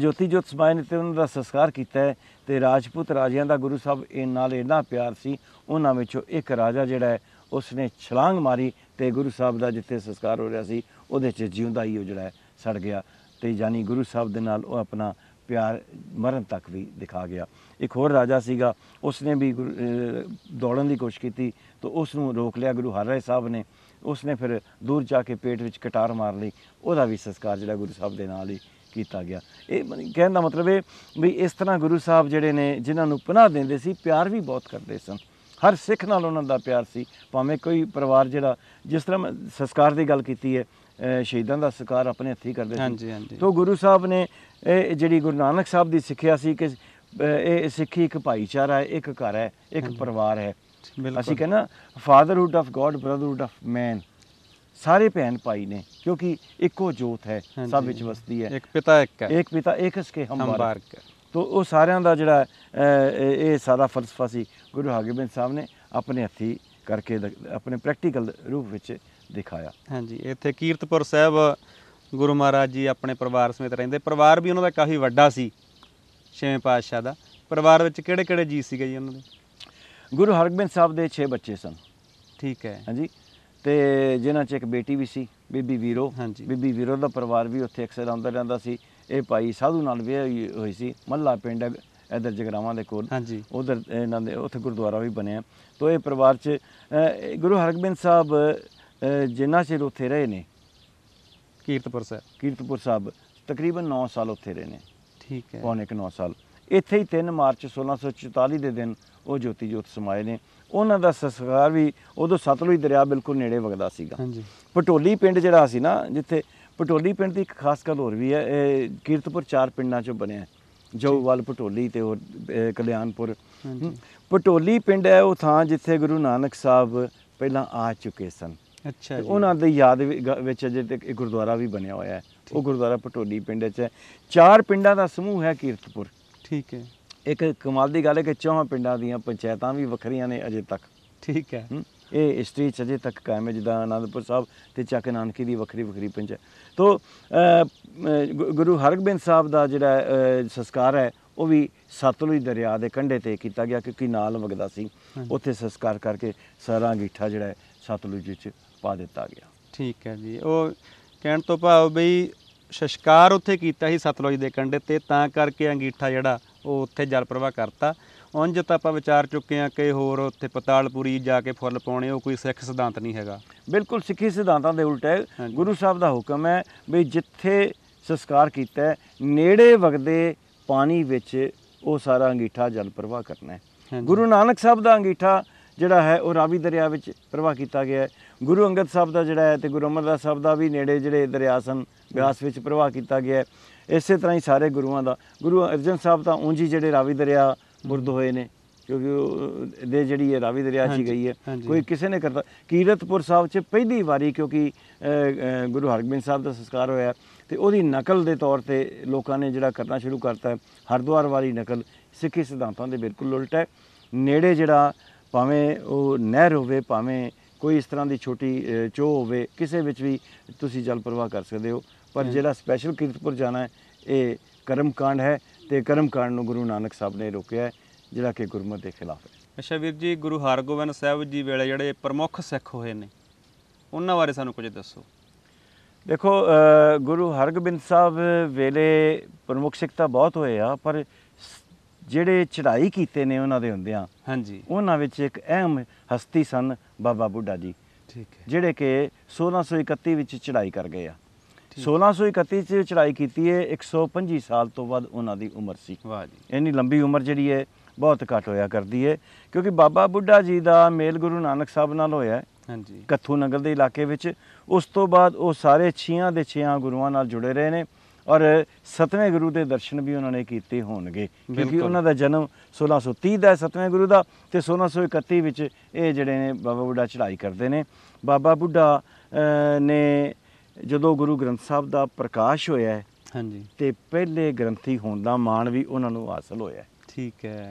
ਜੋਤੀ ਜੋਤ ਸਮਾਏ ਨੇ ਤੇ ਉਹਨਾਂ ਦਾ ਸੰਸਕਾਰ ਕੀਤਾ ਤੇ ਰਾਜਪੂਤ ਰਾਜਿਆਂ ਦਾ ਗੁਰੂ ਸਾਹਿਬ ਇਹ ਨਾਲ ਪਿਆਰ ਸੀ ਉਹਨਾਂ ਵਿੱਚੋਂ ਇੱਕ ਰਾਜਾ ਜਿਹੜਾ ਹੈ ਉਸਨੇ ਛਲਾਂਗ ਮਾਰੀ ਤੇ ਗੁਰੂ ਸਾਹਿਬ ਦਾ ਜਿੱਥੇ ਸੰਸਕਾਰ ਹੋ ਰਿਹਾ ਸੀ ਉਹਦੇ 'ਚ ਜਿਉਂਦਾ ਹੀ ਉਹ ਜਿਹੜਾ ਸੜ ਗਿਆ ਤੇ ਜਾਨੀ ਗੁਰੂ ਸਾਹਿਬ ਦੇ ਨਾਲ ਉਹ ਆਪਣਾ ਪਿਆਰ ਮਰਨ ਤੱਕ ਵੀ ਦਿਖਾ ਗਿਆ ਇੱਕ ਹੋਰ ਰਾਜਾ ਸੀਗਾ ਉਸਨੇ ਵੀ ਦੌੜਨ ਦੀ ਕੋਸ਼ਿਸ਼ ਕੀਤੀ ਤਾਂ ਉਸ ਨੂੰ ਰੋਕ ਲਿਆ ਗੁਰੂ ਹਰਿ ਸਾਹਿਬ ਨੇ ਉਸਨੇ ਫਿਰ ਦੂਰ ਜਾ ਕੇ ਪੇਟ ਵਿੱਚ ਕਟਾਰ ਮਾਰ ਲਈ ਉਹਦਾ ਵੀ ਸੰਸਕਾਰ ਜਿਹੜਾ ਗੁਰੂ ਸਾਹਿਬ ਦੇ ਨਾਲ ਹੀ ਕੀਤਾ ਗਿਆ ਇਹ ਕਹਿਣ ਦਾ ਮਤਲਬ ਇਹ ਵੀ ਇਸ ਤਰ੍ਹਾਂ ਗੁਰੂ ਸਾਹਿਬ ਜਿਹੜੇ ਨੇ ਜਿਨ੍ਹਾਂ ਨੂੰ ਪਨਾਹ ਦਿੰਦੇ ਸੀ ਪਿਆਰ ਵੀ ਬਹੁਤ ਕਰਦੇ ਸਨ ਹਰ ਸਿੱਖ ਨਾਲ ਉਹਨਾਂ ਦਾ ਪਿਆਰ ਸੀ ਭਾਵੇਂ ਕੋਈ ਪਰਿਵਾਰ ਜਿਹੜਾ ਜਿਸ ਤਰ੍ਹਾਂ ਸੰਸਕਾਰ ਦੀ ਗੱਲ ਕੀਤੀ ਹੈ ਸ਼ਹੀਦਾਂ ਦਾ ਸਕਾਰ ਆਪਣੇ ਹੱਥੀ ਕਰਦੇ ਸੀ ਹਾਂਜੀ ਹਾਂਜੀ ਤੋਂ ਗੁਰੂ ਸਾਹਿਬ ਨੇ ਇਹ ਜਿਹੜੀ ਗੁਰੂ ਨਾਨਕ ਸਾਹਿਬ ਦੀ ਸਿੱਖਿਆ ਸੀ ਕਿ ਇਹ ਸਿੱਖੀ ਇੱਕ ਭਾਈਚਾਰਾ ਹੈ ਇੱਕ ਘਰ ਹੈ ਇੱਕ ਪਰਿਵਾਰ ਹੈ ਅਸੀਂ ਕਹਿੰਦਾ fatherhood of God brotherhood of man ਸਾਰੇ ਭੈਣ ਭਾਈ ਨੇ ਕਿਉਂਕਿ ਇੱਕੋ ਜੋਤ ਹੈ ਸਭ ਵਿੱਚ ਵਸਦੀ ਹੈ ਇੱਕ ਪਿਤਾ ਇੱਕ ਹੈ ਇੱਕ ਪਿਤਾ ਇੱਕ ਸਕੇ ਹਮ ਤੋਂ ਉਹ ਸਾਰਿਆਂ ਦਾ ਜਿਹੜਾ ਇਹ ਸਾਰਾ ਫਲਸਫਾ ਸੀ ਗੁਰੂ ਹਰਗੋਬਿੰਦ ਸਾਹਿਬ ਨੇ ਆਪਣੇ ਹੱਥੀ ਕਰਕੇ ਆਪਣੇ ਪ੍ਰੈਕਟੀਕਲ ਰੂਪ ਵਿੱਚ ਦਿਖਾਇਆ ਹਾਂਜੀ ਇੱਥੇ ਕੀਰਤਪੁਰ ਸਾਹਿਬ ਗੁਰੂ ਮਹਾਰਾਜ ਜੀ ਆਪਣੇ ਪਰਿਵਾਰ ਸਮੇਤ ਰਹਿੰਦੇ ਪਰਿਵਾਰ ਵੀ ਉਹਨਾਂ ਦਾ ਕਾਫੀ ਵੱਡਾ ਸੀ ਛੇਵੇਂ ਪਾਤਸ਼ਾਹ ਦਾ ਪਰਿਵਾਰ ਵਿੱਚ ਕਿਹੜੇ ਕਿਹੜੇ ਜੀ ਸੀਗੇ ਜੀ ਉਹਨਾਂ ਦੇ ਗੁਰੂ ਹਰਗੋਬਿੰਦ ਸਾਹਿਬ ਦੇ 6 ਬੱਚੇ ਸਨ ਠੀਕ ਹੈ ਹਾਂਜੀ ਤੇ ਜਿਨ੍ਹਾਂ 'ਚ ਇੱਕ ਬੇਟੀ ਵੀ ਸੀ ਬੀਬੀ ਵੀਰੋ ਹਾਂਜੀ ਬੀਬੀ ਵੀਰੋ ਦਾ ਪਰਿਵਾਰ ਵੀ ਉੱਥੇ ਅਕਸਰ ਆਉਂਦਾ ਰਹਿੰਦਾ ਸੀ ਇਹ ਭਾਈ ਸਾਧੂ ਨਾਲ ਵੀ ਹੋਈ ਸੀ ਮੱਲਾ ਪਿੰਡ ਇਧਰ ਜਗਰਾਵਾਂ ਦੇ ਕੋਲ ਹਾਂਜੀ ਉਧਰ ਇਹਨਾਂ ਦੇ ਉੱਥੇ ਗੁਰਦੁਆਰਾ ਵੀ ਬਣਿਆ ਤੋਂ ਇਹ ਪਰਿਵਾਰ 'ਚ ਗੁਰੂ ਹਰਗੋਬਿੰਦ ਸਾਹਿਬ ਜਿੰਨਾ ਚਿਰ ਉੱਥੇ ਰਹੇ ਨੇ ਕੀਰਤਪੁਰ ਸਾਹਿਬ ਕੀਰਤਪੁਰ ਸਾਹਿਬ ਤਕਰੀਬਨ 9 ਸਾਲ ਉੱਥੇ ਰਹੇ ਨੇ ਠੀਕ ਹੈ ਪੌਣੇ 9 ਸਾਲ ਇੱਥੇ ਹੀ 3 ਮਾਰਚ 1644 ਦੇ ਦਿਨ ਉਹ ਜੋਤੀ ਜੋਤ ਸਮਾਏ ਨੇ ਉਹਨਾਂ ਦਾ ਸਸਕਾਰ ਵੀ ਉਦੋਂ ਸਤਲੁਜ ਦਰਿਆ ਬਿਲਕੁਲ ਨੇੜੇ ਵਗਦਾ ਸੀਗਾ ਹਾਂਜੀ ਪਟੋਲੀ ਪਿੰਡ ਜਿਹੜਾ ਸੀ ਨਾ ਜਿੱਥੇ ਪਟੋਲੀ ਪਿੰਡ ਦੀ ਇੱਕ ਖਾਸ ਗੱਲ ਹੋਰ ਵੀ ਹੈ ਇਹ ਕੀਰਤਪੁਰ ਚਾਰ ਪਿੰਡਾਂ ਚੋਂ ਬਣਿਆ ਹੈ। ਵਾਲ ਪਟੋਲੀ ਤੇ ਹੋਰ ਕਲਿਆਣਪੁਰ ਹਾਂਜੀ। ਪਟੋਲੀ ਪਿੰਡ ਹੈ ਉਹ ਥਾਂ ਜਿੱਥੇ ਗੁਰੂ ਨਾਨਕ ਸਾਹਿਬ ਪਹਿਲਾਂ ਆ ਚੁੱਕੇ ਸਨ ਅੱਛਾ ਜੀ ਉਹਨਾਂ ਦੀ ਯਾਦ ਵਿੱਚ ਅਜੇ ਤੱਕ ਇੱਕ ਗੁਰਦੁਆਰਾ ਵੀ ਬਣਿਆ ਹੋਇਆ ਹੈ ਉਹ ਗੁਰਦੁਆਰਾ ਪਟੋਲੀ ਪਿੰਡ 'ਚ ਹੈ ਚਾਰ ਪਿੰਡਾਂ ਦਾ ਸਮੂਹ ਹੈ ਕੀਰਤਪੁਰ ਠੀਕ ਹੈ ਇੱਕ ਕਮਾਲ ਦੀ ਗੱਲ ਹੈ ਕਿ ਚੌਹਾਂ ਪਿੰਡਾਂ ਦੀਆਂ ਪੰਚਾਇਤਾਂ ਵੀ ਵੱਖਰੀਆਂ ਨੇ ਅਜੇ ਤੱਕ ਠੀਕ ਹੈ ਇਹ ਹਿਸਟਰੀ ਚ ਅਜੇ ਤੱਕ ਕਾਇਮ ਹੈ ਜਿੱਦਾਂ ਅਨੰਦਪੁਰ ਸਾਹਿਬ ਤੇ ਚੱਕ ਨਾਨਕੀ ਦੀ ਵੱਖਰੀ ਵੱਖਰੀ ਪੰਚਾਇਤ ਤੋਂ ਗੁਰੂ ਹਰਗੋਬਿੰਦ ਸਾਹਿਬ ਦਾ ਜਿਹੜਾ ਸੰਸਕਾਰ ਹੈ ਉਹ ਵੀ ਸਤਲੁਜ ਦਰਿਆ ਦੇ ਕੰਢੇ ਤੇ ਕੀਤਾ ਗਿਆ ਕਿਉਂਕਿ ਨਾਲ ਵਗਦਾ ਸੀ ਉੱਥੇ ਸੰਸਕਾਰ ਕਰਕੇ ਸਾਰਾ ਅੰਗੀਠਾ ਜਿਹੜਾ ਸਤਲੁਜ ਵਿੱਚ ਪਾ ਦਿੱਤਾ ਗਿਆ ਠੀਕ ਹੈ ਜੀ ਉਹ ਕਹਿਣ ਤੋਂ ਭਾਵ ਬਈ ਸ਼ਸ਼ਕਾਰ ਉੱਥੇ ਕੀਤਾ ਸੀ ਸਤਲੁਜ ਦੇ ਕੰਢੇ ਤੇ ਤਾਂ ਕਰਕੇ ਅੰਗੀਠਾ ਜਿਹੜਾ ਉਹ ਉੱਥੇ ਜਲ ਪ੍ਰਵਾਹ ਕਰਤਾ ਉਂਝ ਤਾਂ ਆਪਾਂ ਵਿਚਾਰ ਚੁੱਕੇ ਆ ਕਿ ਹੋਰ ਉੱਥੇ ਪਤਾਲਪੁਰੀ ਜਾ ਕੇ ਫੁੱਲ ਪਾਉਣੇ ਉਹ ਕੋਈ ਸਿੱਖ ਸਿਧਾਂਤ ਨਹੀਂ ਹੈਗਾ ਬਿਲਕੁਲ ਸਿੱਖੀ ਸਿਧਾਂਤਾਂ ਦੇ ਉਲਟ ਹੈ ਗੁਰੂ ਸਾਹਿਬ ਦਾ ਹੁਕਮ ਹੈ ਵੀ ਜਿੱਥੇ ਸੰਸਕਾਰ ਕੀਤਾ ਨੇੜੇ ਵਗਦੇ ਪਾਣੀ ਵਿੱਚ ਉਹ ਸਾਰਾ ਅੰਗੀਠਾ ਜਲ ਪ੍ਰਵਾਹ ਕਰਨਾ ਹੈ ਗੁਰੂ ਨਾਨਕ ਸਾਹਿਬ ਦਾ ਅੰਗੀਠਾ ਜਿਹੜਾ ਹੈ ਉਹ ਰਾਵੀ ਦਰਿਆ ਵਿੱਚ ਪ੍ਰਵਾਹ ਕੀਤਾ ਗਿਆ ਹੈ ਗੁਰੂ ਅੰਗਦ ਸਾਹਿਬ ਦਾ ਜਿਹੜਾ ਹੈ ਤੇ ਗੁਰੂ ਅਮਰਦਾਸ ਸਾਹਿਬ ਦਾ ਵੀ ਨੇੜੇ ਜਿਹੜੇ ਦਰਿਆ ਸਨ ਬਿਆਸ ਵਿੱਚ ਪ੍ਰਵਾਹ ਕੀਤਾ ਗਿਆ ਹੈ ਇਸੇ ਤਰ੍ਹਾਂ ਹੀ ਸਾਰੇ ਗੁਰੂਆਂ ਦਾ ਗੁਰੂ ਅਰਜਨ ਸਾਹਿਬ ਤਾਂ ਉਂਝ ਜਿਹੜੇ ਰਾਵੀ ਦਰਿਆ ਮੁਰਦ ਹੋਏ ਨੇ ਕਿਉਂਕਿ ਦੇ ਜਿਹੜੀ ਹੈ ਰਾਵੀ ਦਰਿਆ 'ਚ ਗਈ ਹੈ ਕੋਈ ਕਿਸੇ ਨੇ ਕਰਤਾ ਕੀਰਤਪੁਰ ਸਾਹਿਬ 'ਚ ਪਹਿਲੀ ਵਾਰੀ ਕਿਉਂਕਿ ਗੁਰੂ ਹਰਗੋਬਿੰਦ ਸਾਹਿਬ ਦਾ ਸੰਸਕਾਰ ਹੋਇਆ ਤੇ ਉਹਦੀ ਨਕਲ ਦੇ ਤੌਰ ਤੇ ਲੋਕਾਂ ਨੇ ਜਿਹੜਾ ਕਰਨਾ ਸ਼ੁਰੂ ਕਰਤਾ ਹੈ ਹਰਦੁਆਰ ਵਾਲੀ ਨਕਲ ਸਿੱਖੀ ਸਿਧਾਂਤਾਂ ਦੇ ਬਿਲਕੁਲ ਉਲਟ ਹੈ ਨੇੜੇ ਜਿਹੜਾ ਭਾਵੇਂ ਉਹ ਨਹਿਰ ਹੋਵੇ ਭਾਵੇਂ ਕੋਈ ਇਸ ਤਰ੍ਹਾਂ ਦੀ ਛੋਟੀ ਚੋ ਹੋਵੇ ਕਿਸੇ ਵਿੱਚ ਵੀ ਤੁਸੀਂ ਜਲ ਪ੍ਰਵਾਹ ਕਰ ਸਕਦੇ ਹੋ ਪਰ ਜਿਹੜਾ ਸਪੈਸ਼ਲ ਕੀਰਤਪੁਰ ਜਾਣਾ ਹੈ ਇਹ ਕਾਂਡ ਹੈ ਤੇ ਕਾਂਡ ਨੂੰ ਗੁਰੂ ਨਾਨਕ ਸਾਹਿਬ ਨੇ ਰੋਕਿਆ ਜਿਹੜਾ ਕਿ ਗੁਰਮਤ ਦੇ ਖਿਲਾਫ ਹੈ ਅੱਛਾ ਵੀਰ ਜੀ ਗੁਰੂ ਹਰਗੋਬਿੰਦ ਸਾਹਿਬ ਜੀ ਵੇਲੇ ਜਿਹੜੇ ਪ੍ਰਮੁੱਖ ਸਿੱਖ ਹੋਏ ਨੇ ਉਹਨਾਂ ਬਾਰੇ ਸਾਨੂੰ ਕੁਝ ਦੱਸੋ ਦੇਖੋ ਗੁਰੂ ਹਰਗੋਬਿੰਦ ਸਾਹਿਬ ਵੇਲੇ ਪ੍ਰਮੁੱਖ ਸਿੱਖ ਤਾਂ ਬਹੁਤ ਹੋਏ ਆ ਪਰ ਜਿਹੜੇ ਚੜ੍ਹਾਈ ਕੀਤੇ ਨੇ ਉਹਨਾਂ ਦੇ ਹੁੰਦਿਆਂ ਹਾਂਜੀ ਉਹਨਾਂ ਵਿੱਚ ਇੱਕ ਅਹਿਮ ਹਸਤੀ ਸਨ ਬਾਬਾ ਬੁੱਢਾ ਜੀ ਠੀਕ ਹੈ ਜਿਹੜੇ ਕਿ 1631 ਵਿੱਚ ਚੜ੍ਹਾਈ ਕਰ ਗਏ ਆ 1631 ਚ ਚੜ੍ਹਾਈ ਕੀਤੀ ਹੈ 125 ਸਾਲ ਤੋਂ ਬਾਅਦ ਉਹਨਾਂ ਦੀ ਉਮਰ ਸੀ ਵਾਹ ਜੀ ਇੰਨੀ ਲੰਬੀ ਉਮਰ ਜਿਹੜੀ ਹੈ ਬਹੁਤ ਘੱਟ ਹੋਇਆ ਕਰਦੀ ਹੈ ਕਿਉਂਕਿ ਬਾਬਾ ਬੁੱਢਾ ਜੀ ਦਾ ਮੇਲ ਗੁਰੂ ਨਾਨਕ ਸਾਹਿਬ ਨਾਲ ਹੋਇਆ ਹਾਂਜੀ ਕੱਥੂ ਨਗਰ ਦੇ ਇਲਾਕੇ ਵਿੱਚ ਉਸ ਤੋਂ ਬਾਅਦ ਉਹ ਸਾਰੇ ਛੀਆਂ ਦੇ ਛੀਆਂ ਗੁਰੂਆਂ ਨਾਲ ਜੁੜੇ ਰਹੇ ਨੇ ਔਰ ਸਤਵੇਂ ਗੁਰੂ ਦੇ ਦਰਸ਼ਨ ਵੀ ਉਹਨਾਂ ਨੇ ਕੀਤੇ ਹੋਣਗੇ ਕਿਉਂਕਿ ਉਹਨਾਂ ਦਾ ਜਨਮ 1630 ਦਾ ਸਤਵੇਂ ਗੁਰੂ ਦਾ ਤੇ 1631 ਵਿੱਚ ਇਹ ਜਿਹੜੇ ਨੇ ਬਾਬਾ ਬੁੱਢਾ ਚੜ੍ਹਾਈ ਕਰਦੇ ਨੇ ਬਾਬਾ ਬੁੱਢਾ ਨੇ ਜਦੋਂ ਗੁਰੂ ਗ੍ਰੰਥ ਸਾਹਿਬ ਦਾ ਪ੍ਰਕਾਸ਼ ਹੋਇਆ ਹੈ ਹਾਂਜੀ ਤੇ ਪਹਿਲੇ ਗ੍ਰੰਥੀ ਹੋਣ ਦਾ ਮਾਣ ਵੀ ਉਹਨਾਂ ਨੂੰ ਹਾਸਲ ਹੋਇਆ ਹੈ ਠੀਕ ਹੈ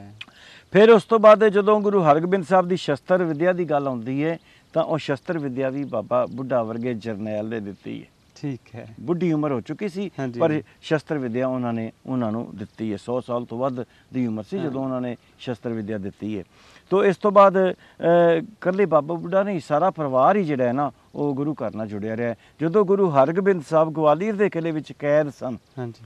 ਫਿਰ ਉਸ ਤੋਂ ਬਾਅਦ ਜਦੋਂ ਗੁਰੂ ਹਰਗੋਬਿੰਦ ਸਾਹਿਬ ਦੀ ਸ਼ਸਤਰ ਵਿਦਿਆ ਦੀ ਗੱਲ ਆਉਂਦੀ ਹੈ ਤਾਂ ਉਹ ਸ਼ਸਤਰ ਵਿਦਿਆ ਵੀ ਬਾਬਾ ਬੁੱਢਾ ਵਰਗੇ ਜਰਨੈਲ ਨੇ ਦਿੱਤੀ ਹੈ ਠੀਕ ਹੈ ਬੁੱਢੀ ਉਮਰ ਹੋ ਚੁੱਕੀ ਸੀ ਪਰ ਸ਼ਸਤਰ ਵਿਦਿਆ ਉਹਨਾਂ ਨੇ ਉਹਨਾਂ ਨੂੰ ਦਿੱਤੀ ਹੈ 100 ਸਾਲ ਤੋਂ ਵੱਧ ਦੀ ਉਮਰ ਸੀ ਜਦੋਂ ਉਹਨਾਂ ਨੇ ਸ਼ਸਤਰ ਵਿਦਿਆ ਦਿੱਤੀ ਹੈ ਤੋਂ ਇਸ ਤੋਂ ਬਾਅਦ ਕੱਲੇ ਬਾਬਾ ਬੁੱਢਾ ਨਹੀਂ ਸਾਰਾ ਪਰਿਵਾਰ ਹੀ ਜਿਹੜਾ ਹੈ ਨਾ ਉਹ ਗੁਰੂ ਘਰ ਨਾਲ ਜੁੜਿਆ ਰਿਹਾ ਜਦੋਂ ਗੁਰੂ ਹਰਗੋਬਿੰਦ ਸਾਹਿਬ ਗਵਾਲੀਅਰ ਦੇ ਕਿਲੇ ਵਿੱਚ ਕੈਦ ਸਨ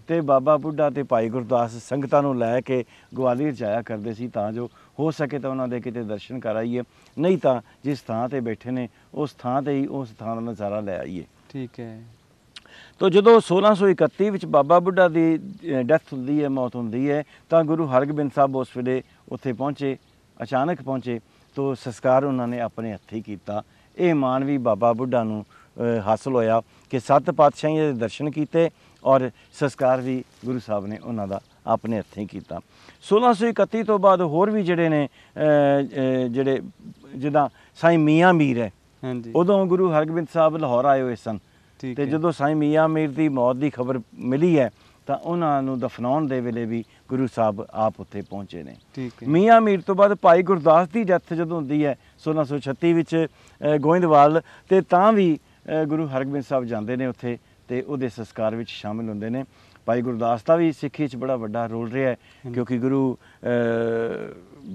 ਤੇ ਬਾਬਾ ਬੁੱਢਾ ਤੇ ਭਾਈ ਗੁਰਦਾਸ ਸੰਗਤਾਂ ਨੂੰ ਲੈ ਕੇ ਗਵਾਲੀਅਰ ਜਾਇਆ ਕਰਦੇ ਸੀ ਤਾਂ ਜੋ ਹੋ ਸਕੇ ਤਾਂ ਉਹਨਾਂ ਦੇ ਕਿਤੇ ਦਰਸ਼ਨ ਕਰਾਈਏ ਨਹੀਂ ਤਾਂ ਜਿਸ ਥਾਂ ਤੇ ਬੈਠੇ ਨੇ ਉਸ ਥਾਂ ਤੇ ਹੀ ਉਸ ਥਾਂ ਦਾ ਨਜ਼ਾਰਾ ਲੈ ਆਈਏ ਠੀਕ ਹੈ ਤੋ ਜਦੋਂ 1631 ਵਿੱਚ ਬਾਬਾ ਬੁੱਢਾ ਦੀ ਡੈਥ ਹੁੰਦੀ ਹੈ ਮੌਤ ਹੁੰਦੀ ਹੈ ਤਾਂ ਗੁਰੂ ਹਰਗੋਬਿੰਦ ਸਾਹਿਬ ਉਸ ਵੇਲੇ ਉੱਥੇ ਪਹੁੰਚੇ ਅਚਾਨਕ ਪਹੁੰਚੇ ਤੋ ਸੰਸਕਾਰ ਉਹਨਾਂ ਨੇ ਆਪਣੇ ਹੱਥੀ ਕੀਤਾ ਇਹ ਮਾਨ ਵੀ ਬਾਬਾ ਬੁੱਢਾ ਨੂੰ ਹਾਸਲ ਹੋਇਆ ਕਿ ਸੱਤ ਪਾਤਸ਼ਾਹੀਆਂ ਦੇ ਦਰਸ਼ਨ ਕੀਤੇ ਔਰ ਸੰਸਕਾਰ ਵੀ ਗੁਰੂ ਸਾਹਿਬ ਨੇ ਉਹਨਾਂ ਦਾ ਆਪਣੇ ਹੱਥੀ ਕੀਤਾ 1631 ਤੋਂ ਬਾਅਦ ਹੋਰ ਵੀ ਜਿਹੜੇ ਨੇ ਜਿਹੜੇ ਜਿਦਾ ਸਾਈ ਮੀਆਂ ਮੀਰ ਹੈ ਹਾਂਜੀ ਉਦੋਂ ਗੁਰੂ ਹਰਗੋਬਿੰਦ ਸਾਹਿਬ ਲਾਹੌਰ ਆਏ ਹੋਏ ਸਨ ਤੇ ਜਦੋਂ ਸਾਈ ਮੀਆਂ ਮੀਰ ਦੀ ਮੌਤ ਦੀ ਖਬਰ ਮਿਲੀ ਹੈ ਤਾਂ ਉਹਨਾਂ ਨੂੰ ਦਫਨਾਉਣ ਦੇ ਵੇਲੇ ਵੀ ਗੁਰੂ ਸਾਹਿਬ ਆਪ ਉੱਥੇ ਪਹੁੰਚੇ ਨੇ ਮੀਆਂ ਮੀਰ ਤੋਂ ਬਾਅਦ ਭਾਈ ਗੁਰਦਾਸ ਦੀ ਜੱਥ ਜਦੋਂ ਹੁੰਦੀ ਹੈ 1636 ਵਿੱਚ ਗੋਇੰਦਵਾਲ ਤੇ ਤਾਂ ਵੀ ਗੁਰੂ ਹਰਗੋਬਿੰਦ ਸਾਹਿਬ ਜਾਂਦੇ ਨੇ ਉੱਥੇ ਤੇ ਉਹਦੇ ਸੰਸਕਾਰ ਵਿੱਚ ਸ਼ਾਮਿਲ ਹੁੰਦੇ ਨੇ ਭਾਈ ਗੁਰਦਾਸ ਦਾ ਵੀ ਸਿੱਖੀ 'ਚ ਬੜਾ ਵੱਡਾ ਰੋਲ ਰਿਹਾ ਹੈ ਕਿਉਂਕਿ ਗੁਰੂ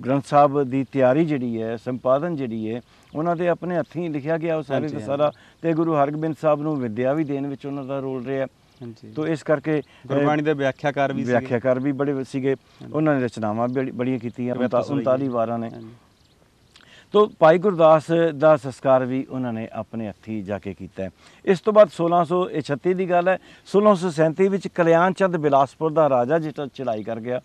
ਗ੍ਰੰਥ ਸਾਹਿਬ ਦੀ ਤਿਆਰੀ ਜਿਹੜੀ ਹੈ ਸੰਪਾਦਨ ਜਿਹੜੀ ਹੈ ਉਹਨਾਂ ਦੇ ਆਪਣੇ ਹੱਥੀਂ ਲਿਖਿਆ ਗਿਆ ਉਹ ਸਾਰੇ ਦਾ ਸਾਰਾ ਤੇ ਗੁਰੂ ਹਰਗੋਬਿੰਦ ਸਾਹਿਬ ਨੂੰ ਵਿਦਿਆ ਵੀ ਦੇਣ ਵਿੱਚ ਉਹਨਾਂ ਦਾ ਰੋਲ ਰਿਹਾ ਤੋ ਇਸ ਕਰਕੇ ਗੁਰਬਾਣੀ ਦੇ ਵਿਆਖਿਆਕਾਰ ਵੀ ਸੀ ਵਿਆਖਿਆਕਾਰ ਵੀ ਬੜੇ ਸੀਗੇ ਉਹਨਾਂ ਨੇ ਰਚਨਾਵਾਂ ਬੜੀਆਂ ਕੀਤੀਆਂ 39 ਵਾਰਾਂ ਨੇ ਤੋ ਭਾਈ ਗੁਰਦਾਸ ਦਾ ਸੰਸਕਾਰ ਵੀ ਉਹਨਾਂ ਨੇ ਆਪਣੇ ਹੱਥੀ ਜਾ ਕੇ ਕੀਤਾ ਇਸ ਤੋਂ ਬਾਅਦ 1636 ਦੀ ਗੱਲ ਹੈ 1637 ਵਿੱਚ ਕਲਿਆਣ ਚੰਦ ਬਿਲਾਸਪੁਰ ਦਾ ਰਾਜਾ ਜਿਹੜਾ ਚੜਾਈ ਕਰ ਗਿਆ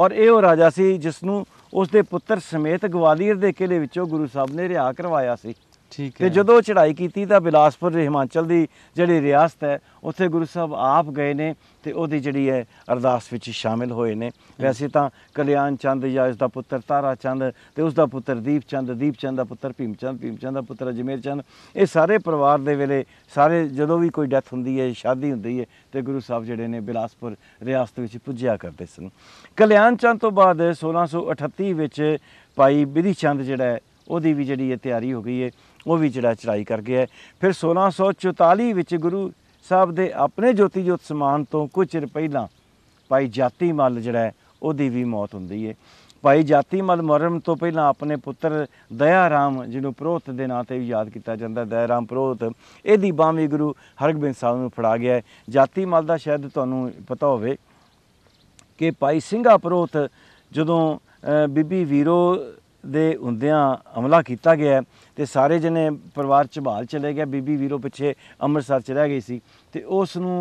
ਔਰ ਇਹ ਉਹ ਰਾਜਾ ਸੀ ਜਿਸ ਨੂੰ ਉਸ ਦੇ ਪੁੱਤਰ ਸਮੇਤ ਗਵਾਲੀਅਰ ਦੇ ਕਿਲੇ ਵਿੱਚੋਂ ਗੁਰੂ ਸਾਹਿਬ ਨੇ ਰਿਹਾ ਕਰਵਾਇਆ ਸੀ ਠੀਕ ਹੈ ਤੇ ਜਦੋਂ ਚੜ੍ਹਾਈ ਕੀਤੀ ਤਾਂ ਬਿਲਾਸਪੁਰ ਹਿਮਾਚਲ ਦੀ ਜਿਹੜੀ ਰਿਆਸਤ ਹੈ ਉੱਥੇ ਗੁਰੂ ਸਾਹਿਬ ਆਪ ਗਏ ਨੇ ਤੇ ਉਹਦੀ ਜਿਹੜੀ ਹੈ ਅਰਦਾਸ ਵਿੱਚ ਸ਼ਾਮਿਲ ਹੋਏ ਨੇ ਵੈਸੇ ਤਾਂ ਕਲਿਆਣ ਚੰਦ ਜਾਂ ਇਸ ਦਾ ਪੁੱਤਰ ਤਾਰਾ ਚੰਦ ਤੇ ਉਸ ਦਾ ਪੁੱਤਰ ਦੀਪ ਚੰਦ ਦੀਪ ਚੰਦ ਦਾ ਪੁੱਤਰ ਭੀਮ ਚੰਦ ਭੀਮ ਚੰਦ ਦਾ ਪੁੱਤਰ ਜਮੇਰ ਚੰਦ ਇਹ ਸਾਰੇ ਪਰਿਵਾਰ ਦੇ ਵੇਲੇ ਸਾਰੇ ਜਦੋਂ ਵੀ ਕੋਈ ਡੈਥ ਹੁੰਦੀ ਹੈ ਸ਼ਾਦੀ ਹੁੰਦੀ ਹੈ ਤੇ ਗੁਰੂ ਸਾਹਿਬ ਜਿਹੜੇ ਨੇ ਬਿਲਾਸਪੁਰ ਰਿਆਸਤ ਵਿੱਚ ਪੁੱਜਿਆ ਕਰਦੇ ਸਨ ਕਲਿਆਣ ਚੰਦ ਤੋਂ ਬਾਅਦ 1638 ਵਿੱਚ ਭਾਈ ਬਿਧੀ ਚੰਦ ਜਿਹੜਾ ਉਹਦੀ ਵੀ ਜਿਹੜੀ ਹੈ ਤਿਆਰੀ ਹੋ ਗਈ ਹੈ ਉਹ ਵੀ ਜਿਹੜਾ ਚੜਾਈ ਕਰ ਗਿਆ ਫਿਰ 1644 ਵਿੱਚ ਗੁਰੂ ਸਾਹਿਬ ਦੇ ਆਪਣੇ ਜੋਤੀ ਜੋਤ ਸਮਾਨ ਤੋਂ ਕੁਝ ਚਿਰ ਪਹਿਲਾਂ ਭਾਈ ਜਾਤੀ ਮੱਲ ਜਿਹੜਾ ਉਹਦੀ ਵੀ ਮੌਤ ਹੁੰਦੀ ਹੈ ਭਾਈ ਜਾਤੀ ਮੱਲ ਮਰਨ ਤੋਂ ਪਹਿਲਾਂ ਆਪਣੇ ਪੁੱਤਰ ਦਇਆ ਰਾਮ ਜਿਹਨੂੰ ਪ੍ਰੋਤ ਦੇ ਨਾਂ ਤੇ ਵੀ ਯਾਦ ਕੀਤਾ ਜਾਂਦਾ ਦਇਆ ਰਾਮ ਪ੍ਰੋਤ ਇਹਦੀ ਬਾਵੀ ਗੁਰੂ ਹਰਗੋਬਿੰਦ ਸਾਹਿਬ ਨੂੰ ਫੜਾ ਗਿਆ ਜਾਤੀ ਮੱਲ ਦਾ ਸ਼ਾਇਦ ਤੁਹਾਨੂੰ ਪਤਾ ਹੋਵੇ ਕਿ ਭਾਈ ਸਿੰਘਾ ਪ੍ਰੋਤ ਜਦੋਂ ਬੀਬੀ ਵੀਰੋ ਦੇ ਹੁੰਦਿਆਂ ਹਮਲਾ ਕੀਤਾ ਗਿਆ ਤੇ ਸਾਰੇ ਜਨੇ ਪਰਿਵਾਰ ਚਬਾਲ ਚਲੇ ਗਿਆ ਬੀਬੀ ਵੀਰੋ ਪਿੱਛੇ ਅੰਮ੍ਰਿਤਸਰ ਚ ਰਹਿ ਗਈ ਸੀ ਤੇ ਉਸ ਨੂੰ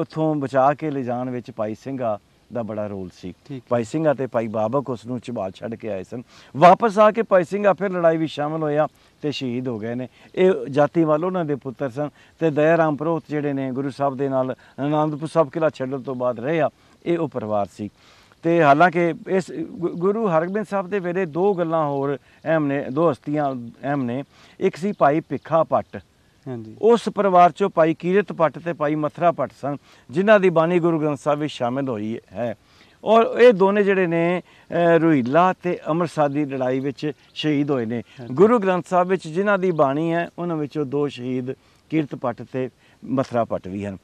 ਉੱਥੋਂ ਬਚਾ ਕੇ ਲਿਜਾਣ ਵਿੱਚ ਪਾਈ ਸਿੰਘਾ ਦਾ ਬੜਾ ਰੋਲ ਸੀ ਪਾਈ ਸਿੰਘਾ ਤੇ ਪਾਈ ਬਾਬਕ ਉਸ ਨੂੰ ਚਬਾਲ ਛੱਡ ਕੇ ਆਏ ਸਨ ਵਾਪਸ ਆ ਕੇ ਪਾਈ ਸਿੰਘਾ ਫਿਰ ਲੜਾਈ ਵਿੱਚ ਸ਼ਾਮਲ ਹੋਇਆ ਤੇ ਸ਼ਹੀਦ ਹੋ ਗਏ ਨੇ ਇਹ ਜਾਤੀ ਵਾਲ ਉਹਨਾਂ ਦੇ ਪੁੱਤਰ ਸਨ ਤੇ ਦਇਆ ਰਾਮ ਪ੍ਰੋਤ ਜਿਹੜੇ ਨੇ ਗੁਰੂ ਸਾਹਿਬ ਦੇ ਨਾਲ ਆਨੰਦਪੁਰ ਸਾਹਿਬ ਕਿਲਾ ਛੱਡਣ ਤੋਂ ਬਾਅਦ ਰਹੇ ਆ ਇਹ ਉਹ ਪਰਿਵਾਰ ਸੀ ਤੇ ਹਾਲਾਂਕਿ ਇਸ ਗੁਰੂ ਹਰਗੋਬਿੰਦ ਸਾਹਿਬ ਦੇ ਵੇਲੇ ਦੋ ਗੱਲਾਂ ਹੋਰ ਅਹਿਮ ਨੇ ਦੋ ਹਸਤੀਆਂ ਅਹਿਮ ਨੇ ਇੱਕ ਸੀ ਭਾਈ ਭਿੱਖਾ ਪੱਟ ਹਾਂਜੀ ਉਸ ਪਰਿਵਾਰ ਚੋਂ ਭਾਈ ਕੀਰਤ ਪੱਟ ਤੇ ਭਾਈ ਮਥਰਾ ਪੱਟ ਸਨ ਜਿਨ੍ਹਾਂ ਦੀ ਬਾਣੀ ਗੁਰੂ ਗ੍ਰੰਥ ਸਾਹਿਬ ਵਿੱਚ ਸ਼ਾਮਿਲ ਹੋਈ ਹੈ ਔਰ ਇਹ ਦੋਨੇ ਜਿਹੜੇ ਨੇ ਰੋਹਿਲਾ ਤੇ ਅਮਰਸਾਦੀ ਦੀ ਲੜਾਈ ਵਿੱਚ ਸ਼ਹੀਦ ਹੋਏ ਨੇ ਗੁਰੂ ਗ੍ਰੰਥ ਸਾਹਿਬ ਵਿੱਚ ਜਿਨ੍ਹਾਂ ਦੀ ਬਾਣੀ ਹੈ ਉਹਨਾਂ ਵਿੱਚੋਂ ਦੋ ਸ਼ਹੀਦ ਕੀਰਤ ਪੱਟ ਤੇ ਮਥਰਾ ਪੱਟ ਵੀ ਹਨ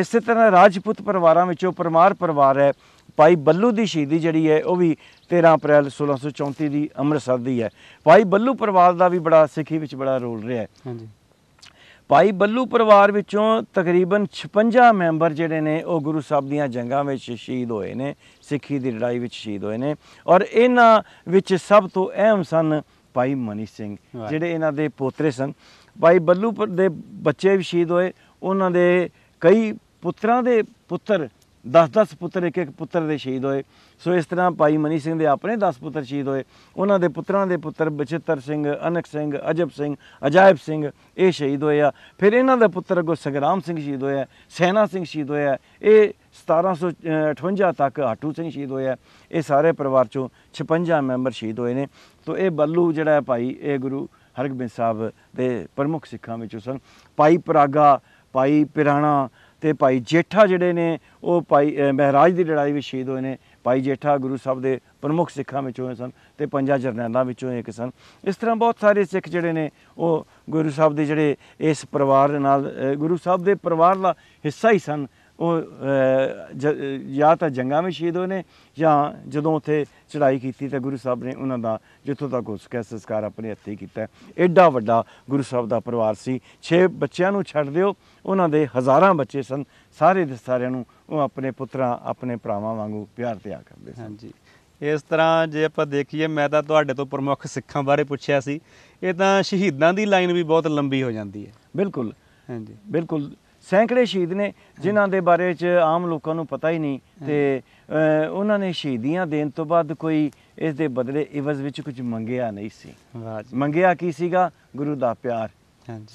ਇਸੇ ਤਰ੍ਹਾਂ ਰਾਜਪੂਤ ਪਰਿਵਾਰਾਂ ਵਿੱਚੋਂ ਪਰਮਾਰ ਪਰਿਵਾਰ ਹੈ ਭਾਈ ਬੱਲੂ ਦੀ ਸ਼ਹੀਦੀ ਜਿਹੜੀ ਹੈ ਉਹ ਵੀ 13 ਅਪ੍ਰੈਲ 1634 ਦੀ ਅੰਮ੍ਰਿਤਸਰ ਦੀ ਹੈ ਭਾਈ ਬੱਲੂ ਪਰਿਵਾਰ ਦਾ ਵੀ ਬੜਾ ਸਿੱਖੀ ਵਿੱਚ ਬੜਾ ਰੋਲ ਰਿਹਾ ਹੈ ਹਾਂਜੀ ਭਾਈ ਬੱਲੂ ਪਰਿਵਾਰ ਵਿੱਚੋਂ ਤਕਰੀਬਨ 56 ਮੈਂਬਰ ਜਿਹੜੇ ਨੇ ਉਹ ਗੁਰੂ ਸਾਹਿਬ ਦੀਆਂ ਜੰਗਾਂ ਵਿੱਚ ਸ਼ਹੀਦ ਹੋਏ ਨੇ ਸਿੱਖੀ ਦੀ ਲੜਾਈ ਵਿੱਚ ਸ਼ਹੀਦ ਹੋਏ ਨੇ ਔਰ ਇਹਨਾਂ ਵਿੱਚ ਸਭ ਤੋਂ ਅਹਿਮ ਸਨ ਭਾਈ ਮਨੀ ਸਿੰਘ ਜਿਹੜੇ ਇਹਨਾਂ ਦੇ ਪੋਤਰੇ ਸਨ ਭਾਈ ਬੱਲੂ ਦੇ ਬੱਚੇ ਵੀ ਸ਼ਹੀਦ ਹੋਏ ਉਹਨਾਂ ਦੇ ਕਈ ਪੁੱਤਰਾਂ ਦੇ ਪੁੱਤਰ 10-10 ਪੁੱਤਰ ਇੱਕ ਇੱਕ ਪੁੱਤਰ ਦੇ ਸ਼ਹੀਦ ਹੋਏ ਸੋ ਇਸ ਤਰ੍ਹਾਂ ਭਾਈ ਮਨੀ ਸਿੰਘ ਦੇ ਆਪਣੇ 10 ਪੁੱਤਰ ਸ਼ਹੀਦ ਹੋਏ ਉਹਨਾਂ ਦੇ ਪੁੱਤਰਾਂ ਦੇ ਪੁੱਤਰ ਬਚਿੱਤਰ ਸਿੰਘ ਅਨਕ ਸਿੰਘ ਅਜਬ ਸਿੰਘ ਅਜਾਇਬ ਸਿੰਘ ਇਹ ਸ਼ਹੀਦ ਹੋਏ ਆ ਫਿਰ ਇਹਨਾਂ ਦਾ ਪੁੱਤਰ ਅਗੋ ਸੰਗਰਾਮ ਸਿੰਘ ਸ਼ਹੀਦ ਹੋਇਆ ਸੈਨਾ ਸਿੰਘ ਸ਼ਹੀਦ ਹੋਇਆ ਇਹ 1758 ਤੱਕ ਹਾਟੂ ਸਿੰਘ ਸ਼ਹੀਦ ਹੋਇਆ ਇਹ ਸਾਰੇ ਪਰਿਵਾਰ ਚੋਂ 56 ਮੈਂਬਰ ਸ਼ਹੀਦ ਹੋਏ ਨੇ ਤੋਂ ਇਹ ਬੱਲੂ ਜਿਹੜਾ ਭਾਈ ਇਹ ਗੁਰੂ ਹਰਗੋਬਿੰਦ ਸਾਹਿਬ ਦੇ ਪ੍ਰਮੁੱਖ ਸਿੱਖਾਂ ਵਿੱਚੋਂ ਸਨ ਭਾਈ ਪਰਾਗਾ ਭਾਈ ਪਿਰਾਣਾ ਤੇ ਭਾਈ ਜੇਠਾ ਜਿਹੜੇ ਨੇ ਉਹ ਭਾਈ ਮਹਾਰਾਜ ਦੀ ਲੜਾਈ ਵਿੱਚ ਸ਼ਹੀਦ ਹੋਏ ਨੇ ਭਾਈ ਜੇਠਾ ਗੁਰੂ ਸਾਹਿਬ ਦੇ ਪ੍ਰਮੁੱਖ ਸਿੱਖਾਂ ਵਿੱਚੋਂ ਸਨ ਤੇ ਪੰਜਾਂ ਜਰਨੈਲਾਂ ਵਿੱਚੋਂ ਇੱਕ ਸਨ ਇਸ ਤਰ੍ਹਾਂ ਬਹੁਤ ਸਾਰੇ ਸਿੱਖ ਜਿਹੜੇ ਨੇ ਉਹ ਗੁਰੂ ਸਾਹਿਬ ਦੇ ਜਿਹੜੇ ਇਸ ਪਰਿਵਾਰ ਨਾਲ ਗੁਰੂ ਸਾਹਿਬ ਦੇ ਪਰਿਵਾਰ ਦਾ ਹਿੱਸਾ ਹੀ ਸਨ ਉਹ ਜਾਂ ਤਾਂ ਜੰਗਾਂ ਵਿੱਚ ਸ਼ਹੀਦ ਹੋਏ ਨੇ ਜਾਂ ਜਦੋਂ ਉੱਥੇ ਚੜ੍ਹਾਈ ਕੀਤੀ ਤਾਂ ਗੁਰੂ ਸਾਹਿਬ ਨੇ ਉਹਨਾਂ ਦਾ ਜਿੱਥੋਂ ਤੱਕ ਉਸ ਕੈ ਸੰਸਕਾਰ ਆਪਣੇ ਹੱਥੀ ਕੀਤਾ ਐਡਾ ਵੱਡਾ ਗੁਰੂ ਸਾਹਿਬ ਦਾ ਪਰਿਵਾਰ ਸੀ 6 ਬੱਚਿਆਂ ਨੂੰ ਛੱਡ ਦਿਓ ਉਹਨਾਂ ਦੇ ਹਜ਼ਾਰਾਂ ਬੱਚੇ ਸਨ ਸਾਰੇ ਦੇ ਸਾਰਿਆਂ ਨੂੰ ਉਹ ਆਪਣੇ ਪੁੱਤਰਾਂ ਆਪਣੇ ਭਰਾਵਾਂ ਵਾਂਗੂ ਪਿਆਰ ਤੇ ਆ ਕਰਦੇ ਸਨ ਹਾਂਜੀ ਇਸ ਤਰ੍ਹਾਂ ਜੇ ਆਪਾਂ ਦੇਖੀਏ ਮੈਂ ਤਾਂ ਤੁਹਾਡੇ ਤੋਂ ਪ੍ਰਮੁੱਖ ਸਿੱਖਾਂ ਬਾਰੇ ਪੁੱਛਿਆ ਸੀ ਇਹ ਤਾਂ ਸ਼ਹੀਦਾਂ ਦੀ ਲਾਈਨ ਵੀ ਬਹੁਤ ਲੰਬੀ ਹੋ ਜਾਂਦੀ ਹੈ ਬਿਲਕੁਲ ਹਾਂਜੀ ਬਿਲਕੁਲ ਸੈਂਕੜੇ ਸ਼ਹੀਦ ਨੇ ਜਿਨ੍ਹਾਂ ਦੇ ਬਾਰੇ 'ਚ ਆਮ ਲੋਕਾਂ ਨੂੰ ਪਤਾ ਹੀ ਨਹੀਂ ਤੇ ਉਹਨਾਂ ਨੇ ਸ਼ਹੀਦੀਆਂ ਦੇਣ ਤੋਂ ਬਾਅਦ ਕੋਈ ਇਸ ਦੇ ਬਦਲੇ ਇਵਜ਼ ਵਿੱਚ ਕੁਝ ਮੰਗਿਆ ਨਹੀਂ ਸੀ ਮੰਗਿਆ ਕੀ ਸੀਗਾ ਗੁਰੂ ਦਾ ਪਿਆਰ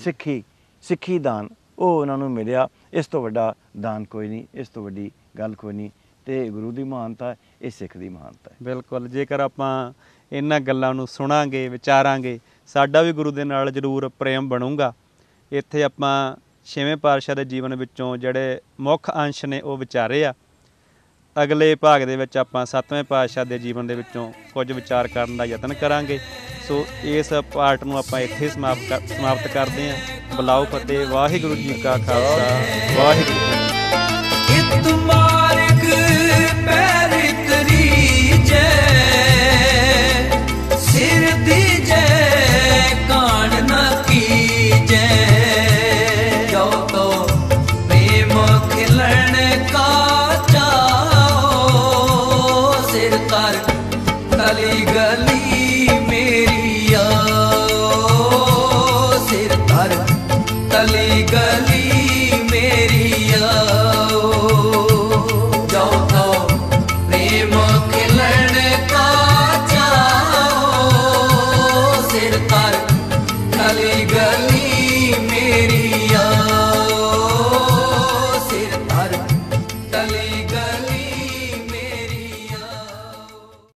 ਸਿੱਖੀ ਸਿੱਖੀ ਦਾਨ ਉਹ ਉਹਨਾਂ ਨੂੰ ਮਿਲਿਆ ਇਸ ਤੋਂ ਵੱਡਾ ਦਾਨ ਕੋਈ ਨਹੀਂ ਇਸ ਤੋਂ ਵੱਡੀ ਗੱਲ ਕੋਈ ਨਹੀਂ ਤੇ ਗੁਰੂ ਦੀ ਮਹਾਨਤਾ ਇਹ ਸਿੱਖ ਦੀ ਮਹਾਨਤਾ ਹੈ ਬਿਲਕੁਲ ਜੇਕਰ ਆਪਾਂ ਇਹਨਾਂ ਗੱਲਾਂ ਨੂੰ ਸੁਣਾਂਗੇ ਵਿਚਾਰਾਂਗੇ ਸਾਡਾ ਵੀ ਗੁਰੂ ਦੇ ਨਾਲ ਜ਼ਰੂਰ ਪ੍ਰੇਮ ਬਣੂਗਾ ਇੱਥੇ ਆਪਾਂ ਛੇਵੇਂ ਪਾਤਸ਼ਾਹ ਦੇ ਜੀਵਨ ਵਿੱਚੋਂ ਜਿਹੜੇ ਮੁੱਖ ਅੰਸ਼ ਨੇ ਉਹ ਵਿਚਾਰੇ ਆ ਅਗਲੇ ਭਾਗ ਦੇ ਵਿੱਚ ਆਪਾਂ ਸੱਤਵੇਂ ਪਾਤਸ਼ਾਹ ਦੇ ਜੀਵਨ ਦੇ ਵਿੱਚੋਂ ਕੁਝ ਵਿਚਾਰ ਕਰਨ ਦਾ ਯਤਨ ਕਰਾਂਗੇ ਸੋ ਇਸ ਪਾਰਟ ਨੂੰ ਆਪਾਂ ਇੱਥੇ ਸਮਾਪਤ ਸਮਾਪਤ ਕਰਦੇ ਹਾਂ ਬਲਾਉ ਫਤਿਹ ਵਾਹਿਗੁਰੂ ਜੀ ਕਾ ਖਾਲਸਾ ਵਾਹਿਗੁਰੂ ਜੀ ਕੀ ਫਤਿਹ